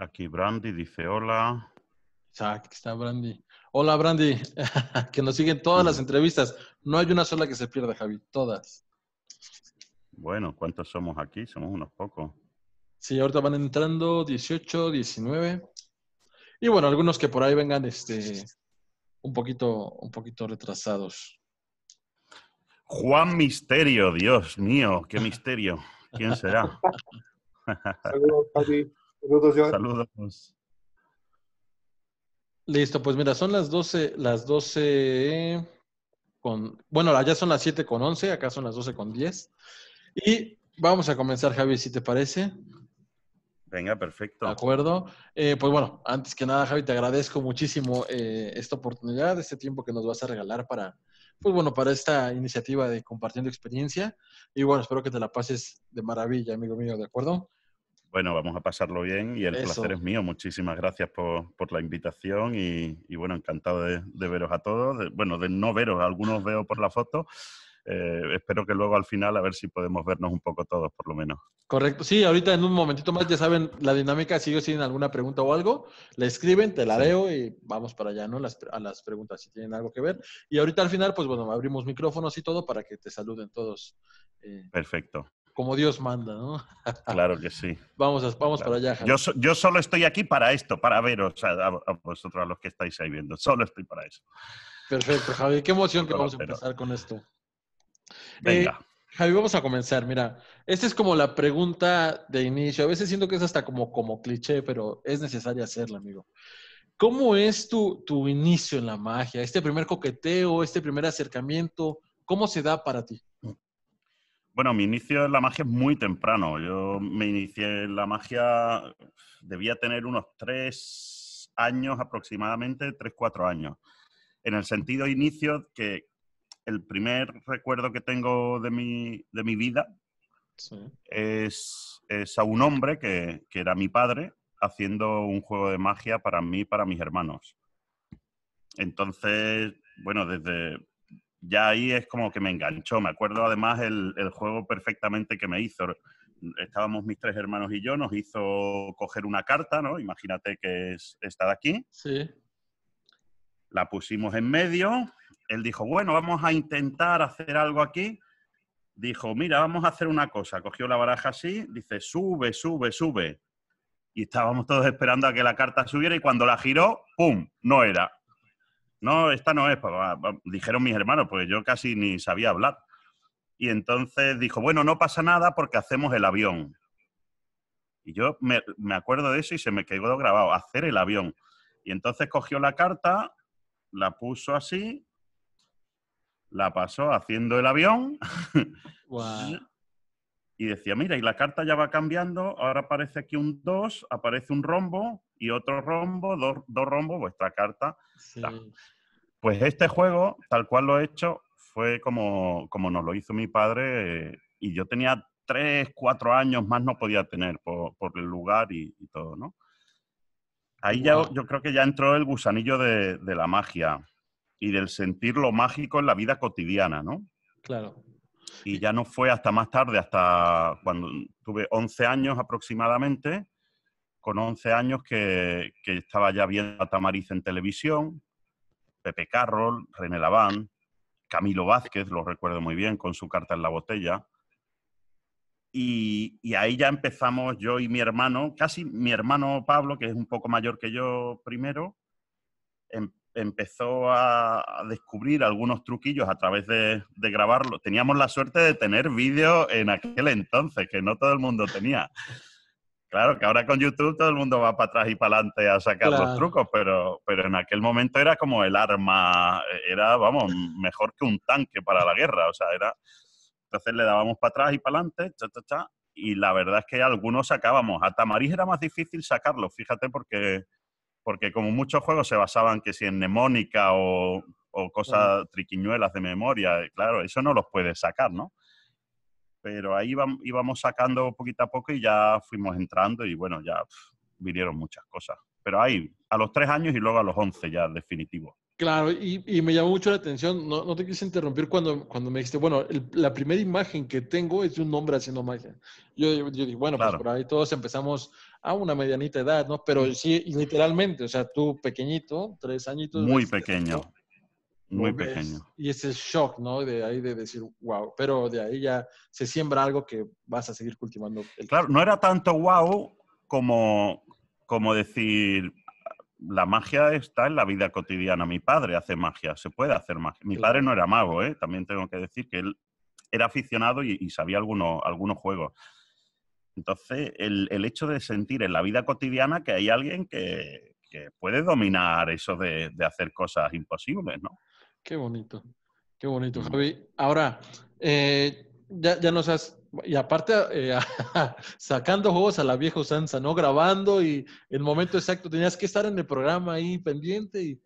Aquí Brandy dice hola. Aquí está Brandy. Hola Brandy, que nos siguen todas las entrevistas. No hay una sola que se pierda, Javi, todas. Bueno, ¿cuántos somos aquí? Somos unos pocos. Sí, ahorita van entrando 18, 19. Y bueno, algunos que por ahí vengan este, un, poquito, un poquito retrasados. Juan Misterio, Dios mío, qué misterio. ¿Quién será? Javi. Saludos, Saludos. Listo, pues mira, son las 12, las 12 con, bueno, allá son las 7 con 11, acá son las 12 con 10. Y vamos a comenzar, Javi, si te parece. Venga, perfecto. De acuerdo. Eh, pues bueno, antes que nada, Javi, te agradezco muchísimo eh, esta oportunidad, este tiempo que nos vas a regalar para, pues bueno, para esta iniciativa de compartiendo experiencia. Y bueno, espero que te la pases de maravilla, amigo mío, ¿de acuerdo? Bueno, vamos a pasarlo bien y el placer es mío. Muchísimas gracias por, la invitación y, bueno, encantado de, veros a todos. bueno, de no veros, algunos veo por la foto. Eh, espero que luego al final a ver si podemos vernos un poco todos, por lo menos. Correcto. Sí, ahorita en un momentito más ya saben la dinámica. Si ellos tienen alguna pregunta o algo, le escriben, te la leo y vamos para allá, ¿no? a las preguntas si tienen algo que ver. Y ahorita al final, pues bueno, abrimos micrófonos y todo para que te saluden todos. Eh, Perfecto como Dios manda, ¿no? Claro que sí. Vamos, vamos para allá. Yo, solo estoy aquí para esto, para veros a, vosotros, a los que estáis ahí viendo. Solo estoy para eso. Perfecto, Javi. Qué emoción que vamos a empezar con esto. Venga. Eh, Javi, vamos a comenzar. Mira, esta es como la pregunta de inicio. A veces siento que es hasta como, como cliché, pero es necesario hacerla, amigo. ¿Cómo es tu, tu inicio en la magia? ¿Este primer coqueteo, este primer acercamiento? ¿Cómo se da para ti? Bueno, mi inicio en la magia es muy temprano. Yo me inicié en la magia, debía tener unos tres años aproximadamente, tres, cuatro años. En el sentido inicio que el primer recuerdo que tengo de mi, de mi vida es, a un hombre que, que era mi padre haciendo un juego de magia para mí y para mis hermanos. Entonces, bueno, desde, ya ahí es como que me enganchó. Me acuerdo además el, juego perfectamente que me hizo. Estábamos mis tres hermanos y yo, nos hizo coger una carta, ¿no? Imagínate que es esta de aquí. Sí. La pusimos en medio. Él dijo, bueno, vamos a intentar hacer algo aquí. Dijo, mira, vamos a hacer una cosa. Cogió la baraja así, dice, sube, sube, sube. Y estábamos todos esperando a que la carta subiera y cuando la giró, ¡pum! No era no, esta no es, pues, dijeron mis hermanos, porque yo casi ni sabía hablar. Y entonces dijo, bueno, no pasa nada porque hacemos el avión. Y yo me, acuerdo de eso y se me quedó grabado, hacer el avión. Y entonces cogió la carta, la puso así, la pasó haciendo el avión. y decía, mira, y la carta ya va cambiando, ahora aparece aquí un 2, aparece un rombo y otro rombo, dos, rombos, vuestra carta. Pues este juego, tal cual lo he hecho, fue como, como nos lo hizo mi padre eh, y yo tenía 3, 4 años más no podía tener por, el lugar y, todo, ¿no? Ahí ya, yo creo que ya entró el gusanillo de, de la magia y del sentir lo mágico en la vida cotidiana, ¿no? Claro. Y ya no fue hasta más tarde, hasta cuando tuve 11 años aproximadamente, con 11 años que, estaba ya viendo a Tamariz en televisión, Pepe Carroll, René Laván, Camilo Vázquez, lo recuerdo muy bien, con su carta en la botella. Y, ahí ya empezamos yo y mi hermano, casi mi hermano Pablo, que es un poco mayor que yo primero, empezamos empezó a, descubrir algunos truquillos a través de, grabarlo. Teníamos la suerte de tener vídeo en aquel entonces, que no todo el mundo tenía. Claro, que ahora con YouTube todo el mundo va para atrás y para adelante a sacar los trucos, pero, pero en aquel momento era como el arma, era, vamos, mejor que un tanque para la guerra, o sea, era... Entonces le dábamos para atrás y para adelante, cha, cha, cha, y la verdad es que algunos sacábamos. A Tamariz era más difícil sacarlo, fíjate, porque porque como muchos juegos se basaban que si en mnemónica o, cosas triquiñuelas de memoria, eh, claro, eso no los puedes sacar, ¿no? Pero ahí íbamos sacando poquito a poco y ya fuimos entrando y bueno, ya vinieron muchas cosas. Pero ahí, a los tres años y luego a los once ya definitivo. Claro, y, me llamó mucho la atención, no, te quise interrumpir cuando, cuando me dijiste, bueno, la primera imagen que tengo es de un hombre haciendo magia. Yo, dije, bueno, pues por ahí todos empezamos a una medianita edad, ¿no? Pero sí, literalmente, o sea, tú pequeñito, tres añitos. Muy este, pequeño, muy pequeño. Y ese shock, ¿no? De ahí de decir, wow, pero de ahí ya se siembra algo que vas a seguir cultivando. Claro, no era tanto wow como, como decir, la magia está en la vida cotidiana. Mi padre hace magia, se puede hacer magia. Mi padre no era mago, ¿eh? también tengo que decir que él era aficionado y, sabía algunos juegos. Entonces, el, hecho de sentir en la vida cotidiana que hay alguien que, puede dominar eso de, hacer cosas imposibles, ¿no? Qué bonito, qué bonito, mm. Javi. Ahora, eh, ya, ya nos has y aparte, eh, sacando juegos a la vieja usanza, ¿no? Grabando y el momento exacto tenías que estar en el programa ahí pendiente y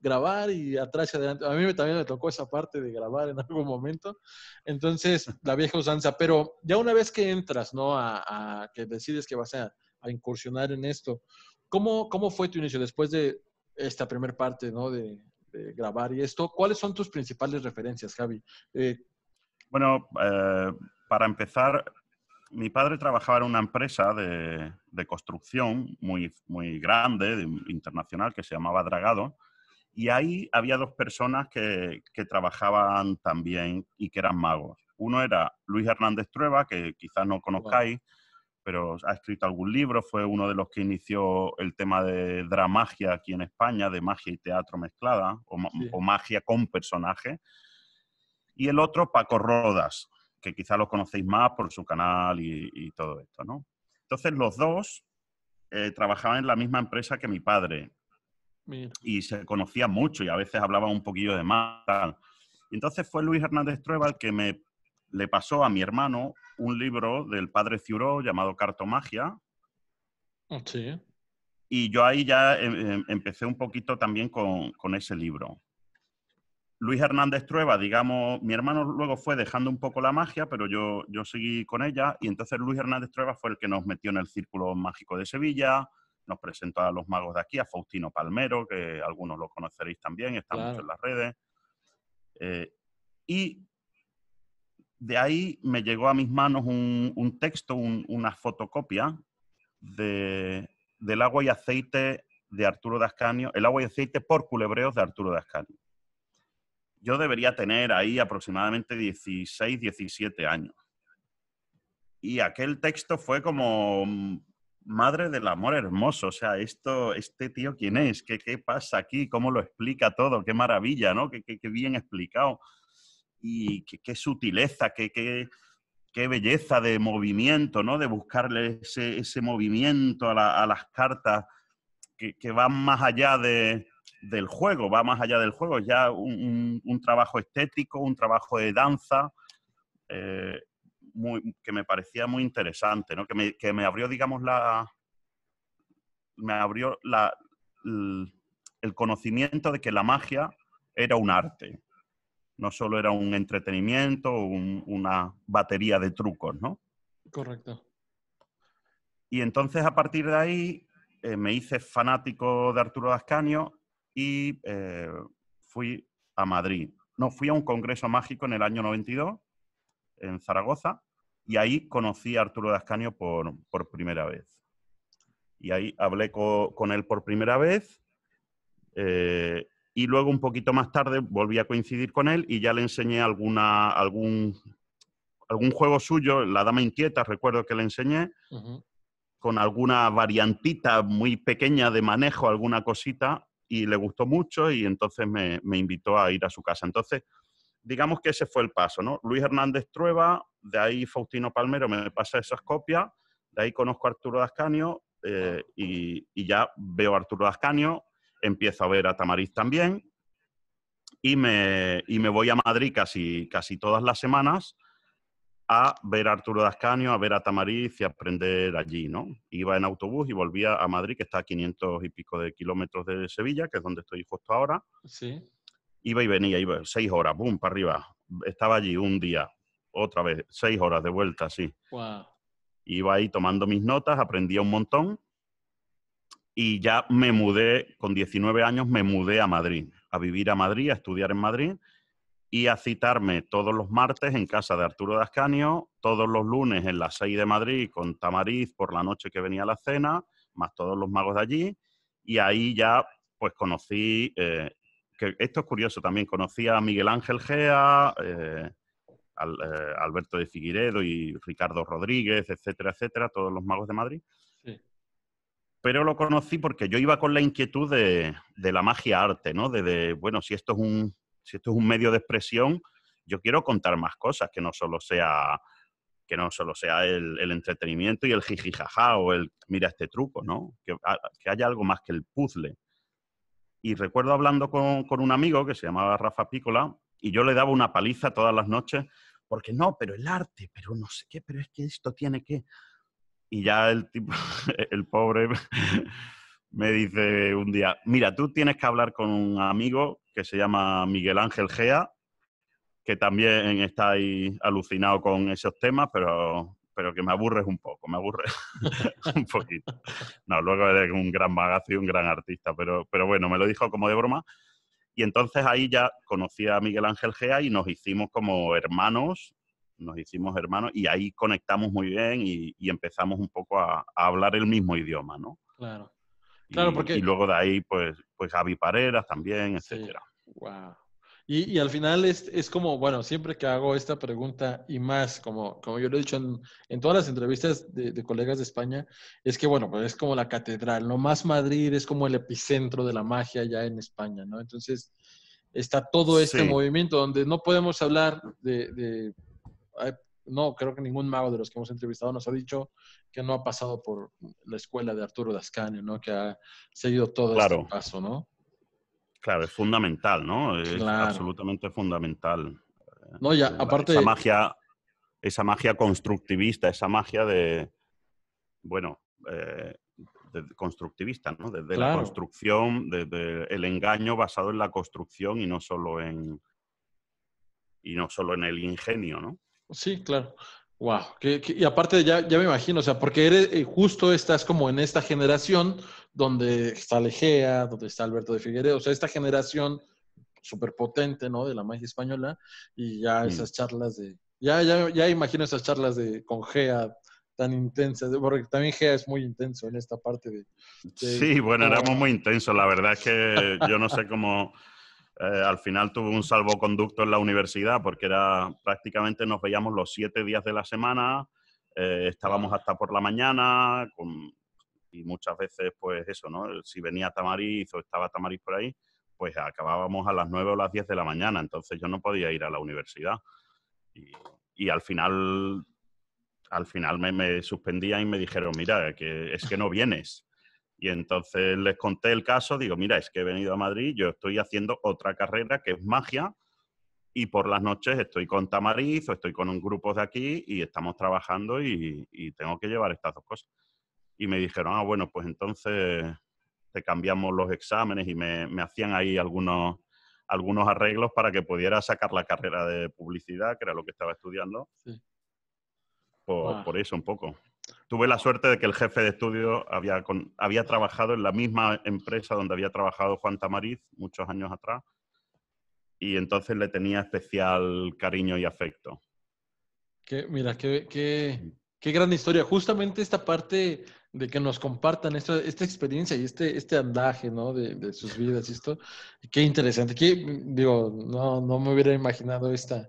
grabar y atrás y adelante. A mí también me tocó esa parte de grabar en algún momento. Entonces, la vieja usanza. Pero ya una vez que entras, ¿no? A, que decides que vas a, incursionar en esto, ¿cómo, ¿cómo fue tu inicio después de esta primera parte, ¿no? De, grabar y esto. ¿Cuáles son tus principales referencias, Javi? Eh, bueno, eh, para empezar, mi padre trabajaba en una empresa de, construcción muy, muy grande, internacional, que se llamaba Dragado. Y ahí había dos personas que, trabajaban también y que eran magos. Uno era Luis Hernández Trueba, que quizás no conozcáis, pero ha escrito algún libro, fue uno de los que inició el tema de dramagia aquí en España, de magia y teatro mezclada, o, o magia con personaje. Y el otro, Paco Rodas, que quizá los conocéis más por su canal y, todo esto, ¿no? Entonces los dos eh, trabajaban en la misma empresa que mi padre y se conocían mucho y a veces hablaban un poquillo de más. entonces fue Luis Hernández Trueba el que me le pasó a mi hermano un libro del padre Ciuró llamado Cartomagia. Ah, sí. Y yo ahí ya eh, eh, empecé un poquito también con ese libro. Luis Hernández Trueba, digamos, mi hermano luego fue dejando un poco la magia, pero yo, yo seguí con ella y entonces Luis Hernández Trueba fue el que nos metió en el Círculo Mágico de Sevilla, nos presentó a los magos de aquí, a Faustino Palmero, que algunos lo conoceréis también, estamos en las redes. Eh, y de ahí me llegó a mis manos un, texto, una fotocopia de, del agua y aceite de Arturo de el agua y aceite por culebreos de Arturo de yo debería tener ahí aproximadamente 16, 17 años. Y aquel texto fue como, mm, madre del amor hermoso, o sea, esto, este tío quién es, ¿Qué, qué pasa aquí, cómo lo explica todo, qué maravilla, ¿no? Qué, bien explicado y qué, qué sutileza, qué, belleza de movimiento, ¿no? De buscarle ese, ese movimiento a, las cartas que van más allá de, del juego, va más allá del juego, ya un, trabajo estético, un trabajo de danza, eh, que me parecía muy interesante, ¿no? que, me, abrió, digamos, la... me abrió la, el, conocimiento de que la magia era un arte, no solo era un entretenimiento o una batería de trucos, ¿no? Correcto. Y entonces a partir de ahí eh, me hice fanático de Arturo Ascanio y eh, fui a Madrid. No, fui a un congreso mágico en el año 92, en Zaragoza, y ahí conocí a Arturo de por, primera vez. Y ahí hablé con él por primera vez. Eh, y luego un poquito más tarde volví a coincidir con él y ya le enseñé alguna, algún, algún juego suyo, La Dama Inquieta, recuerdo que le enseñé, con alguna variantita muy pequeña de manejo, alguna cosita, y le gustó mucho y entonces me, invitó a ir a su casa. Entonces, digamos que ese fue el paso, ¿no? Luis Hernández Trueba, de ahí Faustino Palmero me pasa esas copias, de ahí conozco a Arturo Dascanio eh, y, ya veo a Arturo Dascanio, empiezo a ver a Tamariz también y me, y me voy a Madrid casi, casi todas las semanas a ver a Arturo Dascanio, a ver a Tamariz y aprender allí, ¿no? Iba en autobús y volvía a Madrid, que está a 500 y pico de kilómetros de Sevilla, que es donde estoy justo ahora. Sí. Iba y venía, iba seis horas, boom, para arriba. Estaba allí un día, otra vez, seis horas de vuelta, sí. Iba ahí tomando mis notas, aprendía un montón y ya me mudé, con 19 años me mudé a Madrid, a vivir a Madrid, a estudiar en Madrid y a citarme todos los martes en casa de Arturo Dascanio, todos los lunes en la 6 de Madrid con Tamariz por la noche que venía la cena, más todos los magos de allí, y ahí ya pues conocí, eh, que esto es curioso también, conocí a Miguel Ángel Gea, eh, eh, Alberto de Figueredo y Ricardo Rodríguez, etcétera, etcétera, todos los magos de Madrid. Pero lo conocí porque yo iba con la inquietud de, la magia arte, ¿no? De, de, bueno, si esto es un si esto es un medio de expresión, yo quiero contar más cosas que no solo sea que no solo sea el, entretenimiento y el jijijaja o el mira este truco, ¿no? Que, ah, que, haya algo más que el puzzle. Y recuerdo hablando con, con un amigo que se llamaba Rafa Pícola y yo le daba una paliza todas las noches porque no, pero el arte, pero no sé qué, pero es que esto tiene que... Y ya el tipo, el pobre, me dice un día, mira, tú tienes que hablar con un amigo que se llama Miguel Ángel Gea, que también está ahí alucinado con esos temas, pero, pero que me aburres un poco, me aburre un poquito. No, luego eres un gran magazo y un gran artista, pero, pero bueno, me lo dijo como de broma. Y entonces ahí ya conocí a Miguel Ángel Gea y nos hicimos como hermanos, nos hicimos hermanos y ahí conectamos muy bien y, empezamos un poco a, hablar el mismo idioma, ¿no? Claro. claro, porque... y luego de ahí, pues, pues Javi Pareras también, etcétera. Wow. Y, al final es, es, como, bueno, siempre que hago esta pregunta y más, como, como yo lo he dicho en, todas las entrevistas de, colegas de España, es que, bueno, pues es como la catedral, ¿no? Más Madrid es como el epicentro de la magia ya en España, ¿no? Entonces está todo este movimiento donde no podemos hablar de, no, creo que ningún mago de los que hemos entrevistado nos ha dicho que no ha pasado por la escuela de Arturo Dascanio, ¿no? Que ha seguido todo este paso, ¿no? Claro, es fundamental, ¿no? Es absolutamente fundamental. Eh, no, ya, aparte... Esa magia, esa magia constructivista, esa magia de, bueno, eh, constructivista, ¿no? Desde la construcción, desde el engaño basado en la construcción y no solo en, y no solo en el ingenio, ¿no? Sí, claro. Wow, y aparte ya, ya me imagino, o sea, porque eres, eh, justo estás como en esta generación donde está Legea, donde está Alberto de Figueredo, o sea, esta generación súper potente, ¿no? De la magia española, y ya mm. esas charlas de, ya, ya, ya imagino esas charlas de con Gea tan intensas, porque también Gea es muy intenso en esta parte de... sí, bueno, éramos muy intensos, la verdad es que yo no sé cómo... Eh, al final tuve un salvoconducto en la universidad porque era prácticamente nos veíamos los siete días de la semana, eh, estábamos hasta por la mañana y muchas veces pues eso, ¿no? Si venía Tamariz o estaba Tamariz por ahí, pues acabábamos a las nueve o las diez de la mañana, entonces yo no podía ir a la universidad. Y, al final, al final me, me, suspendía y me dijeron, mira, que es que no vienes. Y entonces les conté el caso, digo, mira, es que he venido a Madrid, yo estoy haciendo otra carrera que es magia y por las noches estoy con Tamariz o estoy con un grupo de aquí y estamos trabajando y, tengo que llevar estas dos cosas. Y me dijeron, ah, bueno, pues entonces te cambiamos los exámenes y me, hacían ahí algunos, algunos arreglos para que pudiera sacar la carrera de publicidad, que era lo que estaba estudiando. Por, por, eso un poco tuve la suerte de que el jefe de estudio había, había trabajado en la misma empresa donde había trabajado Juan Tamariz muchos años atrás y entonces le tenía especial cariño y afecto. mira, qué, qué, qué gran historia. Justamente esta parte de que nos compartan esta, experiencia y este, este andaje, De, sus vidas y esto. Qué interesante. Qué, digo, no, no me hubiera imaginado esta,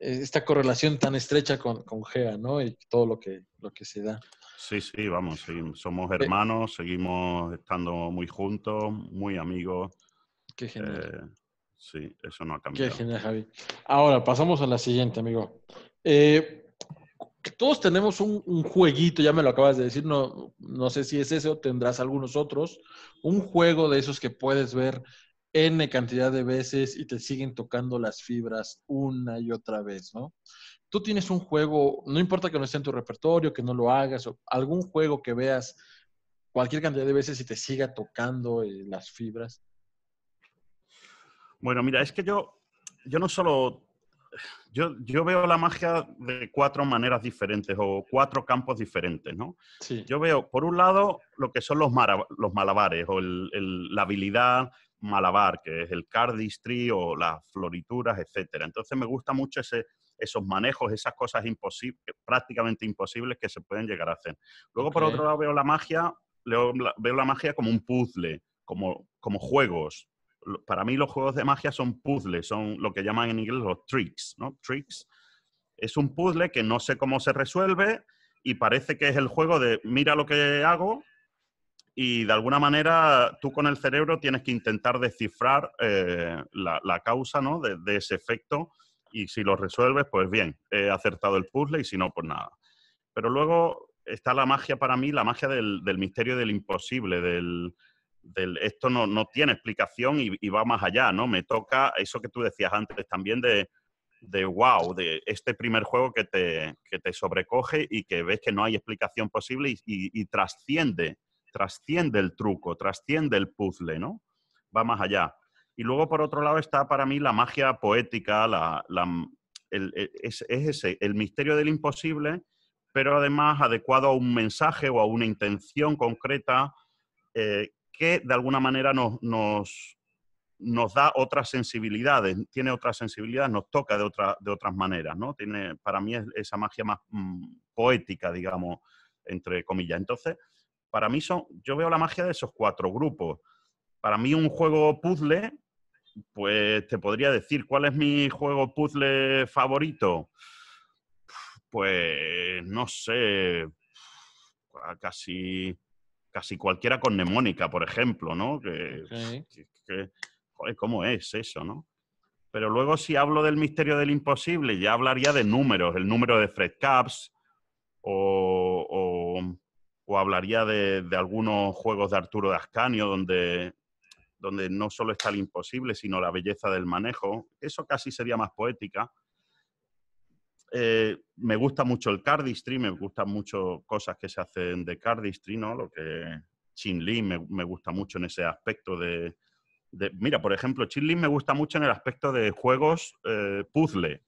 esta correlación tan estrecha con, Gea, ¿no? Y todo lo que, lo que se da. Sí, sí, vamos, somos hermanos, seguimos estando muy juntos, muy amigos. Qué genial. Eh, sí, eso no ha cambiado. Qué genial, Javi. Ahora, pasamos a la siguiente, amigo. Eh, todos tenemos un, jueguito, ya me lo acabas de decir, no, no sé si es ese o tendrás algunos otros, un juego de esos que puedes ver N cantidad de veces y te siguen tocando las fibras una y otra vez, ¿no? Tú tienes un juego, no importa que no esté en tu repertorio, que no lo hagas, o algún juego que veas cualquier cantidad de veces y te siga tocando eh, las fibras. Bueno, mira, es que yo, yo no solo yo, veo la magia de cuatro maneras diferentes o cuatro campos diferentes, ¿no? Yo veo, por un lado, lo que son los, malabares o la habilidad, malabar, que es el cardistry o las florituras, etcétera. Entonces me gusta mucho ese, esos manejos, esas cosas eh, prácticamente imposibles que se pueden llegar a hacer. Luego, por otro lado, veo la magia, veo la magia como un puzzle, como, como juegos. Para mí los juegos de magia son puzzles, son lo que llaman en inglés los tricks, ¿no? Tricks. Es un puzzle que no sé cómo se resuelve y parece que es el juego de mira lo que hago, y de alguna manera tú con el cerebro tienes que intentar descifrar eh, la, causa ¿no? de, ese efecto y si lo resuelves, pues bien, he acertado el puzzle y si no, pues nada. Pero luego está la magia para mí, la magia del, misterio del imposible, del, esto no, tiene explicación y, va más allá, ¿no? Me toca eso que tú decías antes también de, wow, de este primer juego que te, sobrecoge y que ves que no hay explicación posible y trasciende trasciende el truco, trasciende el puzzle, ¿no? Va más allá. Y luego, por otro lado, está para mí la magia poética, e, es, ese, el misterio del imposible, pero además adecuado a un mensaje o a una intención concreta eh, que de alguna manera nos, da otras sensibilidades, tiene otras sensibilidades, nos toca de, otra, de otras maneras, ¿no? Tiene, para mí es esa magia más mm, poética, digamos, entre comillas. Entonces, para mí son, yo veo la magia de esos cuatro grupos. Para mí un juego puzzle, pues te podría decir, ¿cuál es mi juego puzzle favorito? Pues no sé, ah, casi, casi cualquiera con mnemónica, por ejemplo, ¿no? joder, ¿cómo es eso, no? Pero luego si hablo del misterio del imposible, ya hablaría de números, el número de Fred Caps o o hablaría de, algunos juegos de Arturo de Ascanio, donde, donde no solo está el imposible, sino la belleza del manejo. Eso casi sería más poética. Eh, me gusta mucho el cardistry, me gustan mucho cosas que se hacen de cardistry, ¿no? Lo que Chin Lee me, gusta mucho en ese aspecto de, mira, por ejemplo, Chin Lee me gusta mucho en el aspecto de juegos eh, puzzle,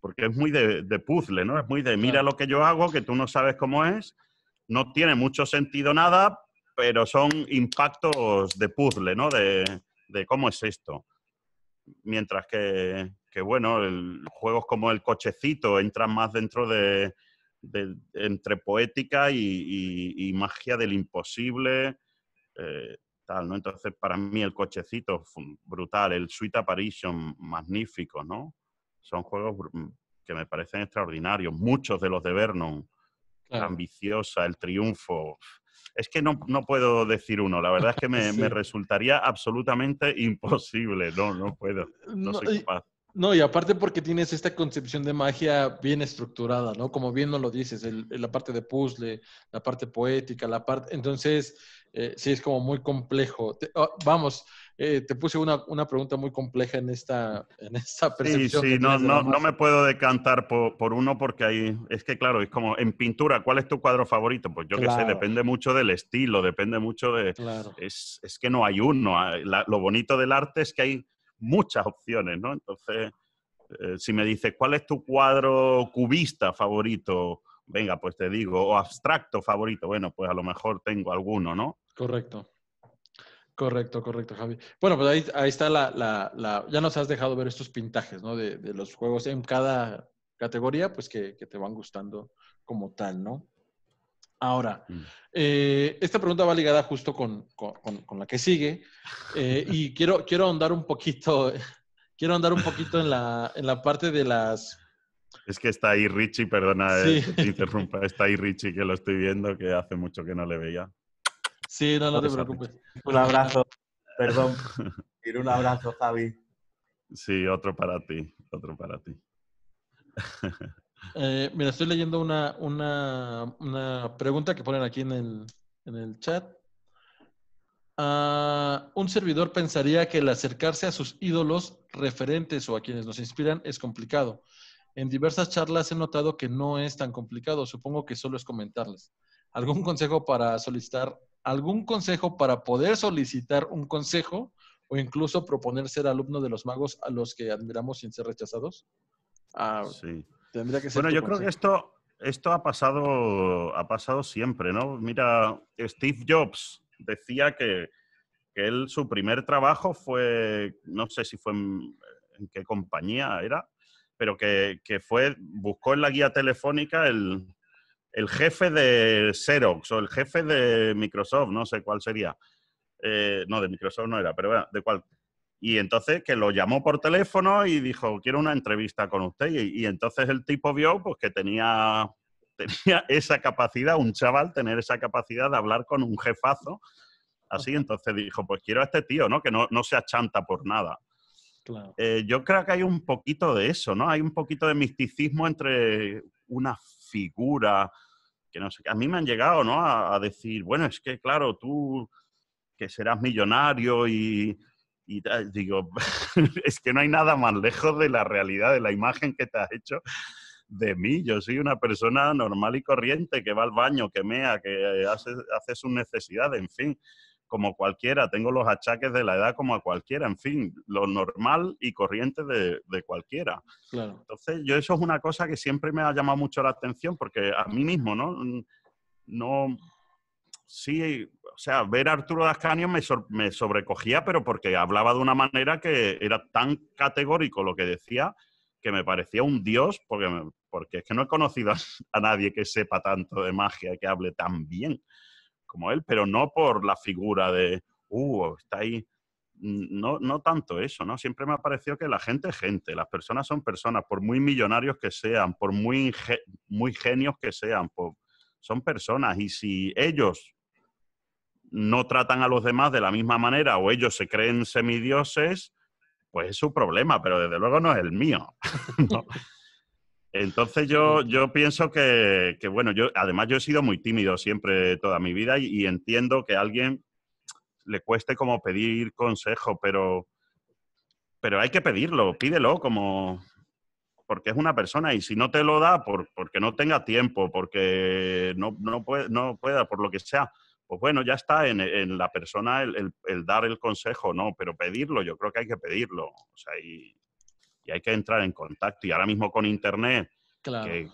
porque es muy de, de, puzzle, ¿no? Es muy de mira lo que yo hago, que tú no sabes cómo es, no tiene mucho sentido nada, pero son impactos de puzzle, ¿no? De, cómo es esto. Mientras que, que bueno, juegos como el cochecito entran más dentro de, entre poética y, magia del imposible, eh, tal, ¿no? Entonces, para mí el cochecito brutal, el Sweet Apparition, magnífico, ¿no? Son juegos que me parecen extraordinarios, muchos de los de Vernon ambiciosa, el triunfo. Es que no, puedo decir uno, la verdad es que me, resultaría absolutamente imposible, no, no puedo, no, soy capaz. No, y aparte porque tienes esta concepción de magia bien estructurada, ¿no? Como bien nos lo dices, la parte de puzzle, la parte poética, la parte... Entonces, eh, sí, es como muy complejo. Ah, vamos, eh, te puse una, pregunta muy compleja en esta, en esta percepción. Sí, sí, no, no, me puedo decantar por, uno porque ahí, es que claro, es como en pintura, ¿cuál es tu cuadro favorito? Pues yo qué sé, depende mucho del estilo, depende mucho de... Claro. Es, que no hay uno. Ah, lo bonito del arte es que hay muchas opciones, ¿no? Entonces, eh, si me dices, ¿cuál es tu cuadro cubista favorito? Venga, pues te digo, o abstracto favorito, bueno, pues a lo mejor tengo alguno, ¿no? Correcto. Correcto, correcto, Javi. Bueno, pues ahí, está la, Ya nos has dejado ver estos pintajes, ¿no? De, los juegos en cada categoría, pues que, te van gustando como tal, ¿no? Ahora, mm. eh, esta pregunta va ligada justo con, la que sigue. Eh, y quiero, quiero ahondar un poquito. Quiero andar un poquito en la, parte de las es que está ahí Richie, perdona eh, interrumpa, está ahí Richie que lo estoy viendo, que hace mucho que no le veía. Sí, no, no te preocupes. Un abrazo, perdón. un abrazo, Javi. Sí, otro para ti, otro para ti. Eh, mira, estoy leyendo una, pregunta que ponen aquí en el, chat. Ah, un servidor pensaría que el acercarse a sus ídolos referentes o a quienes nos inspiran es complicado. En diversas charlas he notado que no es tan complicado, supongo que solo es comentarles. ¿Algún consejo para solicitar algún consejo para poder solicitar un consejo o incluso proponer ser alumno de los magos a los que admiramos sin ser rechazados? Ah, sí. bueno, yo creo que esto, esto ha, pasado, ha pasado siempre, ¿no? Mira, Steve Jobs decía que, él, su primer trabajo fue, no sé si fue en, en qué compañía era, pero que, que, fue, buscó en la guía telefónica el, el jefe de Xerox o el jefe de Microsoft, no sé cuál sería. Eh, no, de Microsoft no era, pero bueno, de cuál. Y entonces que lo llamó por teléfono y dijo, quiero una entrevista con usted. Y, entonces el tipo vio pues, que tenía, tenía esa capacidad, un chaval, tener esa capacidad de hablar con un jefazo. Así, entonces dijo, pues quiero a este tío, ¿no? Que no, se achanta por nada. Eh, yo creo que hay un poquito de eso, ¿no? Hay un poquito de misticismo entre una figura que no sé, a mí me han llegado, ¿no? A, decir, bueno, es que claro, tú que serás millonario y, digo, es que no hay nada más lejos de la realidad, de la imagen que te has hecho de mí. Yo soy una persona normal y corriente que va al baño, que mea, que hace, su necesidad, en fin como cualquiera, tengo los achaques de la edad como a cualquiera, en fin, lo normal y corriente de, de cualquiera. Entonces, yo eso es una cosa que siempre me ha llamado mucho la atención, porque a mí mismo, ¿no? No, sí, o sea, ver a Arturo Dascanio me, me sobrecogía, pero porque hablaba de una manera que era tan categórico lo que decía, que me parecía un dios, porque, porque es que no he conocido a, nadie que sepa tanto de magia que hable tan bien como él, pero no por la figura de, uh, está ahí. No, no tanto eso, ¿no? Siempre me ha parecido que la gente es gente, las personas son personas, por muy millonarios que sean, por muy, muy genios que sean, son personas y si ellos no tratan a los demás de la misma manera o ellos se creen semidioses, pues es su problema, pero desde luego no es el mío. ¿no? Entonces yo, yo pienso que, bueno, yo además yo he sido muy tímido siempre toda mi vida y, entiendo que a alguien le cueste como pedir consejo, pero, pero hay que pedirlo, pídelo como porque es una persona y si no te lo da por, porque no tenga tiempo, porque no, no, no pueda, por lo que sea, pues bueno, ya está en, en la persona el, dar el consejo, ¿no? Pero pedirlo, yo creo que hay que pedirlo. O sea, y, y hay que entrar en contacto. Y ahora mismo con Internet, que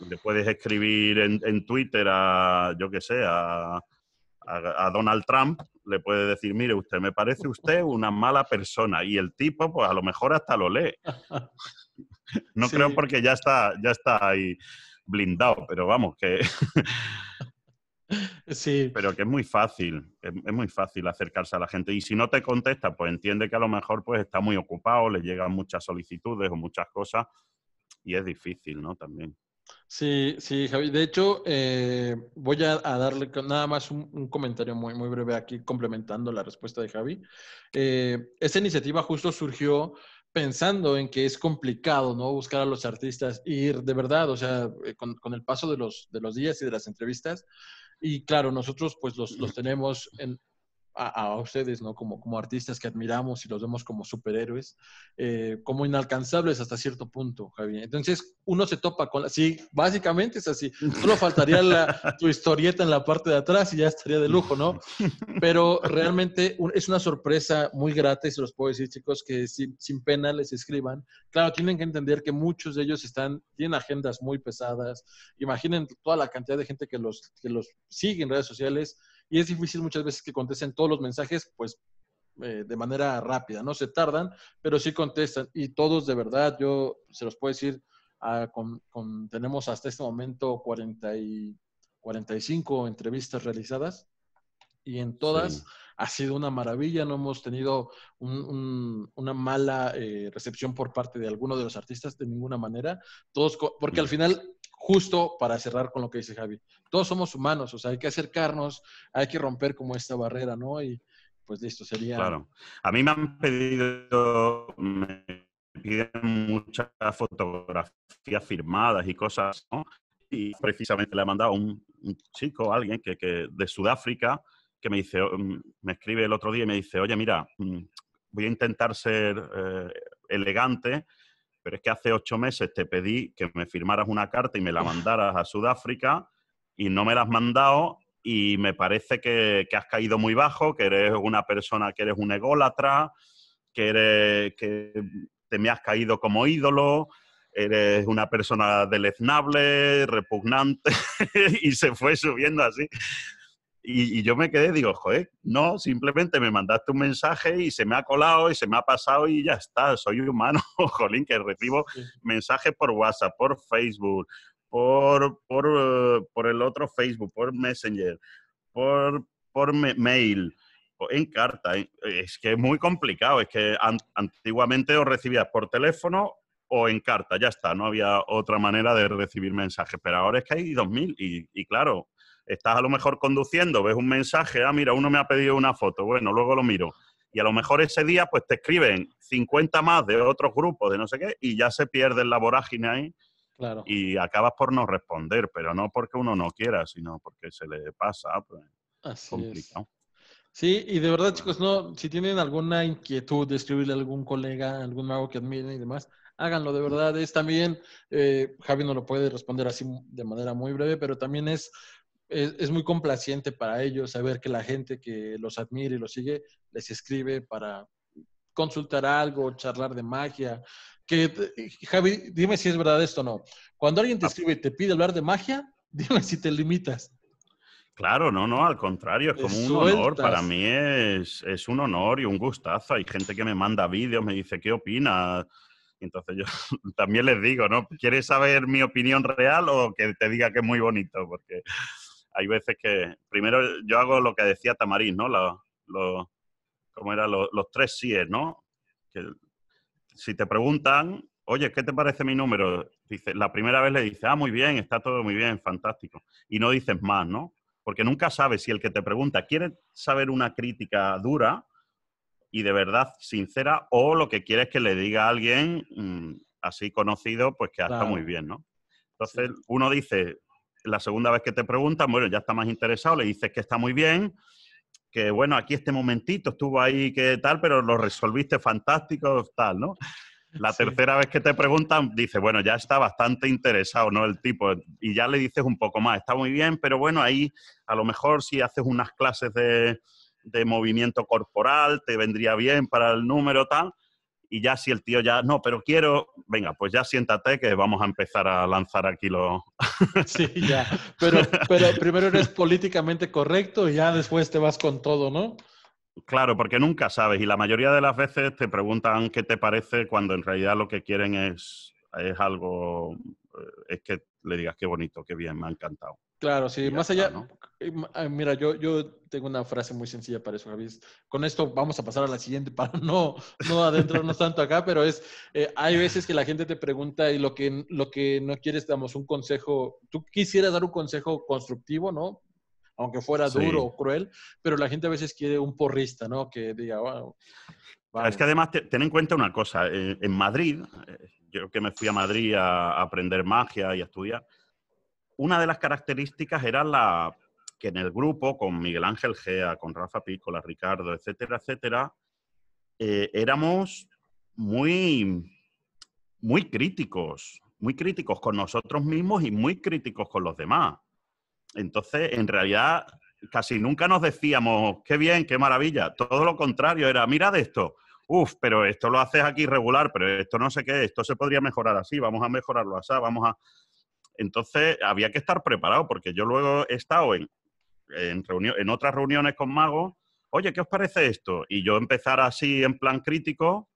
le puedes escribir en, Twitter a, yo qué sé, a, a, Donald Trump, le puedes decir, mire, usted me parece usted una mala persona. Y el tipo, pues a lo mejor hasta lo lee. No creo porque ya está, ya está ahí blindado, pero vamos, que... Sí. Pero que es muy fácil, es, muy fácil acercarse a la gente. Y si no te contesta, pues entiende que a lo mejor pues está muy ocupado, le llegan muchas solicitudes o muchas cosas y es difícil, ¿no? También. Sí, sí, Javi. De hecho, eh, voy a, darle nada más un, comentario muy, muy breve aquí, complementando la respuesta de Javi. Eh, esta iniciativa justo surgió pensando en que es complicado, ¿no? Buscar a los artistas, ir de verdad, o sea, eh, con, con el paso de los, de los días y de las entrevistas, y claro, nosotros pues los, los tenemos en, a, ustedes, ¿no? Como, como artistas que admiramos y los vemos como superhéroes, eh, como inalcanzables hasta cierto punto, Javier. Entonces, uno se topa con así Sí, básicamente es así. Solo faltaría la, tu historieta en la parte de atrás y ya estaría de lujo, ¿no? Pero realmente es una sorpresa muy grata y se los puedo decir, chicos, que sin, sin pena les escriban. Claro, tienen que entender que muchos de ellos están, tienen agendas muy pesadas. Imaginen toda la cantidad de gente que los, que los sigue en redes sociales y es difícil muchas veces que contesten todos los mensajes, pues eh, de manera rápida, ¿no? Se tardan, pero sí contestan y todos de verdad, yo se los puedo decir, ah, tenemos hasta este momento 40 y 45 entrevistas realizadas y en todas ha sido una maravilla, no hemos tenido una mala eh, recepción por parte de alguno de los artistas de ninguna manera, todos, porque al mm. final justo para cerrar con lo que dice Javi. Todos somos humanos, o sea, hay que acercarnos, hay que romper como esta barrera, ¿no? Y pues listo, sería... Claro. A mí me han pedido, muchas fotografías firmadas y cosas, ¿no? Y precisamente le ha mandado un, un chico, alguien que, que, de Sudáfrica, que me dice, mm, me escribe el otro día y me dice, oye, mira, mm, voy a intentar ser eh, elegante pero es que hace ocho meses te pedí que me firmaras una carta y me la mandaras a Sudáfrica y no me la has mandado y me parece que, has caído muy bajo, que eres una persona, que eres un ególatra, que, eres, que te me has caído como ídolo, eres una persona deleznable, repugnante, y se fue subiendo así. Y, yo me quedé, digo, joder, no, simplemente me mandaste un mensaje y se me ha colado y se me ha pasado y ya está, soy humano, jolín, que recibo mensajes por WhatsApp, por Facebook, por, por, eh, por, el otro Facebook, por Messenger, por, por mail, en carta. Es que es muy complicado, es que antiguamente os recibías por teléfono o en carta, ya está, no había otra manera de recibir mensajes, pero ahora es que hay 2.000 y, y claro, estás a lo mejor conduciendo, ves un mensaje, ah, mira, uno me ha pedido una foto, bueno, luego lo miro. Y a lo mejor ese día pues te escriben 50 más de otros grupos, de no sé qué, y ya se pierde la vorágine ahí. Claro. Y acabas por no responder, pero no porque uno no quiera, sino porque se le pasa. Pues, así Es. Sí, y de verdad, chicos, no, si tienen alguna inquietud de escribirle a algún colega, algún mago que admiren y demás, háganlo, de verdad. Es también, eh, Javi no lo puede responder así de manera muy breve, pero también es es, es, muy complaciente para ellos saber que la gente que los admira y los sigue les escribe para consultar algo, charlar de magia. Que, Javi, dime si es verdad esto o no. Cuando alguien te ah. escribe y te pide hablar de magia, dime si te limitas. Claro, no, no, al contrario, es como un honor. Para mí es, es, un honor y un gustazo. Hay gente que me manda vídeos, me dice, ¿qué opina. Entonces yo también les digo, ¿no? ¿Quieres saber mi opinión real o que te diga que es muy bonito? Porque hay veces que, primero yo hago lo que decía Tamarín, ¿no? Lo, ¿Cómo era? los tres síes, ¿no? Que, si te preguntan, oye, ¿qué te parece mi número? Dice, la primera vez le dice ah, muy bien, está todo muy bien, fantástico. Y no dices más, ¿no? Porque nunca sabes si el que te pregunta quiere saber una crítica dura y de verdad sincera o lo que quiere es que le diga a alguien mm, así conocido, pues que está muy bien, ¿no? Entonces uno dice, la segunda vez que te preguntan, bueno, ya está más interesado, le dices que está muy bien, que bueno, aquí este momentito estuvo ahí, que tal, pero lo resolviste fantástico, tal, ¿no? La tercera vez que te preguntan, dice, bueno, ya está bastante interesado, ¿no? El tipo, y ya le dices un poco más, está muy bien, pero bueno, ahí a lo mejor si haces unas clases de, de movimiento corporal, te vendría bien para el número, tal y ya si el tío ya, no, pero quiero, venga, pues ya siéntate que vamos a empezar a lanzar aquí lo sí, ya, pero, pero primero eres políticamente correcto y ya después te vas con todo, ¿no? Claro, porque nunca sabes y la mayoría de las veces te preguntan qué te parece cuando en realidad lo que quieren es, es algo, eh, es que le digas qué bonito, qué bien, me ha encantado. Claro, sí, más allá. Eh, ah, mira, yo, yo tengo una frase muy sencilla para eso, Javi. Con esto vamos a pasar a la siguiente para no, no adentrarnos tanto acá, pero es, eh, hay veces que la gente te pregunta y lo que, lo que no quieres, damos un consejo, tú quisieras dar un consejo constructivo, ¿no? Aunque fuera duro o cruel, pero la gente a veces quiere un porrista, ¿no? Que diga, wow. Es que además, ten en cuenta una cosa, eh, en Madrid, yo que me fui a Madrid a aprender magia y a estudiar, una de las características era la que en el grupo, con Miguel Ángel Gea, con Rafa Pícola, Ricardo, etcétera, etcétera, eh, éramos muy, muy críticos, muy críticos con nosotros mismos y muy críticos con los demás. Entonces, en realidad, casi nunca nos decíamos, qué bien, qué maravilla. Todo lo contrario, era, mirad esto, uff, pero esto lo haces aquí regular, pero esto no sé qué, esto se podría mejorar así, vamos a mejorarlo así, vamos a... Entonces había que estar preparado, porque yo luego he estado en, en, otras reuniones con mago oye, ¿qué os parece esto? Y yo empezar así en plan crítico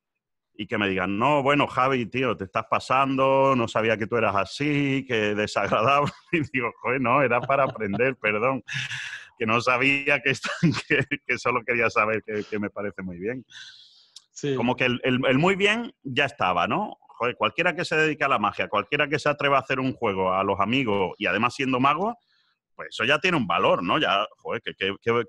y que me digan, no, bueno, Javi, tío, te estás pasando, no sabía que tú eras así, que desagradable. Y digo, joder, no, era para aprender, perdón, que no sabía que, que, que solo quería saber que, me parece muy bien. Como que el muy bien ya estaba, ¿no? cualquiera que se dedique a la magia, cualquiera que se atreva a hacer un juego a los amigos y además siendo mago, pues eso ya tiene un valor, ¿no? Ya, joder,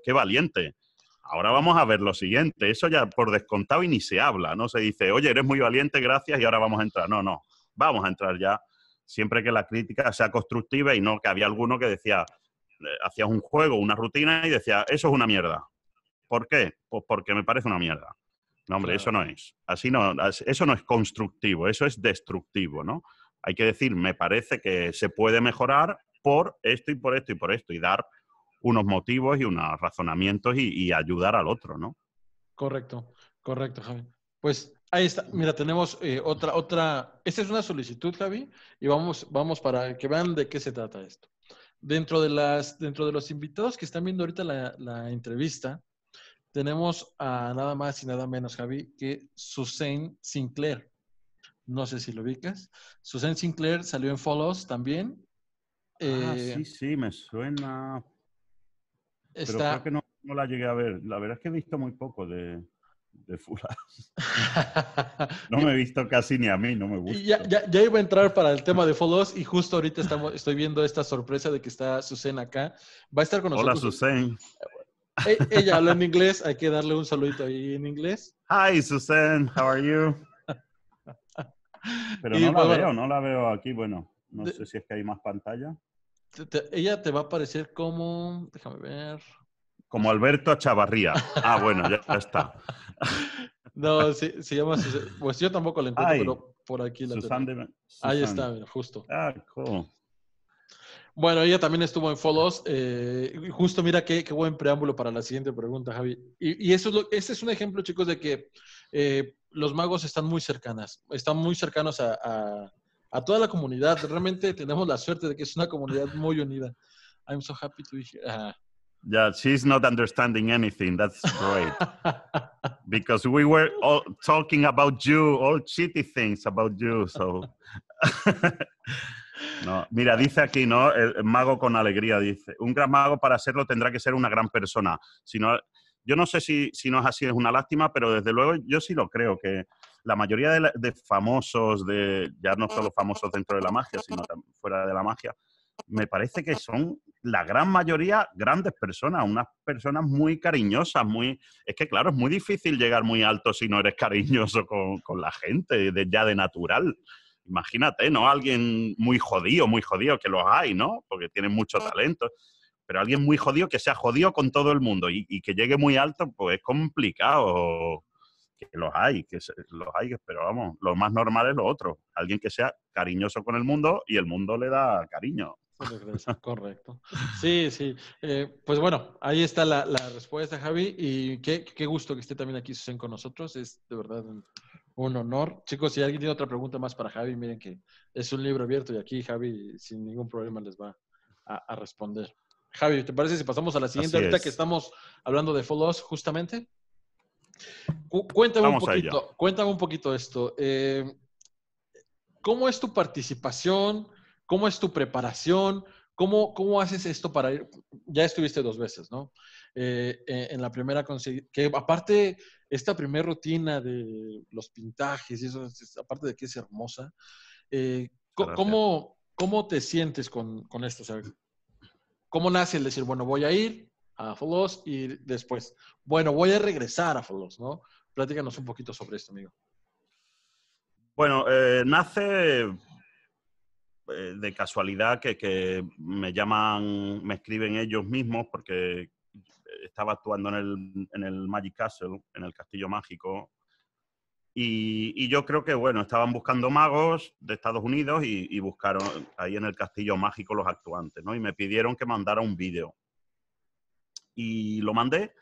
qué valiente. Ahora vamos a ver lo siguiente. Eso ya por descontado y ni se habla, ¿no? Se dice, oye, eres muy valiente, gracias, y ahora vamos a entrar. No, no, vamos a entrar ya. Siempre que la crítica sea constructiva y no que había alguno que decía, eh, hacías un juego, una rutina y decía, eso es una mierda. ¿Por qué? Pues porque me parece una mierda. No, hombre, eso no es. Así no, eso no es constructivo, eso es destructivo, ¿no? Hay que decir, me parece que se puede mejorar por esto y por esto y por esto, y dar unos motivos y unos razonamientos y, ayudar al otro, ¿no? Correcto, correcto, Javi. Pues ahí está. Mm. Mira, tenemos eh, otra, otra. Esta es una solicitud, Javi, y vamos, vamos para que vean de qué se trata esto. Dentro de las, dentro de los invitados que están viendo ahorita la entrevista, tenemos a nada más y nada menos, Javi, que Susanne Sinclair. No sé si lo ubicas. Susanne Sinclair salió en Follows también. ah, eh, sí, sí, me suena. Está... Pero creo que no, la llegué a ver. La verdad es que he visto muy poco de, de no me he visto casi ni a mí, no me gusta. Ya, ya, ya iba a entrar para el tema de Follows y justo ahorita estamos, estoy viendo esta sorpresa de que está Susan acá. Va a estar con nosotros. Hola, Susan. Ella habla en inglés, hay que darle un saludito ahí en inglés. Hi, Susan, how are you? Pero no la veo, no la veo aquí. Bueno, no sé si es que hay más pantalla. ella te va a aparecer como, déjame ver. Como Alberto Chavarría. Ah, bueno, ya, está. no, sí, se, llama Pues yo tampoco la entiendo, pero por aquí la Susan De, Ahí está, justo. Ah, cool. Bueno, ella también estuvo en Follows. Eh, justo mira qué, qué, buen preámbulo para la siguiente pregunta, Javi. Y, y eso es lo, este es un ejemplo, chicos, de que eh, los magos están muy cercanas, están muy cercanos a, a, toda la comunidad. Realmente tenemos la suerte de que es una comunidad muy unida. I'm so happy to be here. yeah, she's not understanding anything. That's great. because we were all talking about you, all shitty things about you. So. Mira, dice aquí, ¿no? El mago con alegría dice, un gran mago para serlo tendrá que ser una gran persona. yo no sé si, si no es así, es una lástima, pero desde luego yo sí lo creo, que la mayoría de, famosos, de, ya no solo famosos dentro de la magia, sino fuera de la magia, me parece que son la gran mayoría grandes personas, unas personas muy cariñosas, muy... Es que claro, es muy difícil llegar muy alto si no eres cariñoso con, la gente, ya de natural imagínate, ¿no? Alguien muy jodido, muy jodido, que los hay, ¿no? Porque tienen mucho talento. Pero alguien muy jodido que sea jodido con todo el mundo y, que llegue muy alto, pues es complicado. Que los hay, que los hay, pero vamos, lo más normal es lo otro. Alguien que sea cariñoso con el mundo y el mundo le da cariño. Correcto. Sí, sí. Eh, pues bueno, ahí está la, respuesta, Javi. Y qué, gusto que esté también aquí Susan con nosotros. Es de verdad un honor. Chicos, si alguien tiene otra pregunta más para Javi, miren que es un libro abierto y aquí Javi sin ningún problema les va a, responder. Javi, ¿te parece si pasamos a la siguiente Así que estamos hablando de follow justamente? cuéntame, un poquito, cuéntame un poquito esto. Eh, ¿Cómo es tu participación? ¿Cómo es tu preparación? ¿Cómo, haces esto para ir? Ya estuviste dos veces, ¿no? Eh, eh, en la primera, que aparte, esta primera rutina de los pintajes y eso, aparte de que es hermosa, eh, ¿cómo, te sientes con, esto? O ¿Cómo nace el decir, bueno, voy a ir a Folos y después, bueno, voy a regresar a Folos, ¿no? Platícanos un poquito sobre esto, amigo. Bueno, nace eh, de casualidad que, me llaman, me escriben ellos mismos porque estaba actuando en el, Magic Castle, en el Castillo Mágico. Y, yo creo que, bueno, estaban buscando magos de Estados Unidos y, buscaron ahí en el Castillo Mágico los actuantes, ¿no? Y me pidieron que mandara un vídeo. Y lo mandé.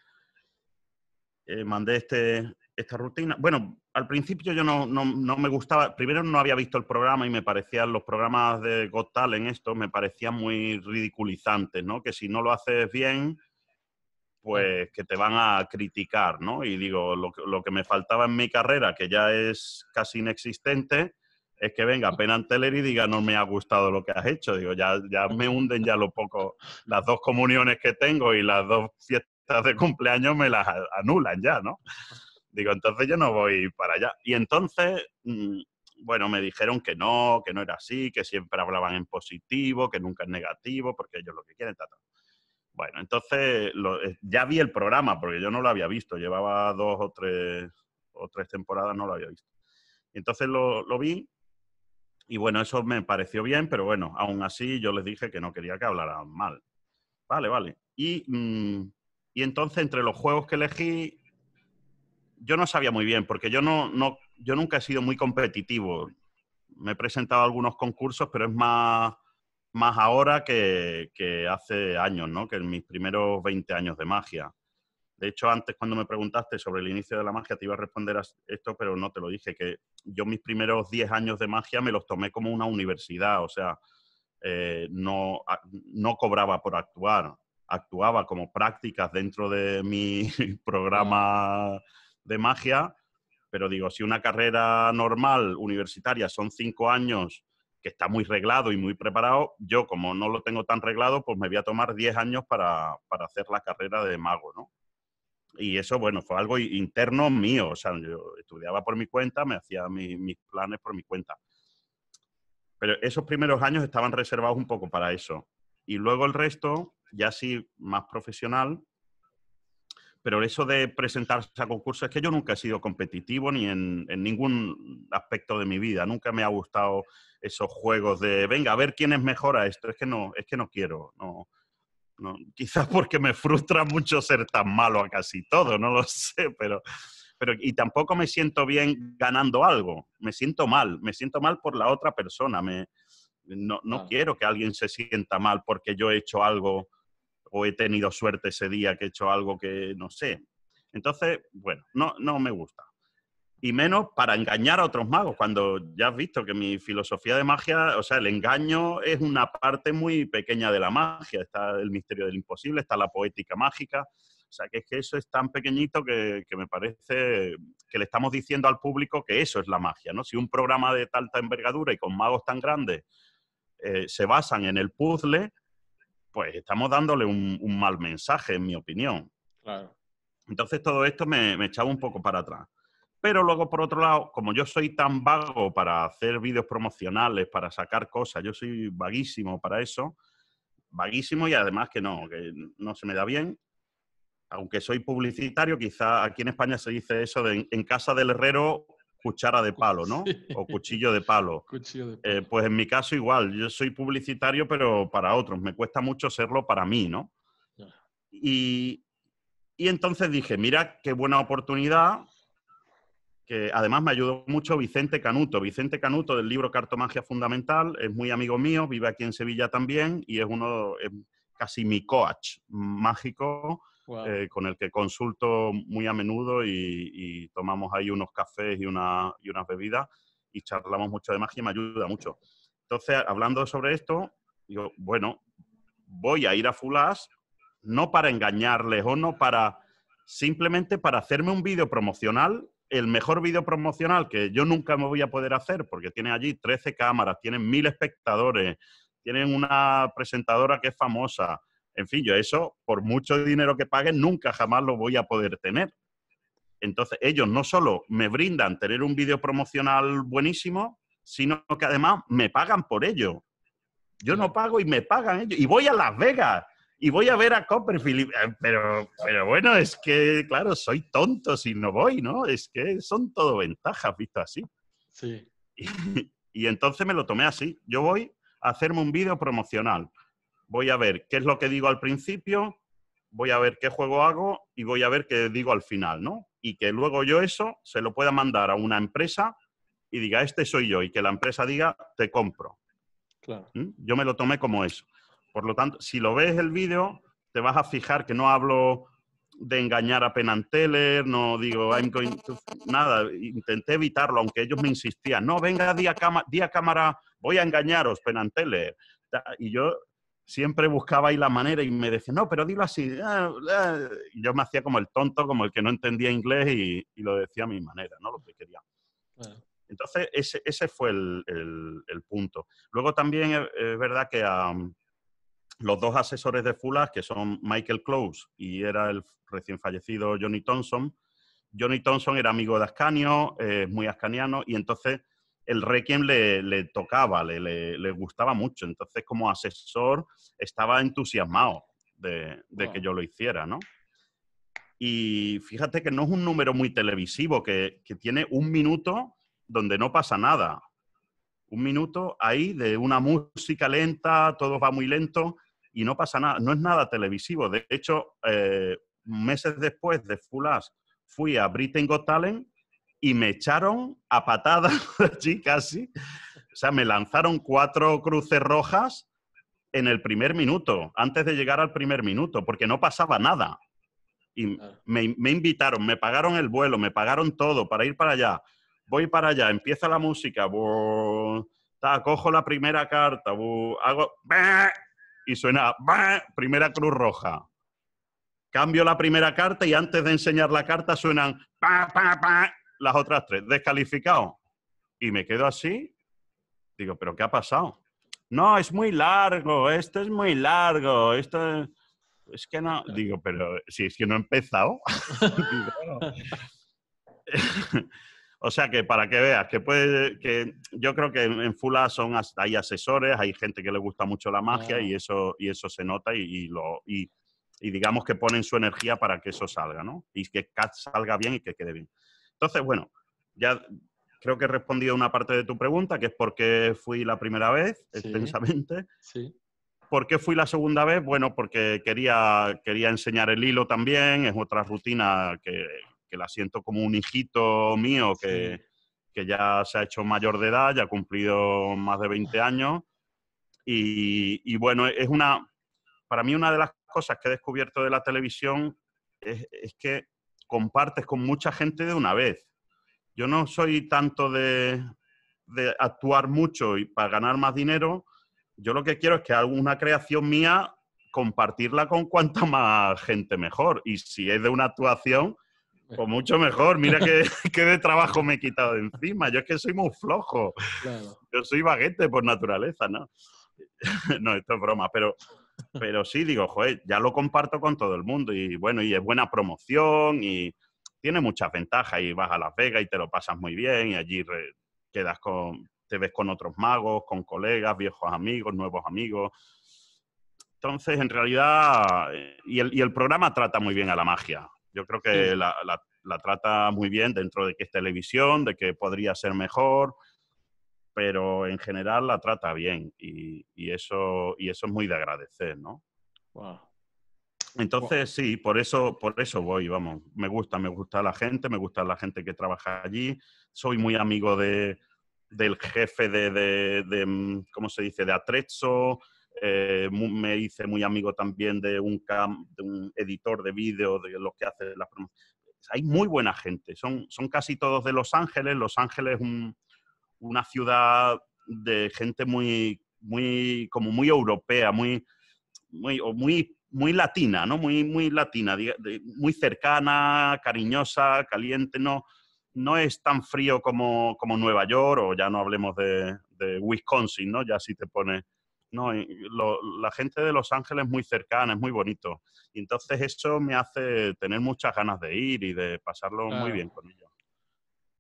Eh, mandé este, esta rutina. Bueno, al principio yo no, no, me gustaba, primero no había visto el programa y me parecían los programas de Got en esto me parecían muy ridiculizantes, ¿no? Que si no lo haces bien, pues que te van a criticar, ¿no? Y digo, lo, lo que me faltaba en mi carrera, que ya es casi inexistente, es que venga Penan y diga, no me ha gustado lo que has hecho. Digo, ya, ya me hunden ya lo poco, las dos comuniones que tengo y las dos fiestas de cumpleaños me las anulan ya, ¿no? Digo, entonces yo no voy para allá. Y entonces, mm, bueno, me dijeron que no, que no era así, que siempre hablaban en positivo, que nunca en negativo, porque ellos lo que quieren, tal. Bueno, entonces eh, ya vi el programa, porque yo no lo había visto, llevaba dos o tres, o tres temporadas, no lo había visto. Entonces lo, vi y bueno, eso me pareció bien, pero bueno, aún así yo les dije que no quería que hablaran mal. Vale, vale. Y, mm, y entonces entre los juegos que elegí yo no sabía muy bien, porque yo, no, yo nunca he sido muy competitivo. Me he presentado a algunos concursos, pero es más, más ahora que, hace años, ¿no? que en mis primeros 20 años de magia. De hecho, antes cuando me preguntaste sobre el inicio de la magia, te iba a responder esto, pero no te lo dije, que yo mis primeros 10 años de magia me los tomé como una universidad, o sea, eh, no, no cobraba por actuar, actuaba como prácticas dentro de mi programa de magia, pero digo, si una carrera normal, universitaria, son cinco años, que está muy reglado y muy preparado, yo como no lo tengo tan reglado, pues me voy a tomar diez años para, hacer la carrera de mago, ¿no? Y eso, bueno, fue algo interno mío, o sea, yo estudiaba por mi cuenta, me hacía mis planes por mi cuenta. Pero esos primeros años estaban reservados un poco para eso. Y luego el resto, ya sí, más profesional, pero eso de presentarse a concursos es que yo nunca he sido competitivo ni en, ningún aspecto de mi vida. Nunca me ha gustado esos juegos de venga a ver quién es mejor a esto. Es que no, es que no quiero. No, Quizás porque me frustra mucho ser tan malo a casi todo, no lo sé, pero, pero y tampoco me siento bien ganando algo. Me siento mal, me siento mal por la otra persona. Me, no, quiero que alguien se sienta mal porque yo he hecho algo o he tenido suerte ese día que he hecho algo que no sé. Entonces, bueno, no, me gusta. Y menos para engañar a otros magos, cuando ya has visto que mi filosofía de magia, o sea, el engaño es una parte muy pequeña de la magia. Está el misterio del imposible, está la poética mágica. O sea, que es que eso es tan pequeñito que, me parece que le estamos diciendo al público que eso es la magia, ¿no? Si un programa de tanta envergadura y con magos tan grandes eh, se basan en el puzzle, pues estamos dándole un, mal mensaje, en mi opinión. Entonces todo esto me, me, echaba un poco para atrás. Pero luego, por otro lado, como yo soy tan vago para hacer vídeos promocionales, para sacar cosas, yo soy vaguísimo para eso, vaguísimo y además que no, que no se me da bien. Aunque soy publicitario, quizá aquí en España se dice eso de en casa del herrero cuchara de palo, ¿no? O cuchillo de eh, palo. pues en mi caso igual, yo soy publicitario, pero para otros, me cuesta mucho serlo para mí, ¿no? Y, y, entonces dije, mira, qué buena oportunidad, que además me ayudó mucho Vicente Canuto. Vicente Canuto del libro Cartomagia Fundamental, es muy amigo mío, vive aquí en Sevilla también y es uno, casi mi coach mágico eh, con el que consulto muy a menudo y, tomamos ahí unos cafés y, una, unas bebidas y charlamos mucho de magia y me ayuda mucho. Entonces, hablando sobre esto, digo, bueno, voy a ir a Fulas no para engañarles o no para, simplemente para hacerme un vídeo promocional, el mejor vídeo promocional que yo nunca me voy a poder hacer porque tiene allí 13 cámaras, tienen mil espectadores, tienen una presentadora que es famosa, en fin, yo eso, por mucho dinero que paguen, nunca jamás lo voy a poder tener. Entonces, ellos no solo me brindan tener un vídeo promocional buenísimo, sino que además me pagan por ello. Yo no pago y me pagan ellos. Y voy a Las Vegas y voy a ver a Copperfield. Eh, pero, pero bueno, es que, claro, soy tonto si no voy, ¿no? Es que son todo ventajas, visto así. Sí. Y, y entonces me lo tomé así. Yo voy a hacerme un vídeo promocional voy a ver qué es lo que digo al principio, voy a ver qué juego hago y voy a ver qué digo al final, ¿no? Y que luego yo eso se lo pueda mandar a una empresa y diga, este soy yo, y que la empresa diga, te compro. ¿Mm? Yo me lo tomé como eso. Por lo tanto, si lo ves el vídeo, te vas a fijar que no hablo de engañar a Penanteller, no digo, Nada, intenté evitarlo, aunque ellos me insistían, no, venga, día a, cámara, voy a engañaros, Penanteller. Y yo siempre buscaba ahí la manera y me decía, no, pero dilo así. Ah, ah". yo me hacía como el tonto, como el que no entendía inglés y, lo decía a mi manera, ¿no? Lo que quería. Entonces, ese, fue el, punto. Luego también es, verdad que los dos asesores de Fulas, que son Michael Close y era el recién fallecido Johnny Thompson, Johnny Thompson era amigo de Ascanio, eh, muy ascaniano, y entonces el Requiem le, tocaba, le, gustaba mucho. Entonces, como asesor, estaba entusiasmado de, que yo lo hiciera, ¿no? Y fíjate que no es un número muy televisivo, que, tiene un minuto donde no pasa nada. Un minuto ahí de una música lenta, todo va muy lento y no pasa nada. No es nada televisivo. De hecho, eh, meses después de Full fui a Britain Got Talent y me echaron a patadas allí casi. O sea, me lanzaron cuatro cruces rojas en el primer minuto, antes de llegar al primer minuto, porque no pasaba nada. Y me, invitaron, me pagaron el vuelo, me pagaron todo para ir para allá. Voy para allá, empieza la música, cojo la primera carta, hago y suena primera cruz roja cambio la primera carta y antes de enseñar la carta suenan las otras tres, descalificado. Y me quedo así, digo, ¿pero qué ha pasado? No, es muy largo, esto es muy largo, esto es, que no, digo, pero si es que no he empezado. o sea que para que veas que puede que yo creo que en Fula son hay asesores, hay gente que le gusta mucho la magia y eso y eso se nota y, lo digamos que ponen su energía para que eso salga, ¿no? Y que salga bien y que quede bien. Entonces, bueno, ya creo que he respondido una parte de tu pregunta, que es por qué fui la primera vez, extensamente. ¿Por qué fui la segunda vez? Bueno, porque quería, quería enseñar el hilo también, es otra rutina que, que la siento como un hijito mío que, que, ya se ha hecho mayor de edad, ya ha cumplido más de 20 años. Y, bueno, es una, para mí una de las cosas que he descubierto de la televisión es, es que compartes con mucha gente de una vez. Yo no soy tanto de, de actuar mucho y para ganar más dinero. Yo lo que quiero es que alguna creación mía compartirla con cuanta más gente mejor. Y si es de una actuación, pues mucho mejor. Mira qué, qué, de trabajo me he quitado de encima. Yo es que soy muy flojo. Yo soy baguete por naturaleza, ¿no? no, esto es broma, pero pero sí, digo, joder, ya lo comparto con todo el mundo y bueno, y es buena promoción y tiene muchas ventajas y vas a Las Vegas y te lo pasas muy bien y allí quedas con, te ves con otros magos, con colegas, viejos amigos, nuevos amigos. Entonces, en realidad, eh, y el, programa trata muy bien a la magia. Yo creo que la, la, trata muy bien dentro de que es televisión, de que podría ser mejor, pero en general la trata bien y, eso, y eso es muy de agradecer, ¿no? Wow. Entonces, sí, por eso, por eso voy, vamos. Me gusta, me gusta la gente, me gusta la gente que trabaja allí. Soy muy amigo de, del jefe de, de, mm, ¿cómo se dice?, de Atrezzo. Eh, me hice muy amigo también de un, un editor de vídeo, de los que hace las Hay muy buena gente. Son, son casi todos de Los Ángeles. Los Ángeles es un, una ciudad de gente muy, muy, como muy europea, muy, muy, muy, muy latina, ¿no? Muy, muy latina, muy cercana, cariñosa, caliente, ¿no? No es tan frío como, como Nueva York o ya no hablemos de, Wisconsin, ¿no? Ya si te pone... No, la gente de Los Ángeles es muy cercana, es muy bonito. Y entonces eso me hace tener muchas ganas de ir y de pasarlo muy bien con ella.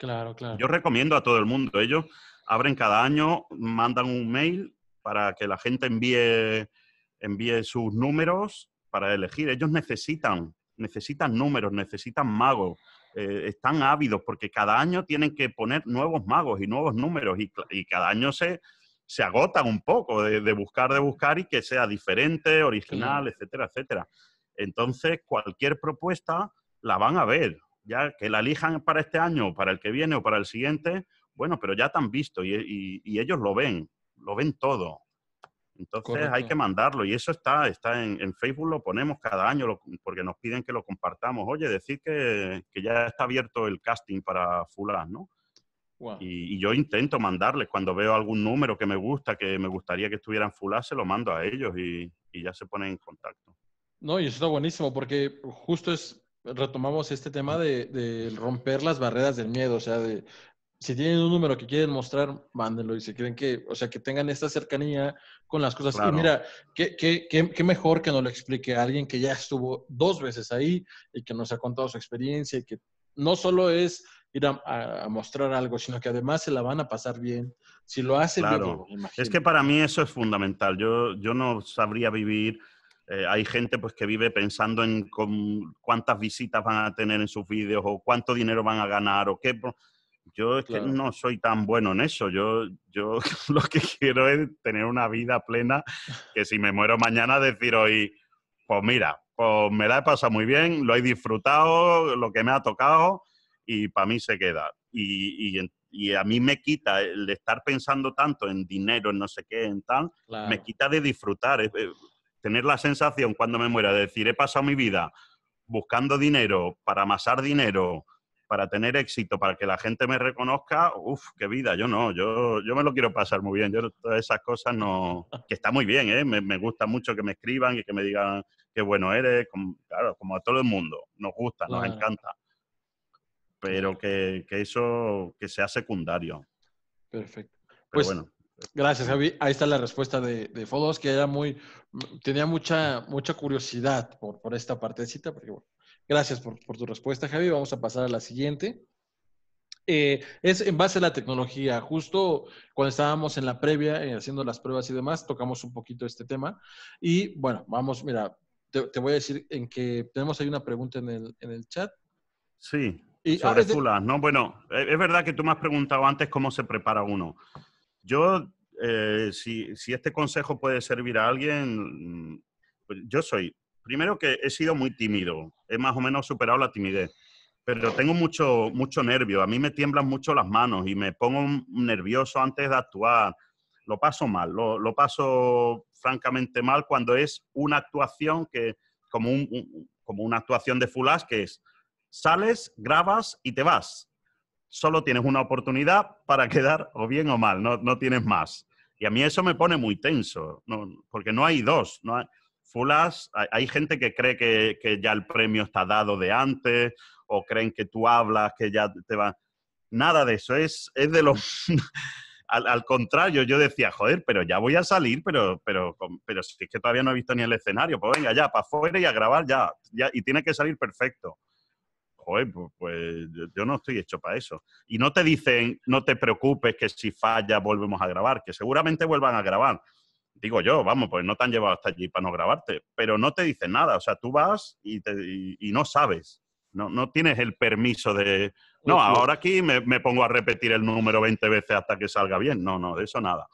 Claro, Yo recomiendo a todo el mundo. Ellos abren cada año, mandan un mail para que la gente envíe, envíe sus números para elegir. Ellos necesitan, necesitan números, necesitan magos. Eh, están ávidos porque cada año tienen que poner nuevos magos y nuevos números y, cada año se, se agotan un poco de, buscar, de buscar y que sea diferente, original, etcétera, etcétera. Entonces, cualquier propuesta la van a ver ya que la elijan para este año, para el que viene o para el siguiente, bueno, pero ya han visto y, ellos lo ven, lo ven todo. Entonces hay que mandarlo y eso está, está en, Facebook, lo ponemos cada año porque nos piden que lo compartamos. Oye, decir que, ya está abierto el casting para fulas, ¿no? Y, yo intento mandarles cuando veo algún número que me gusta, que me gustaría que estuvieran fulas, se lo mando a ellos y, y, ya se ponen en contacto. No, y eso está buenísimo porque justo es retomamos este tema de, romper las barreras del miedo, o sea, de si tienen un número que quieren mostrar, mándenlo y si quieren que, o sea, que tengan esta cercanía con las cosas. mira, qué, qué, mejor que nos lo explique a alguien que ya estuvo dos veces ahí y que nos ha contado su experiencia y que no solo es ir a, mostrar algo, sino que además se la van a pasar bien. Si lo hace claro. Bien, es que para mí eso es fundamental. Yo, yo no sabría vivir eh, hay gente pues, que vive pensando en cuántas visitas van a tener en sus vídeos o cuánto dinero van a ganar o qué. Yo no soy tan bueno en eso. Yo, yo lo que quiero es tener una vida plena que si me muero mañana decir hoy, pues mira, pues me la he pasado muy bien, lo he disfrutado, lo que me ha tocado y para mí se queda. Y, a mí me quita el estar pensando tanto en dinero, en no sé qué, en tal, me quita de disfrutar. Eh, tener la sensación cuando me muera de decir, he pasado mi vida buscando dinero, para amasar dinero, para tener éxito, para que la gente me reconozca, uff, qué vida, yo no, yo, yo me lo quiero pasar muy bien, yo todas esas cosas no, que está muy bien, ¿eh? me, gusta mucho que me escriban y que me digan qué bueno eres, claro, como a todo el mundo, nos gusta, nos encanta, pero que, eso, que sea secundario. Perfecto. pues bueno. Gracias, Javi. Ahí está la respuesta de, Fodos, que era muy, tenía mucha, mucha curiosidad por, por esta partecita, porque bueno, gracias por, tu respuesta, Javi. Vamos a pasar a la siguiente. Eh, es en base a la tecnología. Justo cuando estábamos en la previa, eh, haciendo las pruebas y demás, tocamos un poquito este tema. Y bueno, vamos, mira, te, voy a decir en que tenemos ahí una pregunta en el, chat. Sí, y, ah, sobre ah, ¿no? Bueno, eh, es verdad que tú me has preguntado antes cómo se prepara uno. Yo, eh, si, si, este consejo puede servir a alguien, pues yo soy, primero que he sido muy tímido, he más o menos superado la timidez, pero tengo mucho, mucho nervio, a mí me tiemblan mucho las manos y me pongo nervioso antes de actuar, lo paso mal, lo, paso francamente mal cuando es una actuación que, como, un, como una actuación de fulas que es, sales, grabas y te vas solo tienes una oportunidad para quedar o bien o mal, no, tienes más. Y a mí eso me pone muy tenso, porque no hay dos. No hay, fulas, hay, gente que cree que, ya el premio está dado de antes, o creen que tú hablas, que ya te va. Nada de eso, es, es de los... al, contrario, yo decía, joder, pero ya voy a salir, pero, pero, pero si es que todavía no he visto ni el escenario, pues venga, ya, para afuera y a grabar, ya, ya y tiene que salir perfecto pues, pues yo no estoy hecho para eso. Y no te dicen, no te preocupes que si falla volvemos a grabar, que seguramente vuelvan a grabar. Digo yo, vamos, pues no te han llevado hasta allí para no grabarte, pero no te dicen nada, o sea, tú vas y, no sabes, no, tienes el permiso de, no, pues ahora aquí me, pongo a repetir el número 20 veces hasta que salga bien, no, no, de eso nada.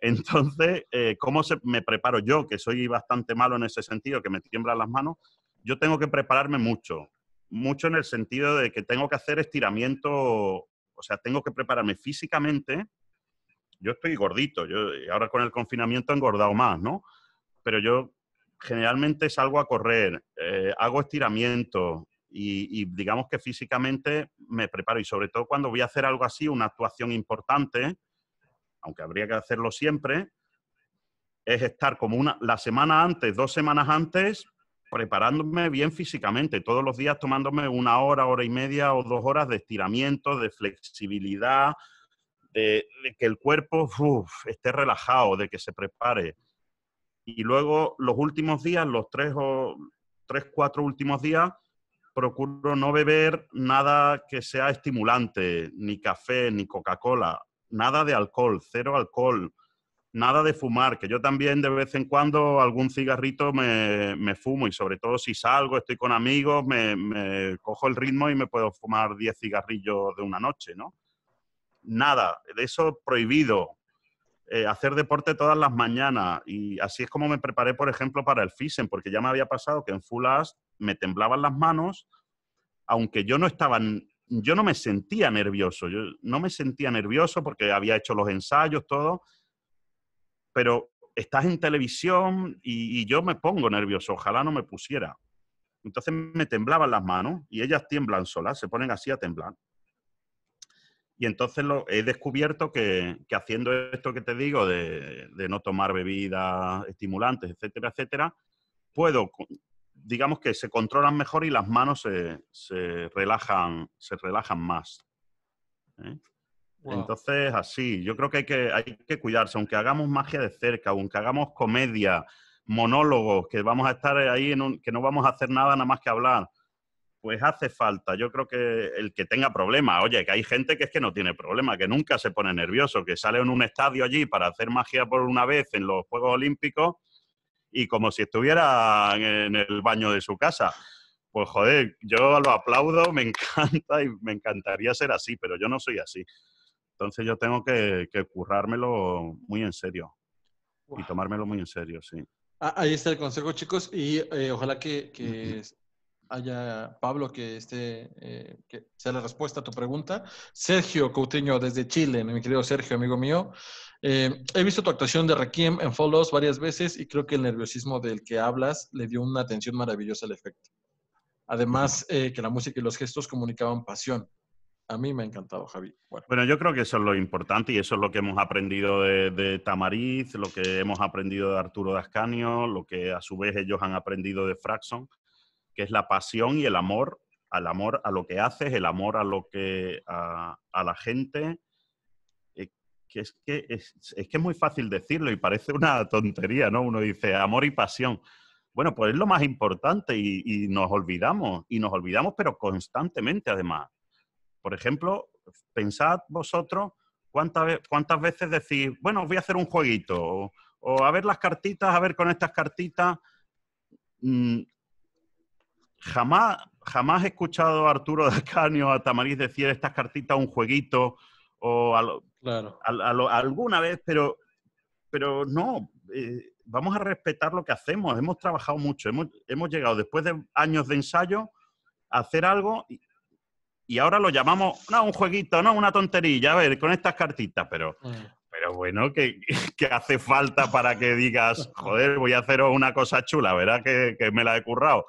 Entonces, eh, ¿cómo se, me preparo yo, que soy bastante malo en ese sentido, que me tiemblan las manos? Yo tengo que prepararme mucho, mucho en el sentido de que tengo que hacer estiramiento, o sea, tengo que prepararme físicamente. Yo estoy gordito, yo ahora con el confinamiento he engordado más, ¿no? Pero yo generalmente salgo a correr, eh, hago estiramiento y, y, digamos que físicamente me preparo y sobre todo cuando voy a hacer algo así, una actuación importante, aunque habría que hacerlo siempre, es estar como una, la semana antes, dos semanas antes, preparándome bien físicamente, todos los días tomándome una hora, hora y media o dos horas de estiramiento, de flexibilidad, de, que el cuerpo esté relajado, de que se prepare. Y luego los últimos días, los tres o tres, cuatro últimos días, procuro no beber nada que sea estimulante, ni café, ni Coca-Cola, nada de alcohol, cero alcohol nada de fumar, que yo también de vez en cuando algún cigarrito me, fumo y sobre todo si salgo, estoy con amigos, me, cojo el ritmo y me puedo fumar 10 cigarrillos de una noche, ¿no? Nada, de eso prohibido. Eh, hacer deporte todas las mañanas y así es como me preparé, por ejemplo, para el FISEN, porque ya me había pasado que en Full me temblaban las manos, aunque yo no estaba yo no me sentía nervioso, yo no me sentía nervioso porque había hecho los ensayos, todo, pero estás en televisión y, yo me pongo nervioso, ojalá no me pusiera. Entonces me temblaban las manos y ellas tiemblan solas, se ponen así a temblar. Y entonces lo, he descubierto que, haciendo esto que te digo de, no tomar bebidas estimulantes, etcétera, etcétera, puedo, digamos que se controlan mejor y las manos se, relajan, se relajan más. ¿eh? Entonces, así, yo creo que hay, que cuidarse, aunque hagamos magia de cerca, aunque hagamos comedia, monólogos, que vamos a estar ahí, en un, que no vamos a hacer nada nada más que hablar, pues hace falta. Yo creo que el que tenga problemas, oye, que hay gente que es que no tiene problema, que nunca se pone nervioso, que sale en un estadio allí para hacer magia por una vez en los Juegos Olímpicos y como si estuviera en el baño de su casa pues joder, yo lo aplaudo, me encanta y me encantaría ser así, pero yo no soy así. Entonces yo tengo que, currármelo muy en serio y tomármelo muy en serio, sí. Ah, ahí está el consejo, chicos, y eh, ojalá que, haya Pablo que esté, eh, que sea la respuesta a tu pregunta. Sergio Coutinho desde Chile, mi querido Sergio, amigo mío. Eh, he visto tu actuación de Requiem en Follows varias veces y creo que el nerviosismo del que hablas le dio una atención maravillosa al efecto. Además, que la música y los gestos comunicaban pasión a mí me ha encantado, Javi. Bueno. yo creo que eso es lo importante y eso es lo que hemos aprendido de, Tamariz, lo que hemos aprendido de Arturo Dascanio, lo que a su vez ellos han aprendido de Fraxon, que es la pasión y el amor, al amor a lo que haces, el amor a lo que a, la gente. Eh, que es que es, que es muy fácil decirlo y parece una tontería, ¿no? Uno dice amor y pasión. Bueno, pues es lo más importante y, nos olvidamos, y nos olvidamos, pero constantemente además. Por ejemplo, pensad vosotros cuántas, veces decís, bueno, voy a hacer un jueguito, o, a ver las cartitas, a ver con estas cartitas. Mm, jamás, jamás he escuchado a Arturo o a Tamariz decir estas cartitas un jueguito, o alguna vez, pero, pero no. Eh, vamos a respetar lo que hacemos. Hemos trabajado mucho, hemos, hemos llegado después de años de ensayo a hacer algo y, y ahora lo llamamos, no, un jueguito, no, una tontería, a ver, con estas cartitas, pero, mm. pero bueno, que, hace falta para que digas, joder, voy a haceros una cosa chula, ¿verdad? Que, me la he currado.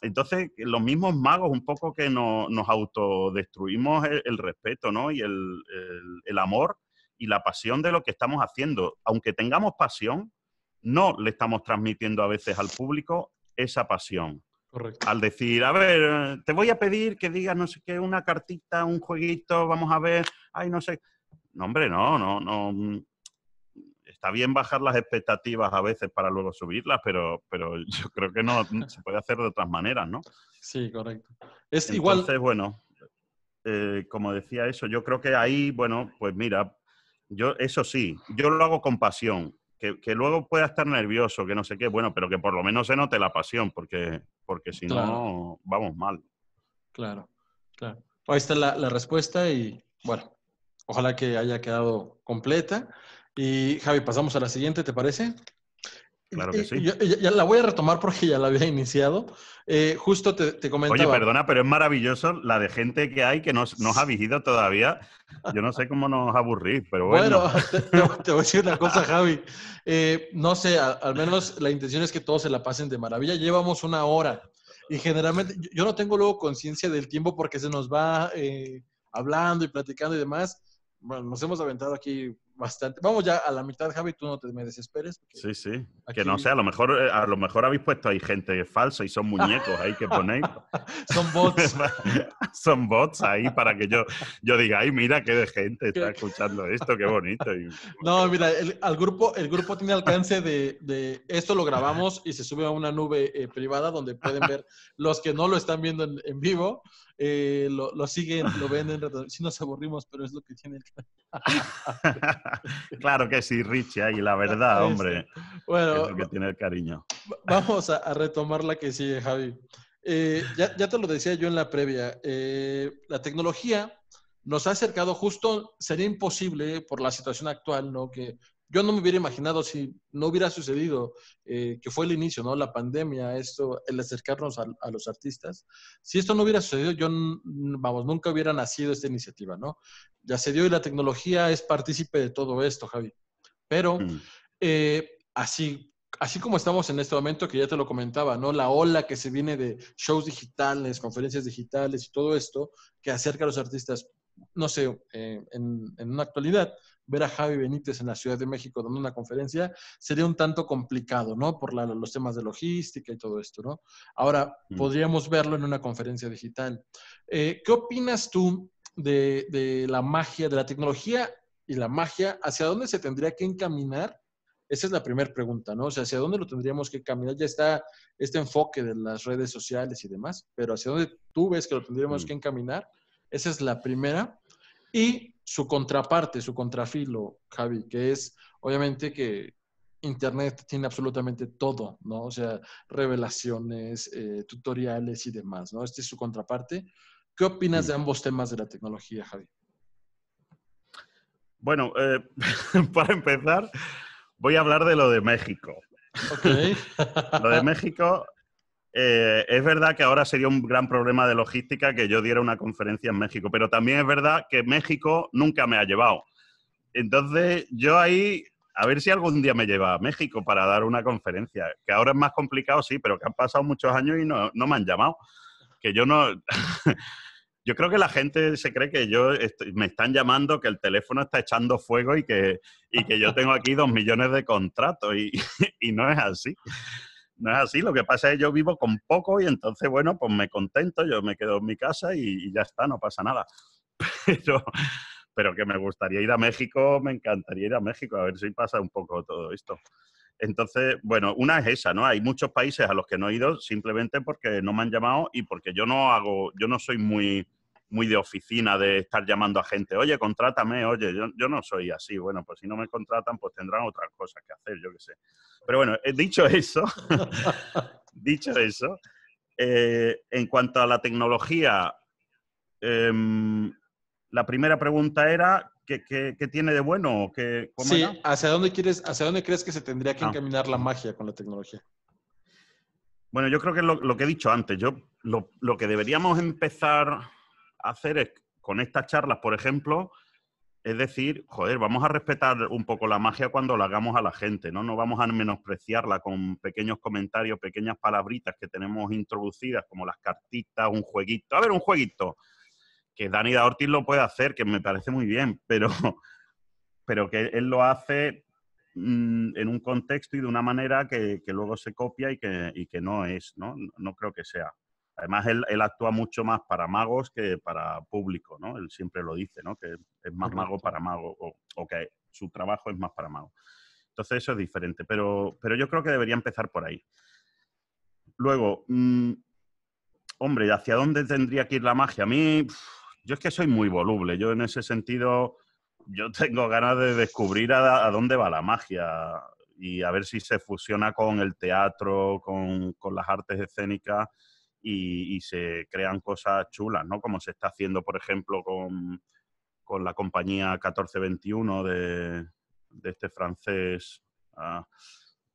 Entonces, los mismos magos, un poco que nos autodestruimos el, respeto, ¿no? Y el amor y la pasión de lo que estamos haciendo. Aunque tengamos pasión, no le estamos transmitiendo a veces al público esa pasión. Al decir, a ver, te voy a pedir que digas no sé qué, una cartita, un jueguito, vamos a ver, ay, no sé. No, hombre, no, no, no. Mm, está bien bajar las expectativas a veces para luego subirlas, pero, pero yo creo que no se puede hacer de otras maneras, ¿no? Sí, correcto. Es igual. Entonces, bueno, eh, como decía eso, yo creo que ahí, bueno, pues mira, yo eso sí, yo lo hago con pasión que, luego pueda estar nervioso, que no sé qué, bueno, pero que por lo menos se note la pasión, porque, porque si no, vamos mal. Claro, claro. Ahí está la, la respuesta y bueno, ojalá que haya quedado completa. Y Javi, pasamos a la siguiente, ¿te parece? Claro eh, que sí. Yo, ya, la voy a retomar porque ya la había iniciado. Eh, justo te, te comentaba. Oye, perdona, pero es maravilloso la de gente que hay que nos, ha vigido todavía. Yo no sé cómo nos aburrir, pero bueno. Bueno, te, voy a decir una cosa, Javi. Eh, no sé, al menos la intención es que todos se la pasen de maravilla. Llevamos una hora y generalmente yo no tengo luego conciencia del tiempo porque se nos va hablando y platicando y demás. Bueno, nos hemos aventado aquí bastante. Vamos ya a la mitad, Javi, tú no te me desesperes. Sí, sí. Que no sé, a lo mejor eh, a lo mejor habéis puesto ahí gente falsa y son muñecos ahí que ponéis. son bots. son bots ahí para que yo, yo diga, ay, mira qué de gente está escuchando esto, qué bonito. No, mira, el, al grupo, el grupo tiene alcance de, esto lo grabamos y se sube a una nube eh, privada donde pueden ver los que no lo están viendo en vivo. Eh, lo, lo, siguen, lo venden, si nos aburrimos, pero es lo que tiene el cariño. claro que sí, Richie, ahí la verdad, hombre. Este, bueno, lo que tiene el cariño. Vamos a, retomar la que sigue, Javi. Eh, ya, te lo decía yo en la previa, eh, la tecnología nos ha acercado justo, sería imposible por la situación actual, ¿no? Que yo no me hubiera imaginado si no hubiera sucedido, eh, que fue el inicio, ¿no? La pandemia, esto, el acercarnos a, los artistas. Si esto no hubiera sucedido, yo, vamos, nunca hubiera nacido esta iniciativa, ¿no? Ya se dio y la tecnología es partícipe de todo esto, Javi. Pero mm. eh, así, así como estamos en este momento, que ya te lo comentaba, ¿no? La ola que se viene de shows digitales, conferencias digitales y todo esto, que acerca a los artistas no sé, eh, en, en, una actualidad, ver a Javi Benítez en la Ciudad de México dando una conferencia sería un tanto complicado, ¿no? Por los temas de logística y todo esto, ¿no? Ahora, mm. podríamos verlo en una conferencia digital. Eh, ¿Qué opinas tú de, la magia, de la tecnología y la magia? ¿Hacia dónde se tendría que encaminar esa es la primera pregunta, ¿no? O sea, ¿hacia dónde lo tendríamos que caminar? Ya está este enfoque de las redes sociales y demás, pero ¿hacia dónde tú ves que lo tendríamos mm. que encaminar? Esa es la primera. Y su contraparte, su contrafilo, Javi, que es obviamente que Internet tiene absolutamente todo, ¿no? O sea, revelaciones, eh, tutoriales y demás, ¿no? Este es su contraparte. ¿Qué opinas de mm. ambos temas de la tecnología, Javi? Bueno, eh, para empezar, voy a hablar de lo de México. lo de México eh, es verdad que ahora sería un gran problema de logística que yo diera una conferencia en México, pero también es verdad que México nunca me ha llevado. Entonces, yo ahí, a ver si algún día me lleva a México para dar una conferencia, que ahora es más complicado, sí, pero que han pasado muchos años y no, me han llamado. Que yo no... yo creo que la gente se cree que yo me están llamando, que el teléfono está echando fuego y que, que yo tengo aquí dos millones de contratos y, y no es así no es así. Lo que pasa es que yo vivo con poco y entonces, bueno, pues me contento, yo me quedo en mi casa y, ya está, no pasa nada. Pero, pero que me gustaría ir a México, me encantaría ir a México, a ver si pasa un poco todo esto. Entonces, bueno, una es esa, ¿no? Hay muchos países a los que no he ido simplemente porque no me han llamado y porque yo no hago, yo no soy muy, muy de oficina, de estar llamando a gente, oye, contrátame, oye, yo, no soy así, bueno, pues si no me contratan, pues tendrán otras cosas que hacer, yo qué sé. Pero bueno, eh, dicho eso, dicho eso, eh, en cuanto a la tecnología, em, la primera pregunta era, ¿qué, tiene de bueno? ¿Qué, sí, ¿hacia dónde, quieres, ¿hacia dónde crees que se tendría que ah. encaminar la magia con la tecnología? Bueno, yo creo que es lo, que he dicho antes. Yo, lo, lo que deberíamos empezar hacer es, con estas charlas, por ejemplo, es decir, joder, vamos a respetar un poco la magia cuando la hagamos a la gente, ¿no? No vamos a menospreciarla con pequeños comentarios, pequeñas palabritas que tenemos introducidas, como las cartitas, un jueguito. A ver, un jueguito. Que Dani da Ortiz lo puede hacer, que me parece muy bien, pero, pero que él lo hace mm, en un contexto y de una manera que, luego se copia y que, y que no es, ¿no? No creo que sea. Además, él, actúa mucho más para magos que para público, ¿no? Él siempre lo dice, ¿no? Que es más mago para mago o, que su trabajo es más para mago. Entonces, eso es diferente, pero, yo creo que debería empezar por ahí. Luego, mm, hombre, ¿hacia dónde tendría que ir la magia? A mí, yo es que soy muy voluble. Yo en ese sentido, yo tengo ganas de descubrir a, dónde va la magia y a ver si se fusiona con el teatro, con las artes escénicas y, se crean cosas chulas, ¿no? Como se está haciendo, por ejemplo, con, con la compañía 1421 de, de este francés, ah,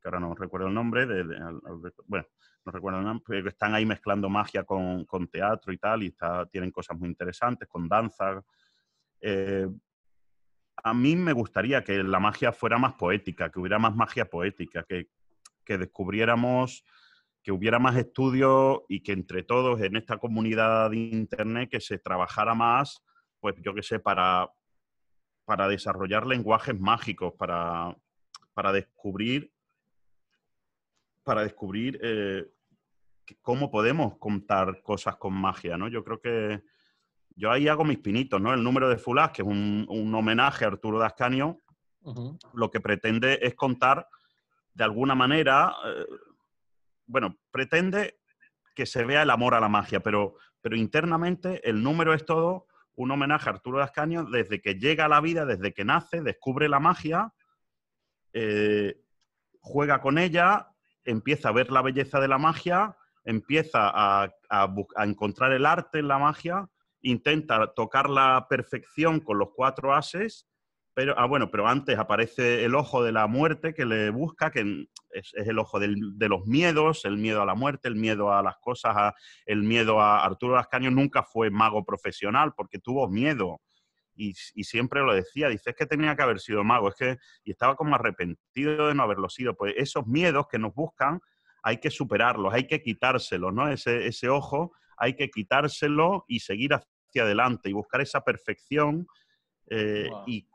que ahora no recuerdo el nombre, bueno, no recuerdo pues, que están ahí mezclando magia con, con teatro y tal, y tienen cosas muy interesantes, con danza. Eh, a mí me gustaría que la magia fuera más poética, que hubiera más magia poética, que, que descubriéramos que hubiera más estudios y que entre todos en esta comunidad de Internet que se trabajara más, pues yo qué sé, para, para desarrollar lenguajes mágicos, para, para descubrir, para descubrir eh, cómo podemos contar cosas con magia, ¿no? Yo creo que yo ahí hago mis pinitos, ¿no? El número de Fulas, que es un, homenaje a Arturo Dascanio, lo que pretende es contar de alguna manera... Eh, bueno, pretende que se vea el amor a la magia, pero, internamente el número es todo un homenaje a Arturo de desde que llega a la vida, desde que nace, descubre la magia, eh, juega con ella, empieza a ver la belleza de la magia, empieza a encontrar el arte en la magia, intenta tocar la perfección con los cuatro ases pero, ah, bueno, pero antes aparece el ojo de la muerte que le busca, que es, el ojo de los miedos, el miedo a la muerte, el miedo a las cosas, el miedo a Arturo Lascaño nunca fue mago profesional porque tuvo miedo. Y, siempre lo decía, dice, que tenía que haber sido mago, es que, y estaba como arrepentido de no haberlo sido. Pues esos miedos que nos buscan hay que superarlos, hay que quitárselo ¿no? Ese, ese ojo hay que quitárselo y seguir hacia adelante y buscar esa perfección eh, y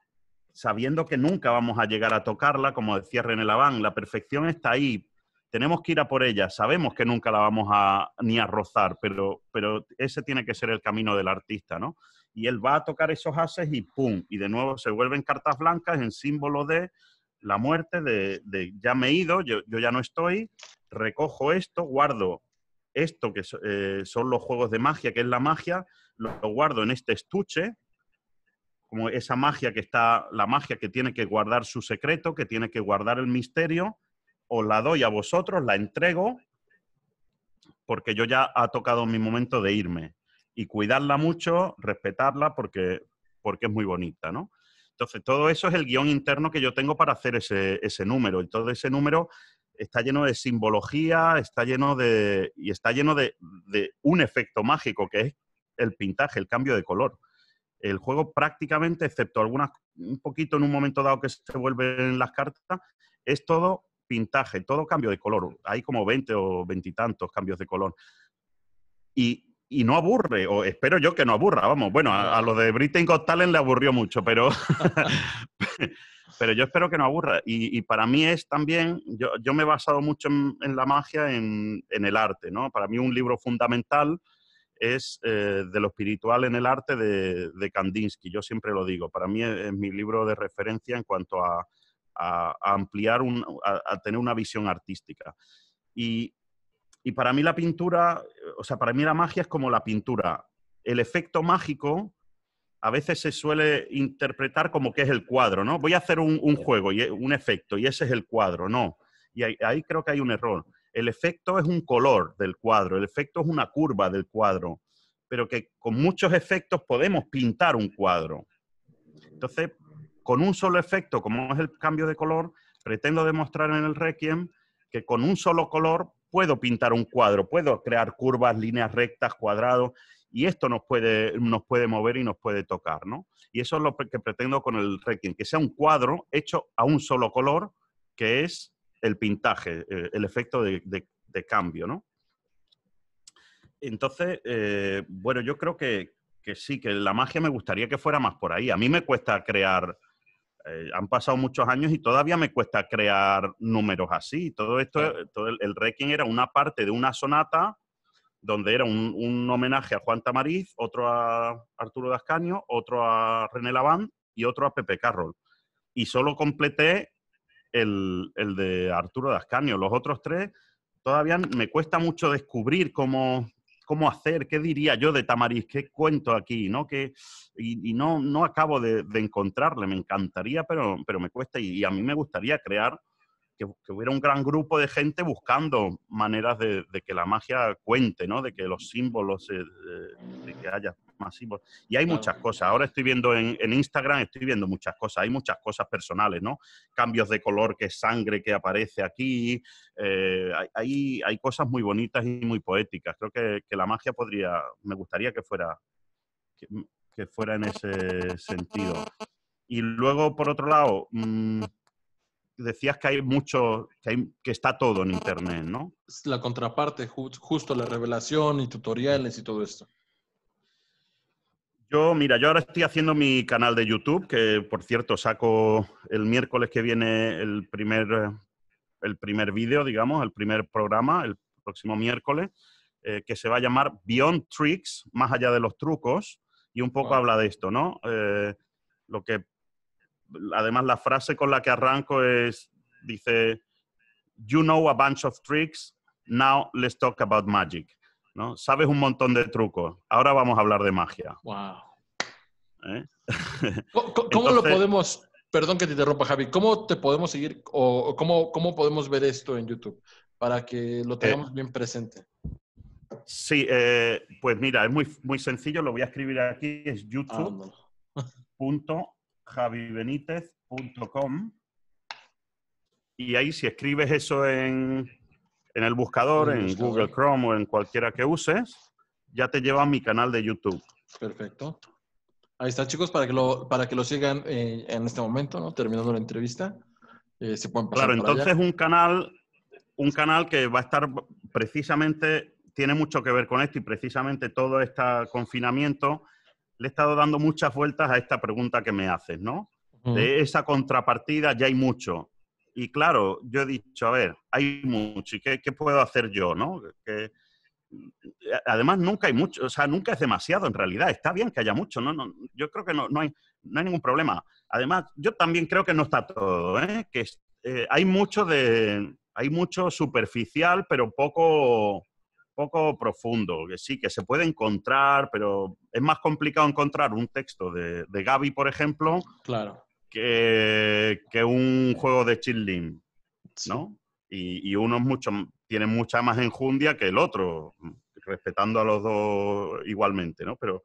sabiendo que nunca vamos a llegar a tocarla, como decía René Laván, la perfección está ahí, tenemos que ir a por ella, sabemos que nunca la vamos a ni a rozar, pero, pero ese tiene que ser el camino del artista, ¿no? Y él va a tocar esos ases y ¡pum! Y de nuevo se vuelven cartas blancas en símbolo de la muerte, de, ya me he ido, yo, ya no estoy, recojo esto, guardo esto que eh, son los juegos de magia, que es la magia, lo guardo en este estuche, como esa magia que está, la magia que tiene que guardar su secreto, que tiene que guardar el misterio, os la doy a vosotros, la entrego, porque yo ya ha tocado mi momento de irme. Y cuidarla mucho, respetarla, porque, porque es muy bonita, ¿no? Entonces, todo eso es el guión interno que yo tengo para hacer ese, ese número. Y todo ese número está lleno de simbología, está lleno de. y está lleno de un efecto mágico, que es el pintaje, el cambio de color el juego prácticamente, excepto algunas, un poquito en un momento dado que se vuelven las cartas, es todo pintaje, todo cambio de color. Hay como 20 o veintitantos cambios de color. Y, no aburre, o espero yo que no aburra, vamos. Bueno, a, lo los de Britain Got Talent le aburrió mucho, pero, pero yo espero que no aburra. Y, para mí es también, yo, me he basado mucho en, la magia, en, en, el arte, ¿no? Para mí un libro fundamental es eh, de lo espiritual en el arte de, de, Kandinsky, yo siempre lo digo, para mí e, es, mi libro de referencia en cuanto a, a, ampliar, un, a, tener una visión artística. Y, y para mí la pintura, o sea, para mí la magia es como la pintura. El efecto mágico a veces se suele interpretar como que es el cuadro, ¿no? Voy a hacer un, juego, y e, un efecto, y ese es el cuadro, no. Y ahí creo que hay un error. El efecto es un color del cuadro, el efecto es una curva del cuadro, pero que con muchos efectos podemos pintar un cuadro. Entonces, con un solo efecto, como es el cambio de color, pretendo demostrar en el Requiem que con un solo color puedo pintar un cuadro, puedo crear curvas, líneas rectas, cuadrados, y esto nos puede, nos puede mover y nos puede tocar, ¿no? Y eso es lo que pretendo con el Requiem, que sea un cuadro hecho a un solo color, que es el pintaje, eh, el efecto de, cambio, ¿no? Entonces, eh, bueno, yo creo que, sí, que la magia me gustaría que fuera más por ahí. A mí me cuesta crear, eh, han pasado muchos años y todavía me cuesta crear números así. Todo esto, el, el, era una parte de una sonata donde era un, un homenaje a Juan Tamariz, otro a Arturo Dascaño, otro a René Laván y otro a Pepe Carroll. Y solo completé el, de Arturo Dascanio. Los otros tres todavía me cuesta mucho descubrir cómo, cómo hacer, qué diría yo de Tamariz, qué cuento aquí, ¿no? Que, y, no, no acabo de, encontrarle, me encantaría, pero, pero me cuesta y, a mí me gustaría crear que, hubiera un gran grupo de gente buscando maneras de, que la magia cuente, ¿no? De que los símbolos, eh, de, que haya más símbolos. Y hay muchas cosas. Ahora estoy viendo en, Instagram, estoy viendo muchas cosas. Hay muchas cosas personales, ¿no? Cambios de color, que es sangre que aparece aquí. Eh, hay, cosas muy bonitas y muy poéticas. Creo que, la magia podría, me gustaría que fuera, que, fuera en ese sentido. Y luego, por otro lado... Mm, decías que hay mucho, que, está todo en Internet, ¿no? La contraparte, justo la revelación y tutoriales y todo esto. Yo, mira, yo ahora estoy haciendo mi canal de YouTube, que por cierto saco el miércoles que viene el primer, el primer vídeo, digamos, el primer programa, el próximo miércoles, eh, que se va a llamar Beyond Tricks, más allá de los trucos, y un poco habla de esto, ¿no? Eh, lo que además la frase con la que arranco es, dice, you know a bunch of tricks, now let's talk about magic. ¿No? Sabes un montón de trucos, ahora vamos a hablar de magia. Wow. ¿Eh? ¿Cómo, lo podemos, perdón que te interrumpa Javi, cómo te podemos seguir o cómo, podemos ver esto en YouTube para que lo eh, tengamos bien presente? Sí, eh, pues mira, es muy, muy sencillo, lo voy a escribir aquí, es ah, youtube.com javibenitez.com y ahí si escribes eso en, el buscador, en Google Chrome o en cualquiera que uses, ya te lleva a mi canal de YouTube. Perfecto. Ahí está, chicos, para que lo, para que lo sigan eh, en este momento, ¿no? Terminando la entrevista. Eh, se pueden Claro, entonces un canal, un canal que va a estar precisamente, tiene mucho que ver con esto y precisamente todo este confinamiento le he estado dando muchas vueltas a esta pregunta que me haces, ¿no? De esa contrapartida ya hay mucho. Y claro, yo he dicho, a ver, hay mucho, ¿y qué, puedo hacer yo, no? además, nunca hay mucho, o sea, nunca es demasiado en realidad. Está bien que haya mucho, ¿no? yo creo que no, hay, ningún problema. Además, yo también creo que no está todo, ¿eh? Que eh, hay mucho de... Hay mucho superficial, pero poco poco profundo, que sí, que se puede encontrar, pero es más complicado encontrar un texto de, de Gaby, por ejemplo, claro. que, que un juego de Chilling, ¿no? Y, y, uno es mucho, tiene mucha más enjundia que el otro, respetando a los dos igualmente, ¿no? Pero,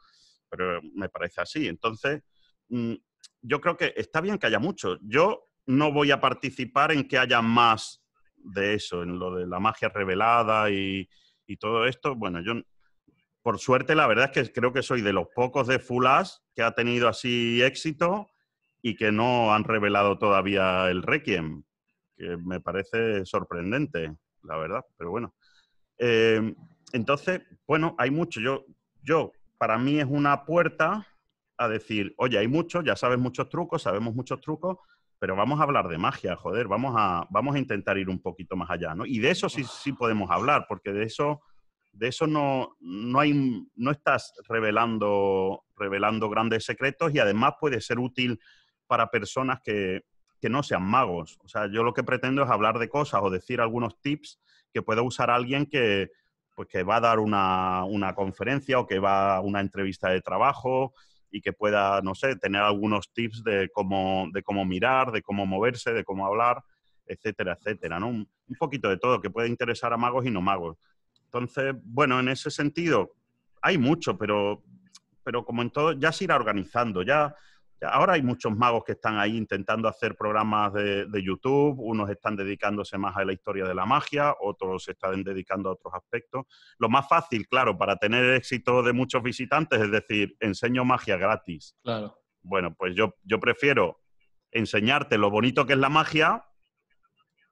pero me parece así. Entonces, mm, yo creo que está bien que haya mucho. Yo no voy a participar en que haya más de eso, en lo de la magia revelada y, y todo esto, bueno, yo por suerte la verdad es que creo que soy de los pocos de Full que ha tenido así éxito y que no han revelado todavía el Requiem, que me parece sorprendente, la verdad, pero bueno. Eh, entonces, bueno, hay mucho. Yo, yo, para mí es una puerta a decir, oye, hay mucho, ya sabes muchos trucos, sabemos muchos trucos, pero vamos a hablar de magia, joder, vamos a, vamos a intentar ir un poquito más allá, ¿no? Y de eso sí, sí podemos hablar, porque de eso, de eso no, no, hay, no estás revelando, revelando grandes secretos y además puede ser útil para personas que, que no sean magos. O sea, yo lo que pretendo es hablar de cosas o decir algunos tips que pueda usar alguien que, pues, que va a dar una, una conferencia o que va a una entrevista de trabajo y que pueda, no sé, tener algunos tips de cómo, de cómo mirar, de cómo moverse, de cómo hablar, etcétera, etcétera, ¿no? Un, poquito de todo que puede interesar a magos y no magos. Entonces, bueno, en ese sentido hay mucho, pero, pero como en todo, ya se irá organizando, ya Ahora hay muchos magos que están ahí intentando hacer programas de, YouTube, unos están dedicándose más a la historia de la magia, otros se están dedicando a otros aspectos. Lo más fácil, claro, para tener éxito de muchos visitantes es decir, enseño magia gratis. Claro. Bueno, pues yo, yo prefiero enseñarte lo bonito que es la magia,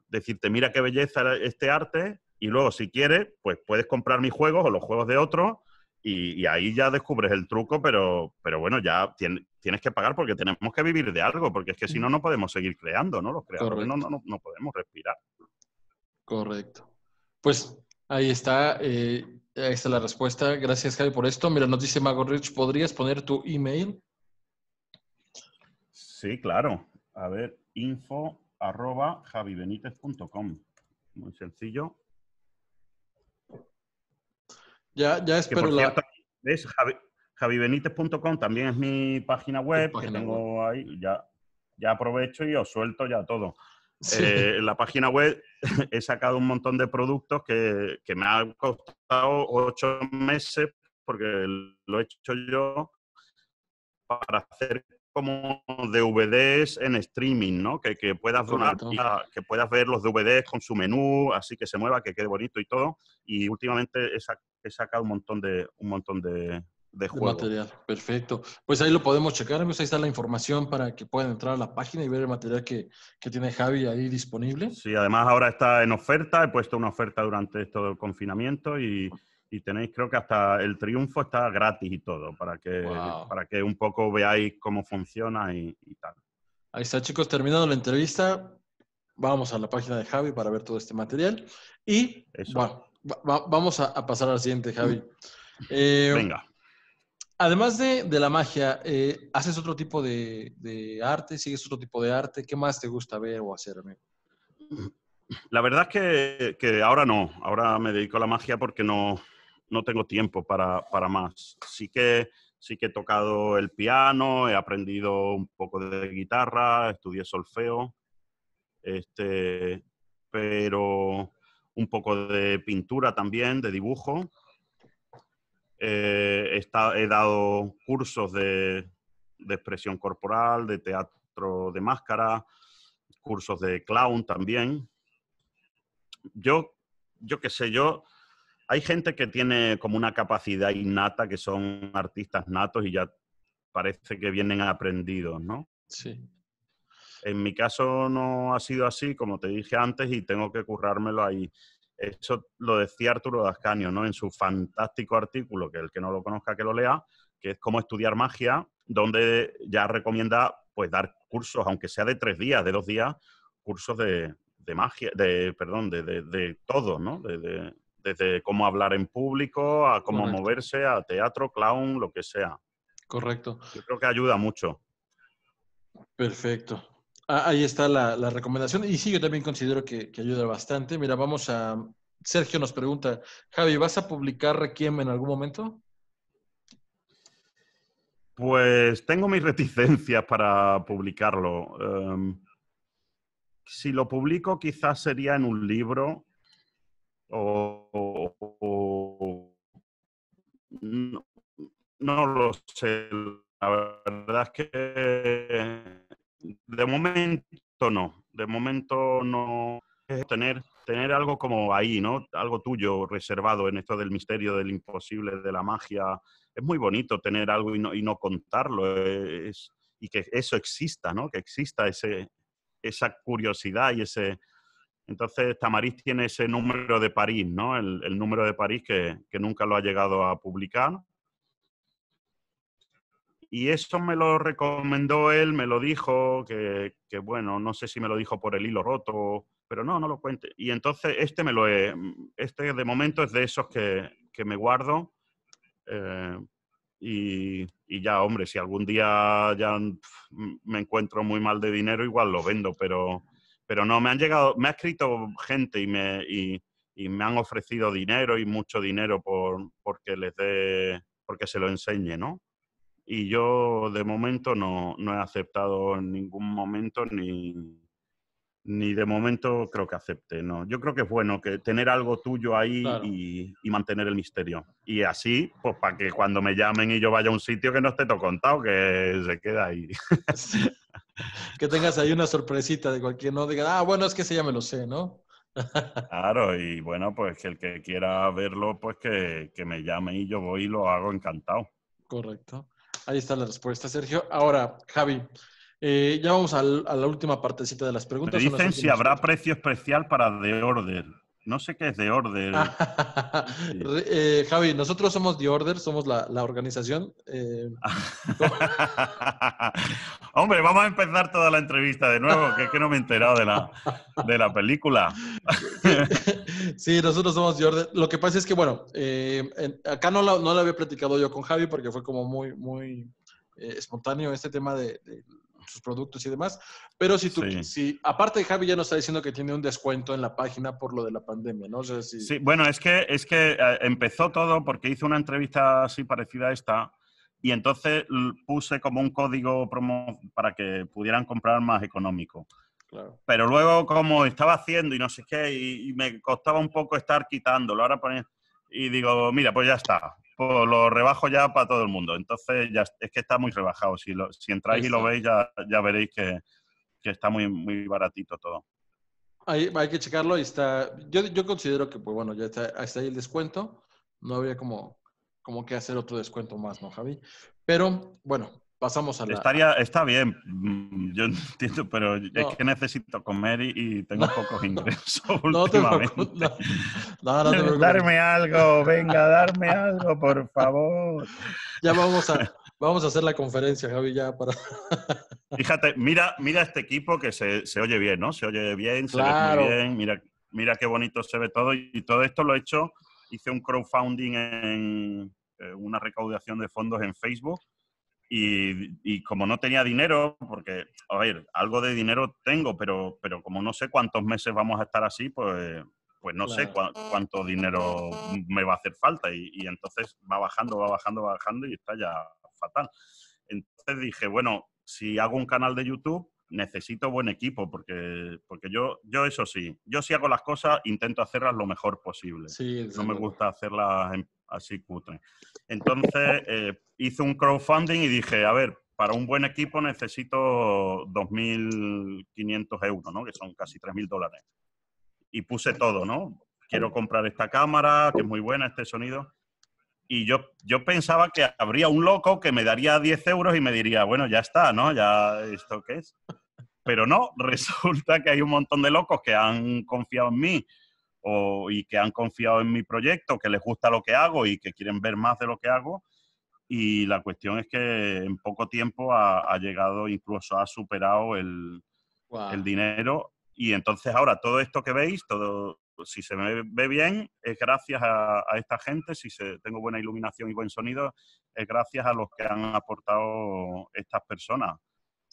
decirte, mira qué belleza este arte, y luego si quieres, pues puedes comprar mis juegos o los juegos de otros y, ahí ya descubres el truco, pero, pero bueno, ya tienes que pagar porque tenemos que vivir de algo, porque es que si no, no podemos seguir creando, ¿no? Los creadores no, no, no, podemos respirar. Correcto. Pues ahí está, eh, ahí está la respuesta. Gracias, Javi, por esto. Mira, nos dice Mago Rich, ¿podrías poner tu email? Sí, claro. A ver, info arroba Muy sencillo. Ya, ya espero la... Javi, también es mi página web que tengo ahí. Ya, ya aprovecho y os suelto ya todo. en eh, la página web he sacado un montón de productos que, me han costado ocho meses porque lo he hecho yo para hacer como DVDs en streaming, ¿no? Que, que puedas que puedas ver los DVDs con su menú, así que se mueva, que quede bonito y todo. Y últimamente he, sacado un montón de, un montón de, de material, perfecto. Pues ahí lo podemos checar, ahí está la información para que puedan entrar a la página y ver el material que, que, tiene Javi ahí disponible. Sí, además ahora está en oferta, he puesto una oferta durante todo el confinamiento y, y tenéis creo que hasta el triunfo está gratis y todo, para que, para que un poco veáis cómo funciona y, tal. Ahí está chicos, terminando la entrevista, vamos a la página de Javi para ver todo este material y bueno, vamos a, pasar al siguiente Javi. Mm. Eh, Venga. Además de, de la magia, eh, ¿haces otro tipo de, arte? ¿Sigues otro tipo de arte? ¿Qué más te gusta ver o hacer, amigo? La verdad es que, que ahora no, ahora me dedico a la magia porque no, no tengo tiempo para, más. Sí que, sí que he tocado el piano, he aprendido un poco de guitarra, estudié solfeo, este, pero un poco de pintura también, de dibujo. Eh, he dado cursos de, de expresión corporal, de teatro de máscara, cursos de clown también. Yo, yo qué sé, yo hay gente que tiene como una capacidad innata, que son artistas natos y ya parece que vienen aprendidos, ¿no? Sí. En mi caso no ha sido así, como te dije antes, y tengo que currármelo ahí. Eso lo decía Arturo Dascanio, ¿no? En su fantástico artículo, que el que no lo conozca que lo lea, que es cómo estudiar magia, donde ya recomienda pues dar cursos, aunque sea de tres días, de dos días, cursos de, magia, de, perdón, de, todo, ¿no? De, desde cómo hablar en público a cómo moverse, a teatro, clown, lo que sea. Correcto. Yo creo que ayuda mucho. Perfecto. Ah, ahí está la, recomendación. Y sí, yo también considero que, ayuda bastante. Mira, vamos a... Sergio nos pregunta, Javi, ¿vas a publicar Requiem en algún momento? Pues tengo mis reticencias para publicarlo. Em, si lo publico, quizás sería en un libro o, no, lo sé. La verdad es que de momento no, de momento no tener, tener algo como ahí, ¿no? Algo tuyo reservado en esto del misterio, del imposible, de la magia. Es muy bonito tener algo y no, y no contarlo. Eh, es, y que eso exista, ¿no? Que exista ese, esa curiosidad y ese, entonces, Tamariz tiene ese número de París, ¿no? El, número de París que, nunca lo ha llegado a publicar. Y eso me lo recomendó él, me lo dijo, que, bueno, no sé si me lo dijo por el hilo roto, pero no, no lo cuente. Y entonces este me lo he, este de momento es de esos que, me guardo. Eh, y, ya, hombre, si algún día ya me encuentro muy mal de dinero, igual lo vendo, pero pero no, me han llegado, me ha escrito gente y me, y, me han ofrecido dinero y mucho dinero por, porque les dé, porque se lo enseñe, ¿no? Y yo de momento no, no he aceptado en ningún momento ni, ni de momento creo que acepte, ¿no? Yo creo que es bueno que tener algo tuyo ahí y, mantener el misterio. Y así, pues para que cuando me llamen y yo vaya a un sitio que no esté todo contado, que se queda ahí. Sí. que tengas ahí una sorpresita de cualquier, no diga, ah, bueno, es que ese ya me lo sé, ¿no? claro, y bueno, pues que el que quiera verlo, pues que, que me llame y yo voy y lo hago encantado. Correcto. Ahí está la respuesta, Sergio. Ahora, Javi, eh, ya vamos a la última partecita de las preguntas. dicen si habrá precio especial para de Order. No sé qué es de Order. Eh, Javi, nosotros somos The Order, somos la, organización. Eh, Hombre, vamos a empezar toda la entrevista de nuevo, que es que no me he enterado de la, de la película. sí, nosotros somos de Order. Lo que pasa es que, bueno, eh, acá no lo había platicado yo con Javi porque fue como muy, muy espontáneo este tema de sus productos y demás. Pero si tú, si, aparte de Javi ya nos está diciendo que tiene un descuento en la página por lo de la pandemia, ¿no? si... Sí, bueno, es que, es que eh, empezó todo porque hice una entrevista así parecida a esta y entonces puse como un código promo para que pudieran comprar más económico. Pero luego, como estaba haciendo y no sé qué, y, me costaba un poco estar quitándolo, ahora ponía, y digo, mira, pues ya está, pues lo rebajo ya para todo el mundo. Entonces, ya es que está muy rebajado. Si, lo, si entráis y lo veis, ya, veréis que, está muy, muy baratito todo. Ahí, hay que checarlo y está. Yo, considero que, pues bueno, ya está, ahí el descuento. No había como, como que hacer otro descuento más, ¿no, Javi? Pero bueno, pasamos a la... Estaría, está bien, mm, yo entiendo, pero es que necesito comer y, tengo pocos ingresos últimamente. darme algo, venga, darme algo, por favor. Ya vamos a, vamos a hacer la conferencia, Javi, ya para... Fíjate, mira, mira este equipo que se, oye bien, ¿no? Se oye bien, se ve muy bien, mira, mira qué bonito se ve todo. Y, todo esto lo he hecho, hice un crowdfunding en eh, una recaudación de fondos en Facebook y, como no tenía dinero, porque, a ver, algo de dinero tengo, pero, pero como no sé cuántos meses vamos a estar así, pues, pues no sé cuánto dinero me va a hacer falta. Y, entonces va bajando, va bajando, va bajando y está ya fatal. Entonces dije, bueno, si hago un canal de YouTube, necesito buen equipo, porque, porque yo, yo eso sí, yo si hago las cosas, intento hacerlas lo mejor posible. no me gusta hacerlas en, así cutre. Entonces eh, hice un crowdfunding y dije, a ver, para un buen equipo necesito 2.500 euros, ¿no? Que son casi 3.000 dólares. Y puse todo, ¿no? Quiero comprar esta cámara, que es muy buena, este sonido. Y yo, yo pensaba que habría un loco que me daría 10 euros y me diría, bueno, ya está, ¿no? Ya, ¿esto qué es? Pero no, resulta que hay un montón de locos que han confiado en mí y que han confiado en mi proyecto, que les gusta lo que hago y que quieren ver más de lo que hago. Y la cuestión es que en poco tiempo ha, llegado, incluso ha superado el, el, dinero. Y entonces ahora todo esto que veis, todo, si se me ve bien, es gracias a, esta gente, si se, tengo buena iluminación y buen sonido, es gracias a los que han aportado estas personas.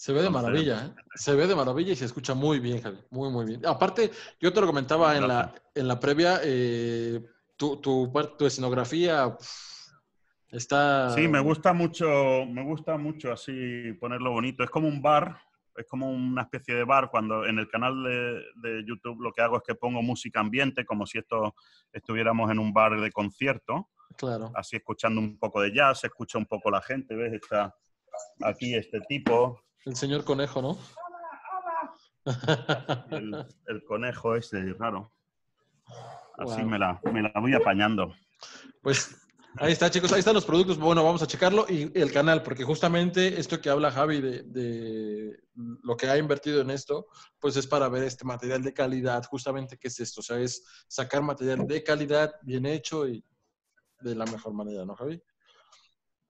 Se ve de maravilla, ¿eh? se ve de maravilla y se escucha muy bien, Javi, muy, muy bien. Aparte, yo te lo comentaba en la, en la previa, eh, tu, tu, tu, escenografía está... Sí, me gusta mucho, me gusta mucho así ponerlo bonito. Es como un bar, es como una especie de bar. Cuando en el canal de, YouTube lo que hago es que pongo música ambiente, como si esto estuviéramos en un bar de concierto. Claro. Así escuchando un poco de jazz, escucha un poco la gente, ¿ves? Está aquí este tipo, el señor conejo, ¿no? El, conejo ese, raro. Así me, la, me la voy apañando. Pues Ahí está, chicos. Ahí están los productos. Bueno, vamos a checarlo. Y el canal, porque justamente esto que habla Javi de, de, lo que ha invertido en esto, pues es para ver este material de calidad. Justamente, ¿qué es esto? O sea, es sacar material de calidad bien hecho y de la mejor manera, ¿no, Javi?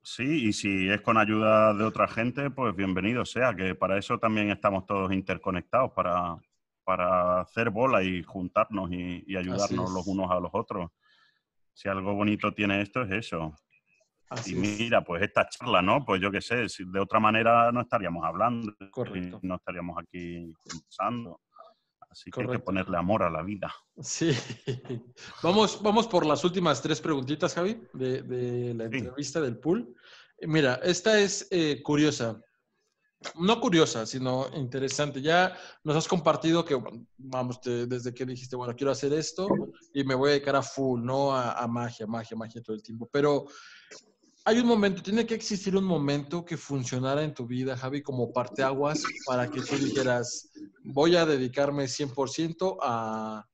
Sí, y si es con ayuda de otra gente, pues bienvenido sea, que para eso también estamos todos interconectados, para, hacer bola y juntarnos y, ayudarnos los unos a los otros. Si algo bonito tiene esto es eso. y mira, pues esta charla, ¿no? Pues yo qué sé, de otra manera no estaríamos hablando, no estaríamos aquí pensando así que hay que ponerle amor a la vida. Sí. Vamos, vamos por las últimas tres preguntitas, Javi, de, la entrevista del pool. Mira, esta es eh, curiosa. No curiosa, sino interesante. Ya nos has compartido que, vamos, desde que dijiste, bueno, quiero hacer esto y me voy a dedicar a full, no a, a magia, magia, magia todo el tiempo. Pero hay un momento, tiene que existir un momento que funcionara en tu vida, Javi, como parteaguas para que tú dijeras, voy a dedicarme 100% a,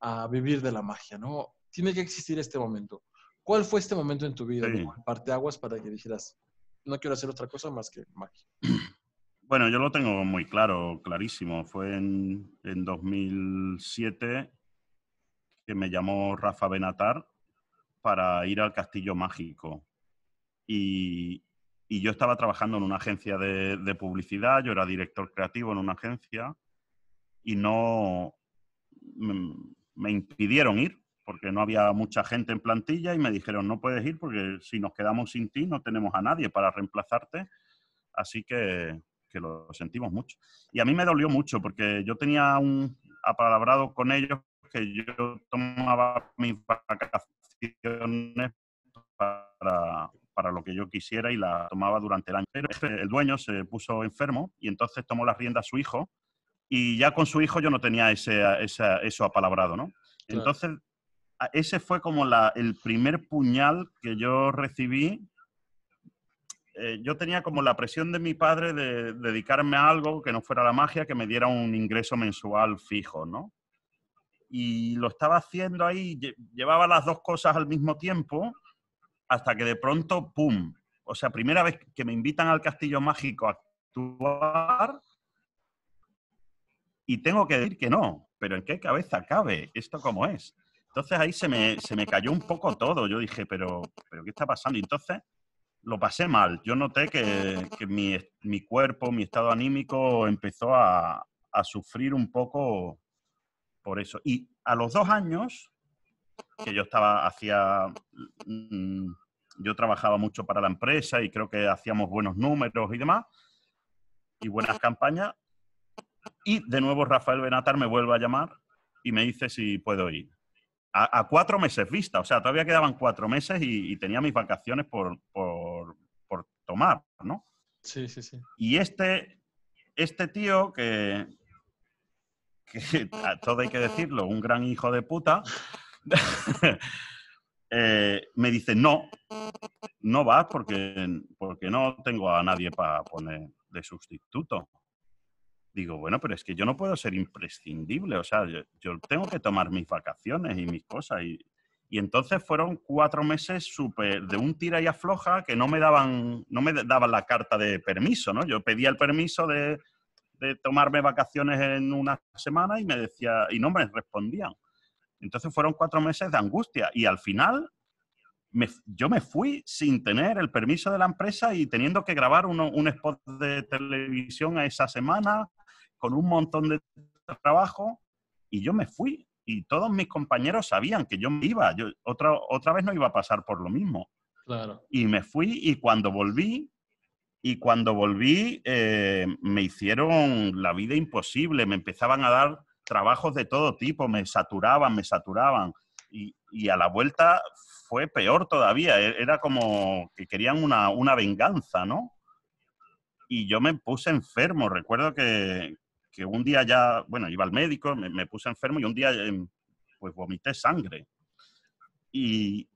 a vivir de la magia, ¿no? Tiene que existir este momento. ¿Cuál fue este momento en tu vida, parteaguas, para que dijeras, no quiero hacer otra cosa más que magia? Bueno, yo lo tengo muy claro, clarísimo. Fue en, en 2007 que me llamó Rafa Benatar para ir al Castillo Mágico y, yo estaba trabajando en una agencia de, publicidad, yo era director creativo en una agencia y no me, impidieron ir porque no había mucha gente en plantilla y me dijeron no puedes ir porque si nos quedamos sin ti no tenemos a nadie para reemplazarte, así que, que lo sentimos mucho. Y a mí me dolió mucho porque yo tenía un apalabrado con ellos que yo tomaba mis vacaciones para, para lo que yo quisiera y la tomaba durante el año. Pero el dueño se puso enfermo y entonces tomó las riendas su hijo y ya con su hijo yo no tenía ese, eso apalabrado, ¿no? Entonces, ese fue como el primer puñal que yo recibí. Eh, yo tenía como la presión de mi padre de, dedicarme a algo que no fuera la magia, que me diera un ingreso mensual fijo, ¿no? y lo estaba haciendo ahí, llevaba las dos cosas al mismo tiempo hasta que de pronto, ¡pum! O sea, primera vez que me invitan al Castillo Mágico a actuar y tengo que decir que no, pero ¿en qué cabeza cabe esto cómo es? Entonces ahí se me, cayó un poco todo. Yo dije, pero, pero ¿qué está pasando? Y entonces lo pasé mal. Yo noté que, que mi, mi, cuerpo, mi estado anímico empezó a, a sufrir un poco por eso. Y a los dos años que yo estaba, hacía, mm, mm, yo trabajaba mucho para la empresa y creo que hacíamos buenos números y demás, y buenas campañas. Y de nuevo Rafael Benatar me vuelve a llamar y me dice si puedo ir. A, cuatro meses vista, o sea, todavía quedaban cuatro meses y, tenía mis vacaciones por, por, por, tomar, ¿no? Sí, sí, sí. Y este, este tío que, que, todo hay que decirlo, un gran hijo de puta, Eh, me dice, no, no vas porque, no tengo a nadie para poner de sustituto. Digo, bueno, pero es que yo no puedo ser imprescindible, o sea, yo, tengo que tomar mis vacaciones y mis cosas. Y, entonces fueron cuatro meses de un tira y afloja que no me daban, no me daban la carta de permiso, ¿no? Yo pedía el permiso de, tomarme vacaciones en una semana y me decía, y no me respondían. Entonces fueron cuatro meses de angustia y al final yo me fui sin tener el permiso de la empresa y teniendo que grabar un spot de televisión a esa semana con un montón de trabajo y yo me fui y todos mis compañeros sabían que yo me iba, yo otra, otra vez no iba a pasar por lo mismo. Y me fui y cuando volví, y cuando volví eh, me hicieron la vida imposible, me empezaban a dar trabajos de todo tipo, me saturaban, me saturaban. Y, a la vuelta fue peor todavía, e, era como que querían una, venganza, ¿no? Y yo me puse enfermo, recuerdo que, un día ya, bueno, iba al médico, me, puse enfermo y un día em, pues vomité sangre. Y,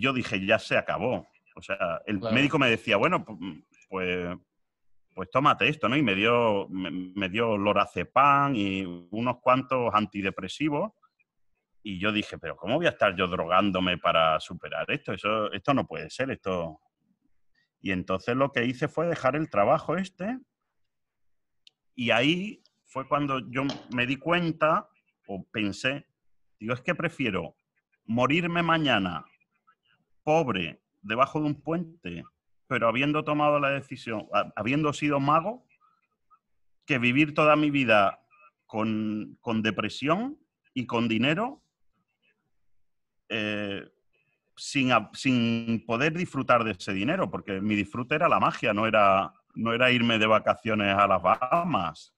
yo dije, ya se acabó. O sea, el médico me decía, bueno, pues pues tómate esto, ¿no? Y me dio, me, dio lorazepam y unos cuantos antidepresivos. Y yo dije, pero ¿cómo voy a estar yo drogándome para superar esto? Eso, esto no puede ser, esto... Y entonces lo que hice fue dejar el trabajo este. Y ahí fue cuando yo me di cuenta o pensé, digo, es que prefiero morirme mañana pobre debajo de un puente pero habiendo tomado la decisión, habiendo sido mago, que vivir toda mi vida con, depresión y con dinero, eh, sin, sin, poder disfrutar de ese dinero, porque mi disfrute era la magia, no era, no era irme de vacaciones a las Bahamas.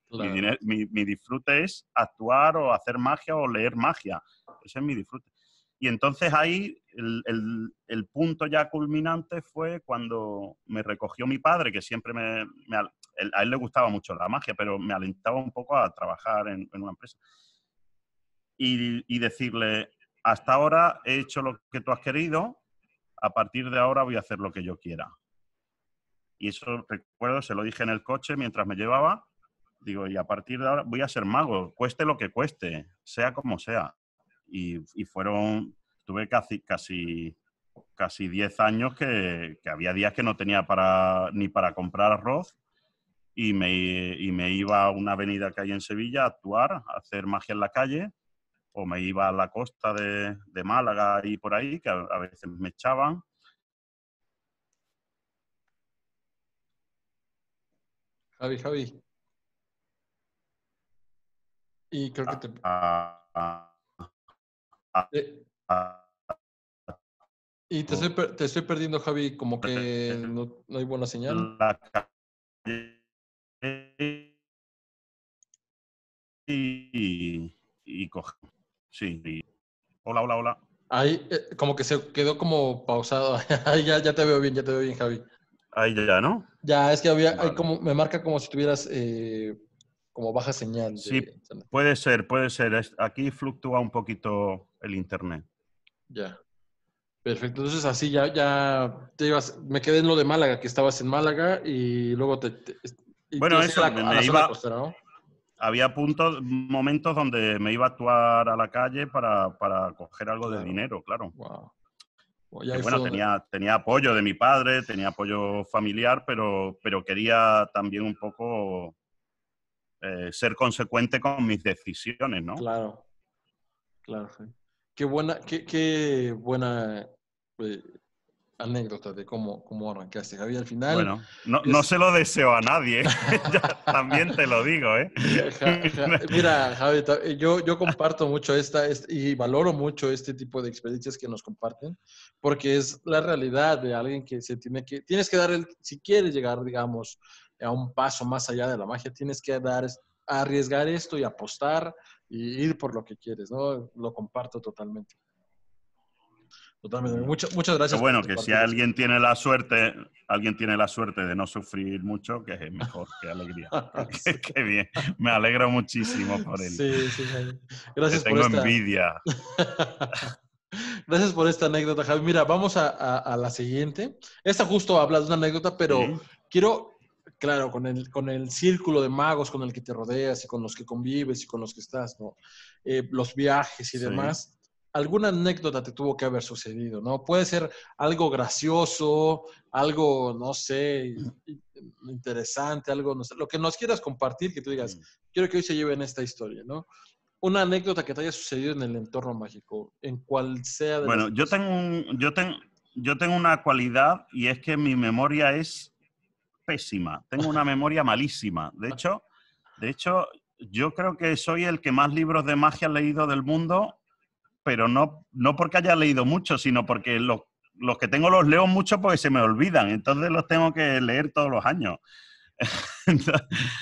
mi disfrute es actuar o hacer magia o leer magia. Ese es mi disfrute. Y entonces ahí el, punto ya culminante fue cuando me recogió mi padre, que siempre me, a él le gustaba mucho la magia, pero me alentaba un poco a trabajar en, una empresa. Y, y, decirle, hasta ahora he hecho lo que tú has querido, a partir de ahora voy a hacer lo que yo quiera. Y eso, recuerdo, se lo dije en el coche mientras me llevaba. Digo, y a partir de ahora voy a ser mago, cueste lo que cueste, sea como sea y, fueron, tuve casi, casi, casi 10 años que, había días que no tenía para, ni para comprar arroz y me, y me iba a una avenida que hay en Sevilla a actuar, a hacer magia en la calle o me iba a la costa de, de Málaga y por ahí, que a, veces me echaban. Javi, Javi. Y creo que te... Ah, ah, Ah, eh, ah. Y te oh. estoy, te estoy perdiendo, Javi, como que no, hay buena señal. La y, y coge. Sí. Hola, hola, hola. Ahí, eh, como que se quedó como pausado. Ahí ya, ya te veo bien, ya te veo bien, Javi. Ahí ya, ¿no? Ya, es que había, como, me marca como si tuvieras eh, como baja señal. Sí, puede ser, puede ser. Aquí fluctúa un poquito el internet. Ya. Perfecto. Entonces, así ya, ya te ibas. Me quedé en lo de Málaga, que estabas en Málaga y luego te. bueno, eso, me a iba, ¿no? Había puntos, momentos donde me iba a actuar a la calle para, coger algo de dinero, claro. Wow. Bueno, tenía, tenía apoyo de mi padre, tenía apoyo familiar, pero, pero quería también un poco eh, ser consecuente con mis decisiones, ¿no? Claro, claro. Qué buena, qué, buena eh, anécdota de cómo, arrancaste, Javier. Al final... Bueno, no, se lo deseo a nadie, ¿eh? también te lo digo, ¿eh? Mira, Javier, yo, yo comparto mucho esta, y valoro mucho este tipo de experiencias que nos comparten, porque es la realidad de alguien que se tiene que... Tienes que dar Si quieres llegar, digamos, a un paso más allá de la magia, tienes que dar, arriesgar esto y apostar y ir por lo que quieres, ¿no? Lo comparto totalmente. Totalmente. muchas gracias. bueno, que si alguien tiene la suerte, alguien tiene la suerte de no sufrir mucho, que es mejor, que alegría. Ah, qué, bien. Me alegro muchísimo por él. Sí, sí, sí. Gracias por tengo envidia. gracias por esta anécdota, Javi. Mira, vamos a, a, la siguiente. Esta justo habla de una anécdota, pero quiero Claro, con el, con el círculo de magos con el que te rodeas y con los que convives y con los que estás, ¿no? Eh, los viajes y demás. Alguna anécdota te tuvo que haber sucedido, ¿no? Puede ser algo gracioso, algo, no sé, interesante, algo, no sé, lo que nos quieras compartir, que tú digas, mm. quiero que hoy se en esta historia, ¿no? Una anécdota que te haya sucedido en el entorno mágico, en cual sea Bueno, yo tengo, yo, tengo, yo tengo una cualidad y es que mi memoria es pésima, tengo una memoria malísima. De ah. hecho, de hecho, yo creo que soy el que más libros de magia ha leído del mundo, pero no, no porque haya leído mucho, sino porque los, que tengo los leo mucho porque se me olvidan, entonces los tengo que leer todos los años.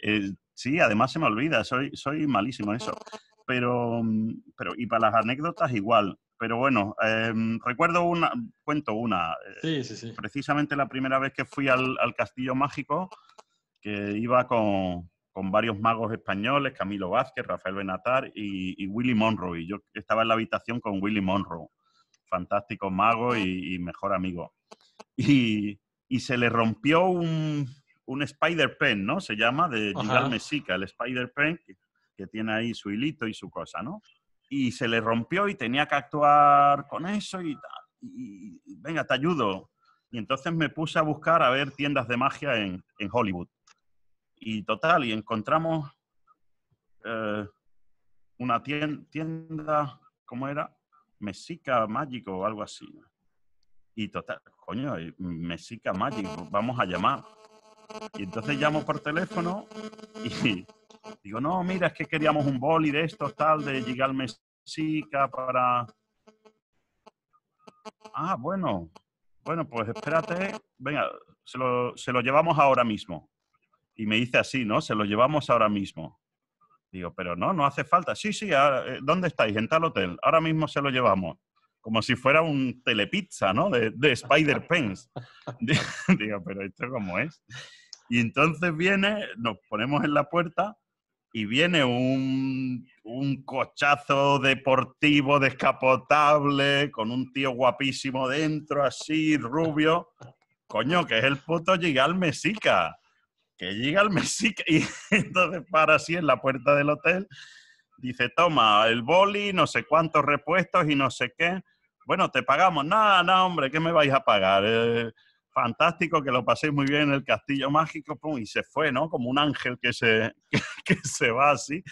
Eh, sí, además se me olvida, soy, soy malísimo en eso. pero, mm, y para las anécdotas igual pero bueno, em, recuerdo una, cuento una. Eh, precisamente la primera vez que fui al, al Castillo Mágico, que iba con, con, varios magos españoles, Camilo Vázquez, Rafael Benatar y, Willy Monroe. Y yo estaba en la habitación con Willy Monroe, fantástico mago y, mejor amigo. Y, y, se le rompió un, un Spider Pen, ¿no? Se llama, de Gilal Mesica, el Spider Pen, que tiene ahí su hilito y su cosa, ¿no? y se le rompió y tenía que actuar con eso y, tal. y venga, te ayudo. Y entonces me puse a buscar a ver tiendas de magia en, Hollywood. Y total, y encontramos eh, una tienda, tienda, ¿cómo era? Mexica Mágico o algo así. Y total, coño, Mexica Mágico, vamos a llamar. Y entonces llamo por teléfono y, Digo, no, mira, es que queríamos un boli de estos, tal, de Gigal Mesica para... Ah, bueno, bueno, pues espérate, venga, se lo, llevamos ahora mismo. Y me dice así, ¿no? Se lo llevamos ahora mismo. Digo, pero no, no hace falta. Sí, sí, ah, eh, ¿dónde estáis? En tal hotel. Ahora mismo se lo llevamos. Como si fuera un telepizza, ¿no? De, de Spider Pens. Digo, pero esto cómo es. Y entonces viene, nos ponemos en la puerta y viene un, cochazo deportivo descapotable con un tío guapísimo dentro, así, rubio. Coño, que es el puto al Mesica. Que llega al Mesica. Y entonces para así en la puerta del hotel. Dice, toma, el boli, no sé cuántos repuestos y no sé qué. Bueno, te pagamos. Nada, no, hombre, ¿qué me vais a pagar? Eh, fantástico, que lo paséis muy bien en el castillo mágico, y se fue, ¿no? Como un ángel que se, que, se va así.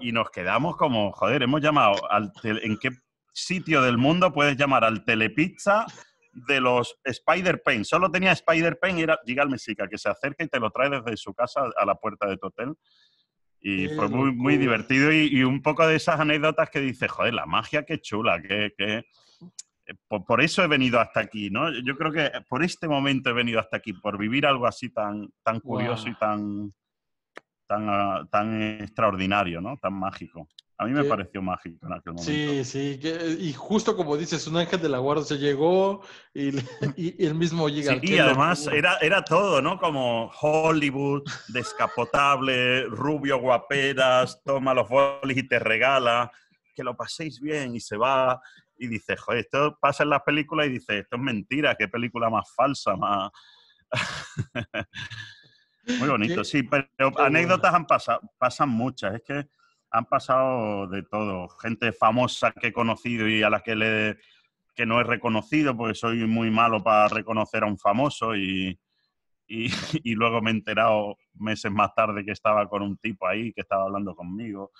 Y nos quedamos como, joder, hemos llamado, al ¿en qué sitio del mundo puedes llamar al telepizza de los Spider Pain? Solo tenía Spider Pain y era al mesica que se acerca y te lo trae desde su casa a la puerta de tu hotel. Y fue muy, muy divertido y, un poco de esas anécdotas que dices, joder, la magia, qué chula, qué por, eso he venido hasta aquí, ¿no? Yo creo que por este momento he venido hasta aquí, por vivir algo así tan, tan curioso y tan, tan, ah, tan extraordinario, ¿no? Tan mágico. A mí me pareció mágico en aquel momento. Sí, sí, y justo como dices, un ángel de la guarda se llegó y, y, el mismo llega. Sí, y además era, era todo, ¿no? Como Hollywood, descapotable, rubio guaperas, toma los bolis y te regala, que lo paséis bien y se va y dices, joder, esto pasa en las películas y dices, esto es mentira, qué película más falsa, más... Muy bonito, sí, pero anécdotas han pasado, pasan muchas, es que han pasado de todo, gente famosa que he conocido y a la que le que no he reconocido porque soy muy malo para reconocer a un famoso y, y luego me he enterado meses más tarde que estaba con un tipo ahí que estaba hablando conmigo.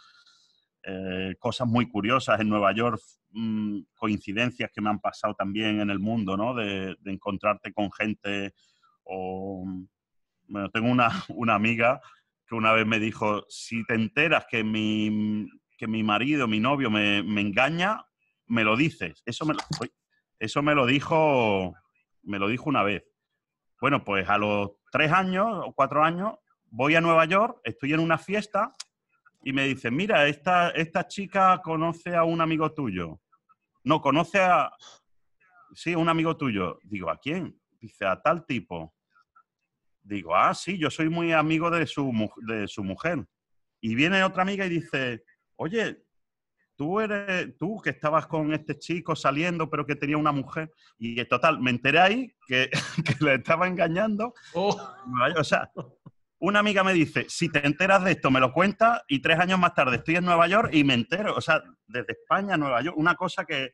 Eh, cosas muy curiosas en Nueva York, mm, coincidencias que me han pasado también en el mundo, ¿no? De, encontrarte con gente o... Mm, bueno, tengo una, una, amiga que una vez me dijo, si te enteras que mi, mm, que mi marido, mi novio me, me engaña, me lo dices. Eso eso me lo dijo, me lo dijo una vez. Bueno, pues a los tres años o cuatro años voy a Nueva York, estoy en una fiesta y me dice, mira, esta, esta chica conoce a un amigo tuyo. No, conoce a... Sí, un amigo tuyo. Digo, ¿a quién? Dice, a tal tipo. Digo, ah, sí, yo soy muy amigo de su, de su mujer. Y viene otra amiga y dice, oye, tú eres tú que estabas con este chico saliendo, pero que tenía una mujer. Y total, me enteré ahí que, le estaba engañando. Oh. O sea, una amiga me dice, si te enteras de esto, me lo cuenta, y tres años más tarde estoy en Nueva York y me entero. O sea, desde España a Nueva York, una cosa que,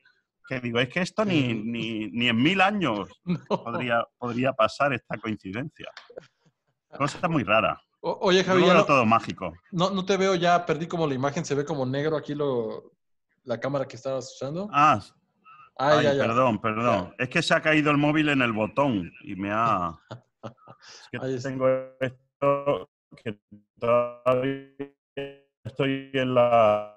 digo, es que esto ni, en mil años podría, podría pasar esta coincidencia. Cosa muy rara. oye, Javier. No, todo mágico. No, te veo ya, perdí como la imagen, se ve como negro aquí lo, la cámara que estabas usando. Ah, ah perdón, perdón. Es que se ha caído el móvil en el botón y me ha. Es que tengo que todavía estoy en la...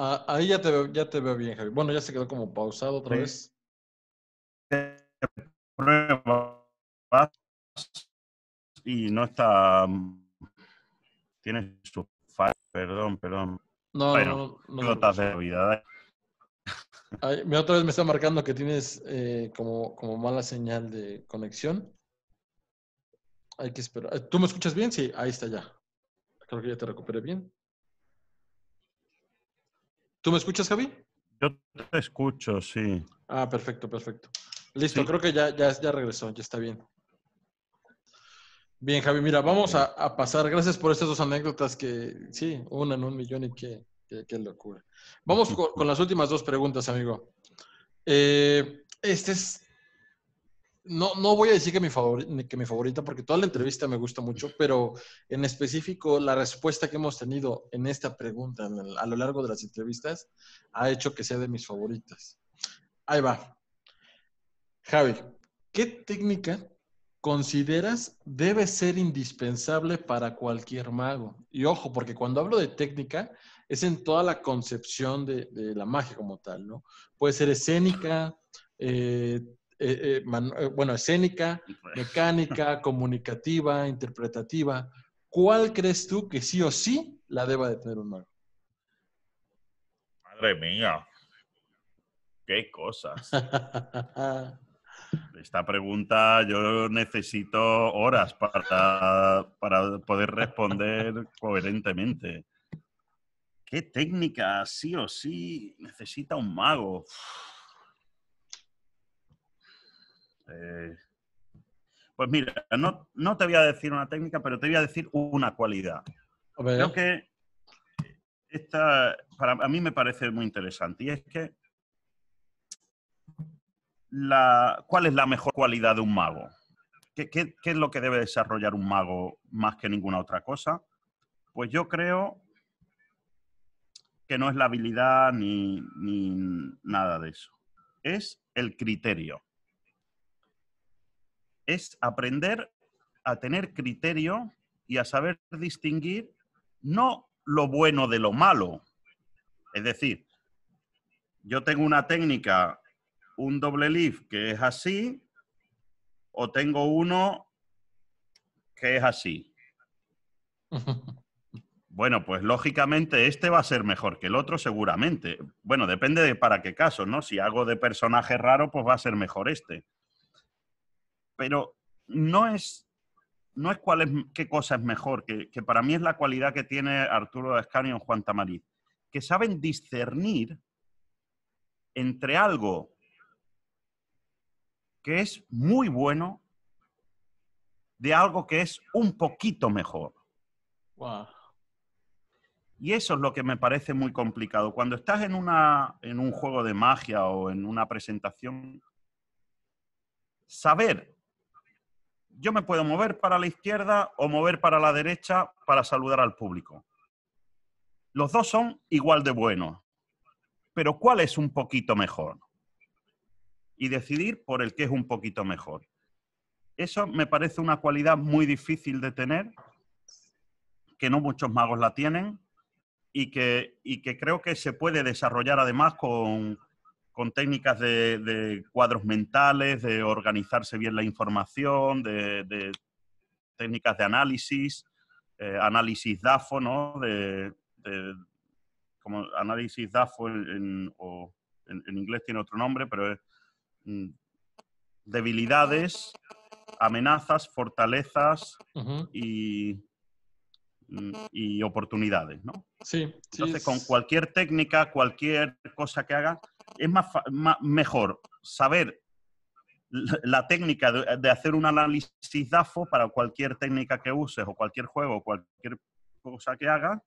Ah, ahí ya te, veo, ya te veo bien, Javi. Bueno, ya se quedó como pausado otra vez. y no está... Mm, tienes su perdón, perdón. No, no, no, no de vida. otra vez me está marcando que tienes eh, como, como mala señal de conexión. Hay que esperar. ¿Tú me escuchas bien? Sí, ahí está ya. Creo que ya te recuperé bien. ¿Tú me escuchas, Javi? Yo te escucho, sí. Ah, perfecto, perfecto. Listo, creo que ya, ya, ya regresó, ya está bien. Bien, Javi, mira, vamos a, pasar. Gracias por estas dos anécdotas que, sí, una en un millón y qué, locura. Vamos con, las últimas dos preguntas, amigo. Eh, este es no, no voy a decir que mi, que mi favorita, porque toda la entrevista me gusta mucho, pero en específico la respuesta que hemos tenido en esta pregunta a lo largo de las entrevistas ha hecho que sea de mis favoritas. Ahí va. Javi, ¿qué técnica consideras debe ser indispensable para cualquier mago? Y ojo, porque cuando hablo de técnica, es en toda la concepción de, la magia como tal, ¿no? Puede ser escénica, eh, eh, eh, eh, bueno, escénica, mecánica, comunicativa, interpretativa. ¿Cuál crees tú que sí o sí la deba de tener un mago? Madre mía, qué cosas. Esta pregunta yo necesito horas para, para poder responder coherentemente. ¿Qué técnica sí o sí necesita un mago? Eh, pues mira, no, te voy a decir una técnica, pero te voy a decir una cualidad. Creo que esta, para, a mí me parece muy interesante y es que la, ¿cuál es la mejor cualidad de un mago? ¿Qué, es lo que debe desarrollar un mago más que ninguna otra cosa? Pues yo creo que no es la habilidad ni nada de eso. Es el criterio es aprender a tener criterio y a saber distinguir no lo bueno de lo malo. Es decir, yo tengo una técnica, un doble leaf que es así, o tengo uno que es así. Bueno, pues lógicamente este va a ser mejor que el otro seguramente. Bueno, depende de para qué caso, ¿no? Si hago de personaje raro, pues va a ser mejor este pero no es, no es, cuál qué cosa es mejor, que, que, para mí es la cualidad que tiene Arturo Escanio y Juan Tamariz, que saben discernir entre algo que es muy bueno de algo que es un poquito mejor. Y eso es lo que me parece muy complicado. Cuando estás en, una, en un juego de magia o en una presentación, saber yo me puedo mover para la izquierda o mover para la derecha para saludar al público. Los dos son igual de buenos, pero ¿cuál es un poquito mejor? Y decidir por el que es un poquito mejor. Eso me parece una cualidad muy difícil de tener, que no muchos magos la tienen y que, y que creo que se puede desarrollar además con, con técnicas de, cuadros mentales, de organizarse bien la información, de, técnicas de análisis, eh, análisis DAFO, ¿no? De, como análisis DAFO en, inglés tiene otro nombre, pero es mm, debilidades, amenazas, fortalezas y, mm, y oportunidades, ¿no? Sí, sí Entonces, con cualquier técnica, cualquier cosa que haga, es más, mejor saber la, técnica de, hacer un análisis DAFO para cualquier técnica que uses o cualquier juego o cualquier cosa que hagas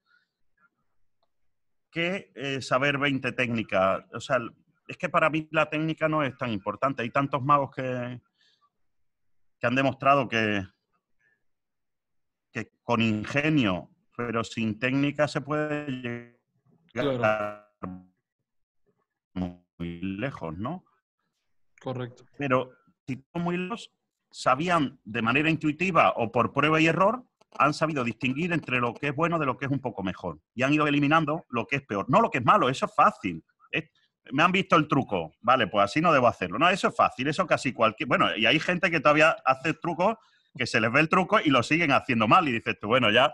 que eh, saber 20 técnicas. O sea, es que para mí la técnica no es tan importante. Hay tantos magos que, han demostrado que, que con ingenio, pero sin técnica se puede llegar muy lejos, ¿no? Correcto. Pero si muy lejos, sabían de manera intuitiva o por prueba y error, han sabido distinguir entre lo que es bueno de lo que es un poco mejor. Y han ido eliminando lo que es peor. No lo que es malo, eso es fácil. me han visto el truco, vale, pues así no debo hacerlo. No, eso es fácil, eso casi cualquier... Bueno, y hay gente que todavía hace trucos, que se les ve el truco y lo siguen haciendo mal. Y dices tú, bueno, ya...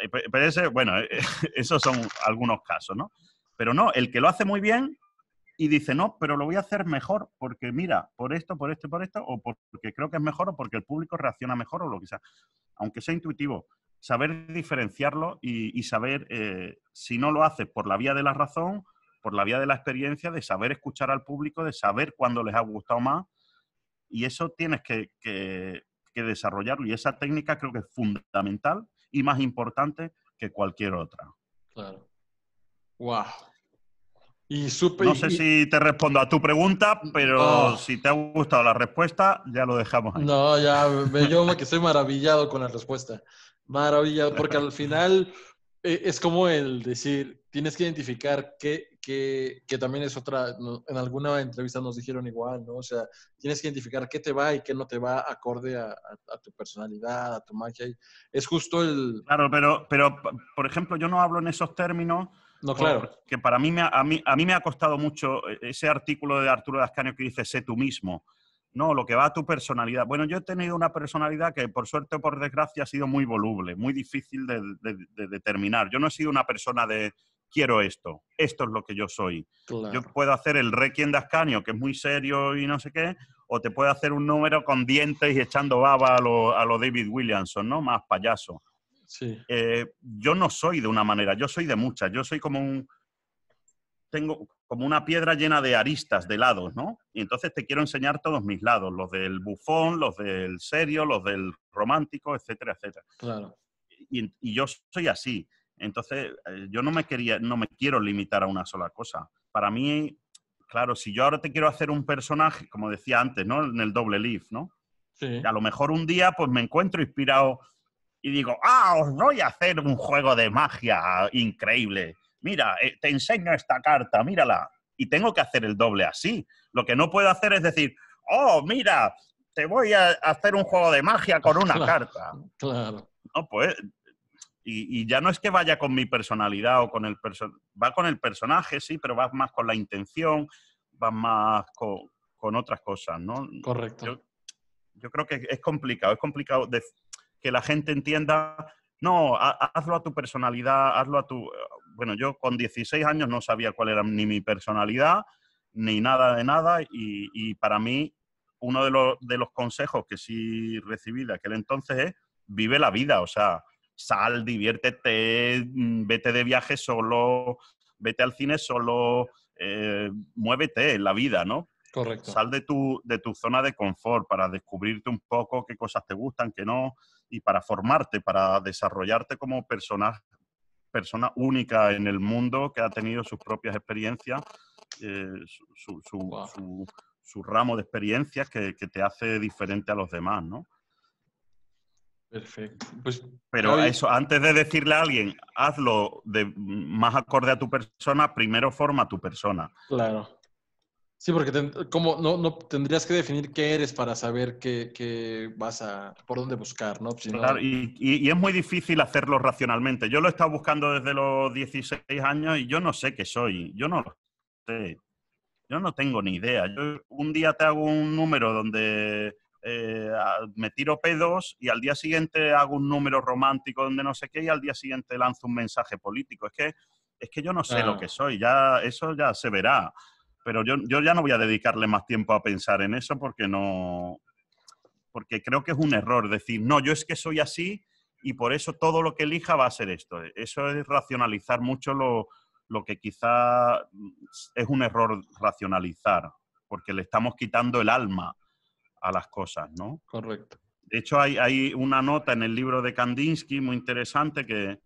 Eh, pero bueno, eh, esos son algunos casos, ¿no? Pero no, el que lo hace muy bien y dice, no, pero lo voy a hacer mejor porque mira, por esto, por esto, por esto, o porque creo que es mejor, o porque el público reacciona mejor, o lo que sea. Aunque sea intuitivo, saber diferenciarlo y, saber eh, si no lo haces por la vía de la razón, por la vía de la experiencia, de saber escuchar al público, de saber cuándo les ha gustado más. Y eso tienes que, desarrollarlo. Y esa técnica creo que es fundamental y más importante que cualquier otra. Claro no sé si te respondo a tu pregunta, pero ah. si te ha gustado la respuesta, ya lo dejamos ahí. No, ya, yo que estoy maravillado con la respuesta. Maravillado, porque al final e, es como el decir, tienes que identificar que, también es otra, en alguna entrevista nos dijeron igual, ¿no? O sea, tienes que identificar qué te va y qué no te va acorde a, a tu personalidad, a tu magia. Es justo el... Claro, pero, pero, por ejemplo, yo no hablo en esos términos no, claro. Que para mí, a mí, a mí me ha costado mucho eh, ese artículo de Arturo Dascanio que dice, sé tú mismo. No, lo que va a tu personalidad. Bueno, yo he tenido una personalidad que, por suerte o por desgracia, ha sido muy voluble, muy difícil de, determinar. Yo no he sido una persona de quiero esto, esto es lo que yo soy. Yo puedo hacer el requiem de Ascanio, que es muy serio y no sé qué, o te puedo hacer un número con dientes y echando baba a lo, a lo David Williamson, ¿no? Más payaso. Sí. Eh, yo no soy de una manera, yo soy de muchas. Yo soy como un. Tengo como una piedra llena de aristas, de lados, ¿no? Y entonces te quiero enseñar todos mis lados, los del bufón, los del serio, los del romántico, etcétera, etcétera. Claro. Y, y yo soy así. Entonces, eh, yo no me quería, no me quiero limitar a una sola cosa. Para mí, claro, si yo ahora te quiero hacer un personaje, como decía antes, ¿no? En el doble leaf, ¿no? Sí. A lo mejor un día, pues me encuentro inspirado y digo, ah, os voy a hacer un juego de magia increíble. Mira, eh, te enseño esta carta, mírala. Y tengo que hacer el doble así. Lo que no puedo hacer es decir, oh, mira, te voy a hacer un juego de magia con una carta. Claro. No, pues. Y, ya no es que vaya con mi personalidad o con el personaje. Va con el personaje, sí, pero vas más con la intención, va más con, otras cosas, ¿no? Correcto. Yo, yo creo que es complicado, es complicado de que la gente entienda, no, hazlo a tu personalidad, hazlo a tu... Bueno, yo con 16 años no sabía cuál era ni mi personalidad, ni nada de nada, y, para mí uno de los, consejos que sí recibí de aquel entonces es vive la vida, o sea, sal, diviértete, mm, vete de viaje solo, vete al cine solo, eh, muévete en la vida, ¿no? Correcto. Sal de tu, de tu zona de confort para descubrirte un poco qué cosas te gustan, qué no y para formarte, para desarrollarte como persona, persona única en el mundo que ha tenido sus propias experiencias, eh, su, ramo de experiencias que, te hace diferente a los demás, ¿no? Perfecto. Pues, Pero eso, antes de decirle a alguien, hazlo de, más acorde a tu persona, primero forma tu persona. Claro. Sí, porque como no, tendrías que definir qué eres para saber qué, vas a, por dónde buscar, ¿no? Y, es muy difícil hacerlo racionalmente. Yo lo he estado buscando desde los 16 años y yo no sé qué soy. Yo no lo sé. Yo no tengo ni idea. Yo un día te hago un número donde eh, me tiro pedos y al día siguiente hago un número romántico donde no sé qué y al día siguiente lanzo un mensaje político. Es que, es que yo no sé lo que soy. Ya, eso ya se verá pero yo, yo, ya no voy a dedicarle más tiempo a pensar en eso porque no. Porque creo que es un error decir, no, yo es que soy así y por eso todo lo que elija va a ser esto. Eso es racionalizar mucho lo, que quizá es un error racionalizar, porque le estamos quitando el alma a las cosas, ¿no? Correcto. De hecho, hay, una nota en el libro de Kandinsky muy interesante que,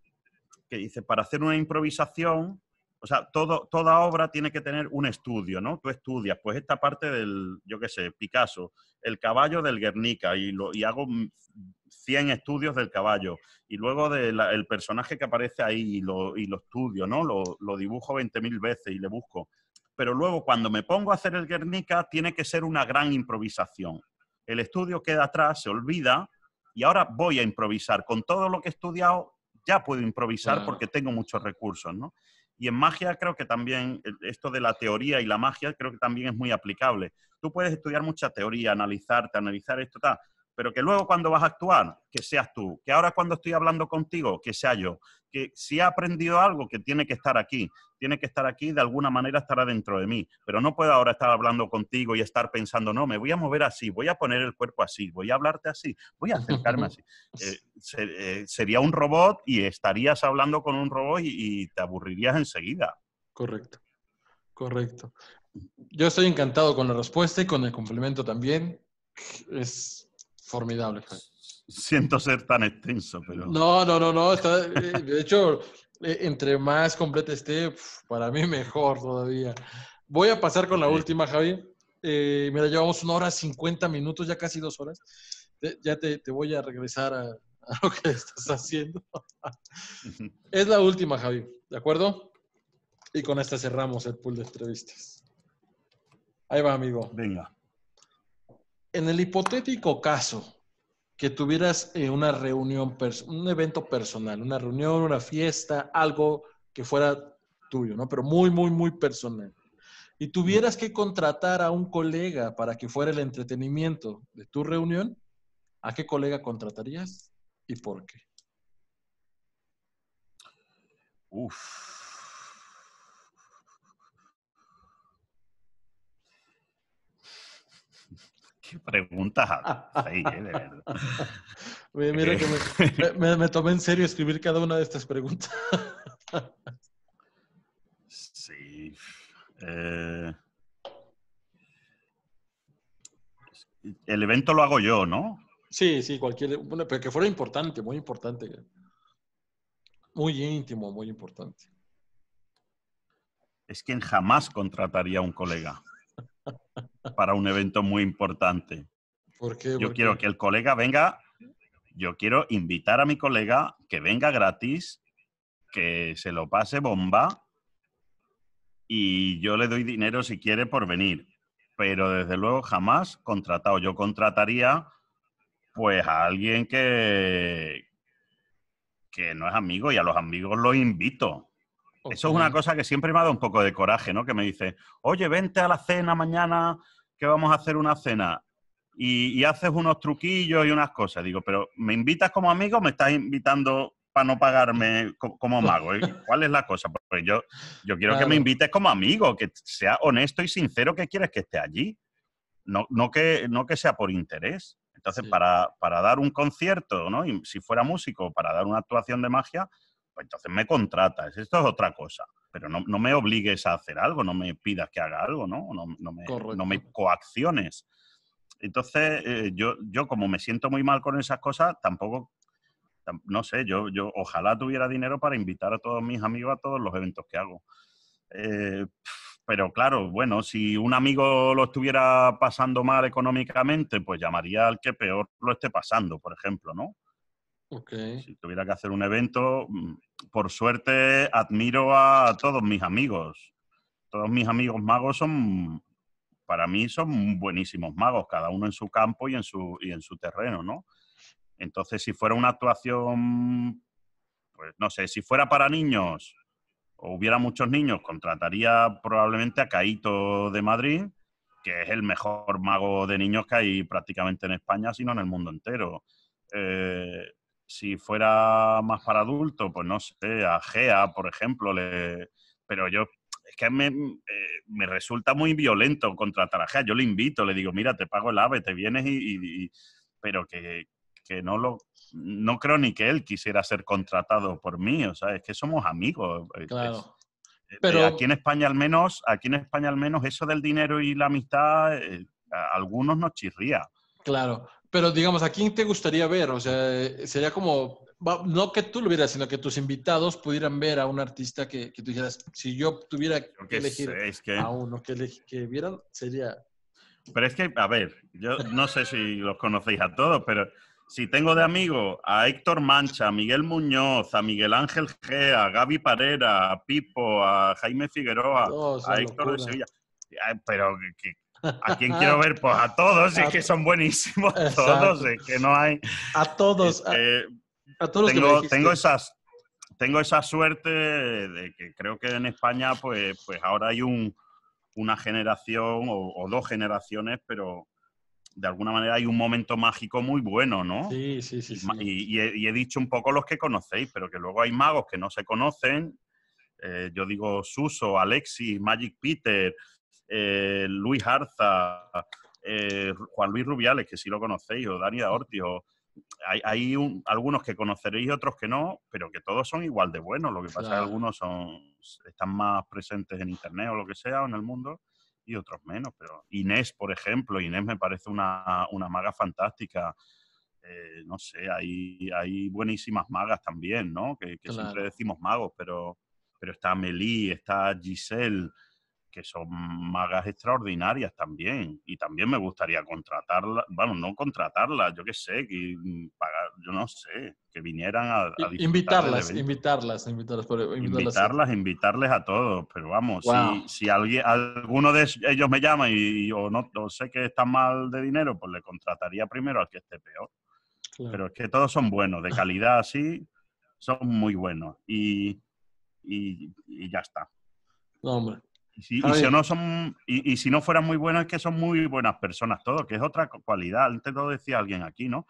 que dice, para hacer una improvisación o sea, toda obra tiene que tener un estudio, ¿no? Tú estudias, pues esta parte del, yo qué sé, Picasso, el caballo del Guernica, y, lo, hago 100 estudios del caballo, y luego del personaje que aparece ahí, y lo, estudio, ¿no? Lo, lo dibujo 20.000 veces y le busco. Pero luego, cuando me pongo a hacer el Guernica, tiene que ser una gran improvisación. El estudio queda atrás, se olvida, y ahora voy a improvisar. Con todo lo que he estudiado, ya puedo improvisar porque tengo muchos recursos, ¿no? Y en magia creo que también eh, esto de la teoría y la magia creo que también es muy aplicable. Tú puedes estudiar mucha teoría, analizarte, analizar esto, tal, pero que luego cuando vas a actuar, que seas tú, que ahora cuando estoy hablando contigo, que sea yo, que si he aprendido algo, que tiene que estar aquí, tiene que estar aquí, de alguna manera estará dentro de mí, pero no puedo ahora estar hablando contigo y estar pensando, no, me voy a mover así, voy a poner el cuerpo así, voy a hablarte así, voy a acercarme así. Eh, eh, sería un robot y estarías hablando con un robot y, te aburrirías enseguida. Correcto, correcto. Yo estoy encantado con la respuesta y con el complemento también. Es Formidable, Javi. Siento ser tan extenso, pero... No, no, no, no. Eh, de hecho, eh, entre más completa esté, para mí mejor todavía. Voy a pasar con la última, Javi. Eh, mira, llevamos una hora cincuenta minutos, ya casi dos horas. Ya te, voy a regresar a lo que estás haciendo. es la última, Javi, ¿de acuerdo? Y con esta cerramos el pool de entrevistas. Ahí va, amigo. Venga en el hipotético caso que tuvieras eh, una reunión, un evento personal, una reunión, una fiesta, algo que fuera tuyo, ¿no? Pero muy, muy, muy personal. Y tuvieras que contratar a un colega para que fuera el entretenimiento de tu reunión, ¿a qué colega contratarías y por qué? Uf. preguntas que me, tomé en serio escribir cada una de estas preguntas. sí. Eh, el evento lo hago yo, ¿no? Sí, sí, cualquier, bueno, pero que fuera importante, muy importante. Muy íntimo, muy importante. Es quien jamás contrataría a un colega para un evento muy importante. Porque Yo quiero que el colega venga, yo quiero invitar a mi colega que venga gratis, que se lo pase bomba y yo le doy dinero si quiere por venir. Pero desde luego jamás contratado. Yo contrataría pues a alguien que, que no es amigo y a los amigos los invito. Eso es una cosa que siempre me ha dado un poco de coraje, ¿no? Que me dice, oye, vente a la cena mañana, que vamos a hacer una cena. Y, haces unos truquillos y unas cosas. Digo, pero ¿me invitas como amigo o me estás invitando para no pagarme como mago? ¿Eh? ¿Cuál es la cosa? Porque yo, yo quiero que me invites como amigo, que sea honesto y sincero que quieres que esté allí. No, que, no que sea por interés. Entonces, para, para, dar un concierto, ¿no? Y si fuera músico, para dar una actuación de magia, pues entonces me contratas, esto es otra cosa. Pero no, no, me obligues a hacer algo, no me pidas que haga algo, ¿no? No, no, me, no me, coacciones. Entonces, eh, yo, yo como me siento muy mal con esas cosas, tampoco, no sé, yo, yo ojalá tuviera dinero para invitar a todos mis amigos a todos los eventos que hago. Eh, pero claro, bueno, si un amigo lo estuviera pasando mal económicamente, pues llamaría al que peor lo esté pasando, por ejemplo, ¿no? Si tuviera que hacer un evento, mm, por suerte admiro a todos mis amigos. Todos mis amigos magos son, para mí, son buenísimos magos, cada uno en su campo y en su, y en su terreno, ¿no? Entonces, si fuera una actuación, pues no sé, si fuera para niños o hubiera muchos niños, contrataría probablemente a Caito de Madrid, que es el mejor mago de niños que hay prácticamente en España, sino en el mundo entero. Eh, si fuera más para adulto, pues no sé, a Gea, por ejemplo, pero yo es que me, mm, eh, me, resulta muy violento contratar a Gea. Yo le invito, le digo, mira, te pago el ave, te vienes y... pero que, que no lo no creo ni que él quisiera ser contratado por mí, o sea, es que somos amigos. Eh, claro. Eh, pero... Aquí en España al menos, aquí en España al menos, eso del dinero y la amistad, a algunos nos chirría. Claro, pero digamos, ¿a quién te gustaría ver? O sea, sería como, no que tú lo vieras, sino que tus invitados pudieran ver a un artista que, tú dijeras, si yo tuviera que, elegir a uno que, que vieran, sería... Pero es que, a ver, yo no sé si los conocéis a todos, pero si tengo de amigo a Héctor Mancha, a Miguel Muñoz, a Miguel Ángel G, a Gaby Parera, a Pipo, a Jaime Figueroa, a Héctor de Sevilla, eh, pero que, ¿A quién quiero ver? Pues a todos, y es que son buenísimos todos, es que no hay... A todos, a, este, todos tengo, esas Tengo esa suerte de que creo que en España pues, pues ahora hay un, una generación o, dos generaciones, pero de alguna manera hay un momento mágico muy bueno, ¿no? Sí, sí, sí. Y, he, dicho un poco los que conocéis, pero que luego hay magos que no se conocen. Eh, yo digo Suso, Alexis, Magic Peter, eh, Luis Arza, eh, Juan Luis Rubiales, que si sí lo conocéis, o Dani Ortiz, hay, algunos que conoceréis, otros que no, pero que todos son igual de buenos. Lo que pasa es que algunos son, están más presentes en Internet o lo que sea, en el mundo, y otros menos. Pero Inés, por ejemplo, Inés me parece una, maga fantástica. Eh, no sé, hay, buenísimas magas también, ¿no? Que, siempre decimos magos, pero, está Meli, está Giselle, que son magas extraordinarias también. Y también me gustaría contratarlas, bueno, no contratarlas, yo qué sé, que mm, pagar, yo no sé, que vinieran a... invitarlas, invitarlas, e, invitarlas, invitarlas, invitarles a todos, pero vamos, si, alguien, alguno de ellos me llama y, yo no, sé que está mal de dinero, pues le contrataría primero al que esté peor. Pero es que todos son buenos, de calidad así, son muy buenos. Y, y ya está. No, hombre. Y si, no son, y, si no fueran muy buenos, es que son muy buenas personas todos, que es otra cualidad. Antes lo decía alguien aquí, ¿no?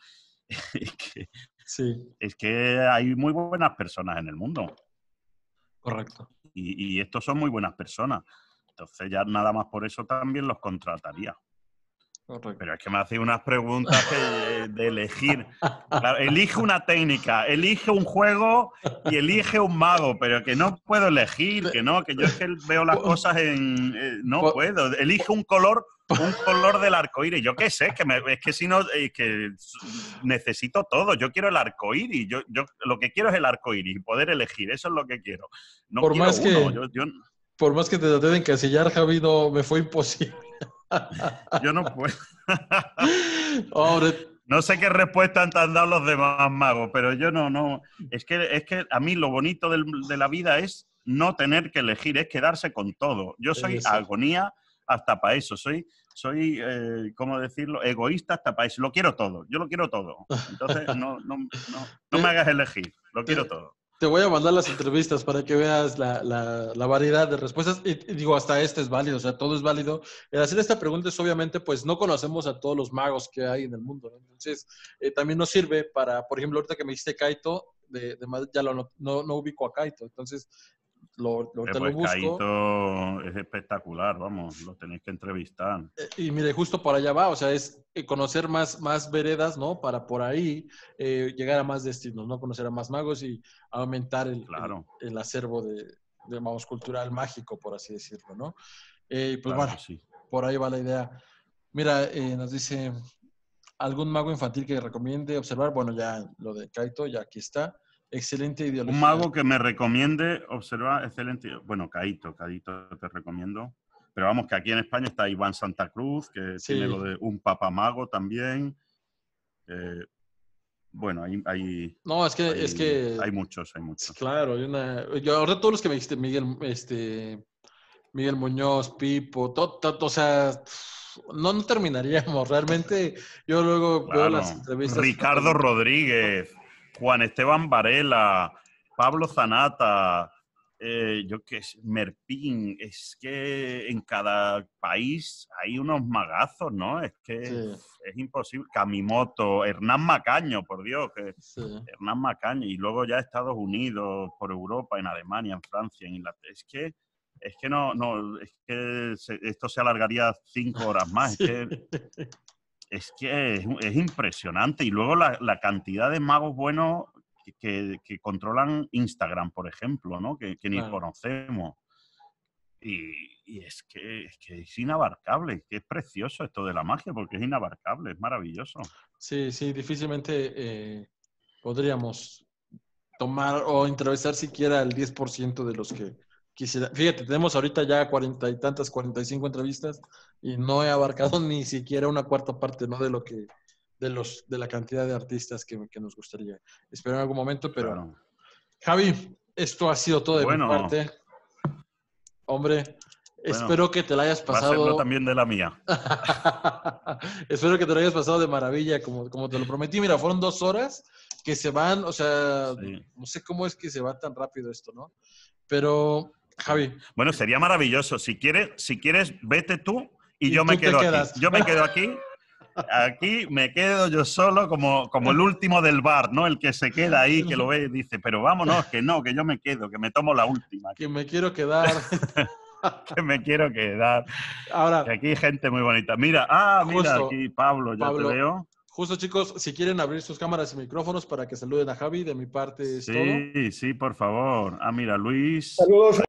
es, que, sí. es que hay muy buenas personas en el mundo. Correcto. y estos son muy buenas personas. Entonces ya nada más por eso también los contrataría. Pero es que me hacéis unas preguntas de, elegir. elige una técnica, elige un juego y elige un mago, pero que no puedo elegir, que no, que yo es que veo las cosas en. Eh, no pues puedo. Elige un color, un color del iris Yo qué sé, que me, es que si no, que necesito todo. Yo quiero el arcoíris. Yo, yo lo que quiero es el arcoíris y poder elegir. Eso es lo que quiero. por quiero más que por más que te traté de encasillar, Javi, me fue imposible. Yo no puedo. no sé qué respuesta han dado los demás magos, pero yo no, no. Es que, es que a mí lo bonito de la vida es no tener que elegir, es quedarse con todo. Yo soy agonía hasta para eso, soy, soy eh, ¿cómo decirlo?, egoísta hasta para eso. Lo quiero todo, yo lo quiero todo. Entonces, no me hagas elegir, lo quiero eh, todo. Te voy a mandar las entrevistas para que veas la, variedad de respuestas. Y, digo, hasta este es válido, o sea, todo es válido. El hacer esta pregunta es obviamente, pues no conocemos a todos los magos que hay en el mundo. Entonces, eh, también nos sirve para, por ejemplo, ahorita que me dijiste Kaito, de, ya no, no, ubico a Kaito. Entonces, lo, lo, te pues, es espectacular, vamos, lo tenéis que entrevistar. Eh, y, mire, justo por allá va, o sea, es eh, conocer más, más veredas, ¿no? Para por ahí eh, llegar a más destinos, ¿no? Conocer a más magos y aumentar el, el, acervo de, de, cultural mágico, por así decirlo, ¿no? pues bueno, por ahí va la idea. Mira, nos dice, ¿algún mago infantil que recomiende observar? Bueno, ya lo de Kaito, ya aquí está. Excelente ideología. Un mago que me recomiende observa excelente. Bueno, Caíto, Caíto te recomiendo. Pero vamos, que aquí en España está Iván Santa Cruz, que tiene lo de un mago también. bueno, hay, hay, No, es que es que hay muchos, hay muchos. Claro, hay una, yo ahora todos los que me dijiste, Miguel, este, Miguel Muñoz, Pipo, todo, todo o sea, no, terminaríamos. Realmente, yo luego veo las entrevistas. Ricardo Rodríguez. Juan Esteban Varela, Pablo Zanata, eh, yo qué Merpín, es que en cada país hay unos magazos, ¿no? Es que es, imposible. Camimoto, Hernán Macaño, por Dios, Hernán Macaño, y luego ya Estados Unidos, por Europa, en Alemania, en Francia, en Inglaterra. Es que, es que no, no, es que esto se alargaría cinco horas más. que es que es, impresionante. Y luego la, cantidad de magos buenos que, controlan Instagram, por ejemplo, ¿no? Que, ni conocemos. Y, es, que, es, que, es inabarcable, que es precioso esto de la magia, porque es inabarcable, es maravilloso. Sí, sí, difícilmente eh, podríamos tomar o entrevistar siquiera el 10% de los que fíjate, tenemos ahorita ya cuarenta y tantas, cuarenta y cinco entrevistas y no he abarcado ni siquiera una cuarta parte, ¿no? De lo que, de los, de la cantidad de artistas que, que nos gustaría. Espero en algún momento, pero... Javi, esto ha sido todo de mi parte. Hombre, espero que te la hayas pasado. Va también de la mía. espero que te lo hayas pasado de maravilla, como, como te lo prometí. Mira, fueron dos horas que se van, o sea, no sé cómo es que se va tan rápido esto, ¿no? Pero Javi. Bueno, sería maravilloso. Si quieres, si quieres vete tú y, yo me quedo aquí. Yo me quedo aquí. Aquí me quedo yo solo como, como el último del bar, ¿no? El que se queda ahí, que lo ve y dice, pero vámonos, que no, que yo me quedo, que me tomo la última. Que me quiero quedar. que me quiero quedar. Ahora. aquí hay gente muy bonita. Mira, ah, mira, aquí Pablo, ya te veo. Justo, chicos, si quieren abrir sus cámaras y micrófonos para que saluden a Javi, de mi parte es sí, todo. Sí, sí, por favor. Ah, mira, Luis. Saludos.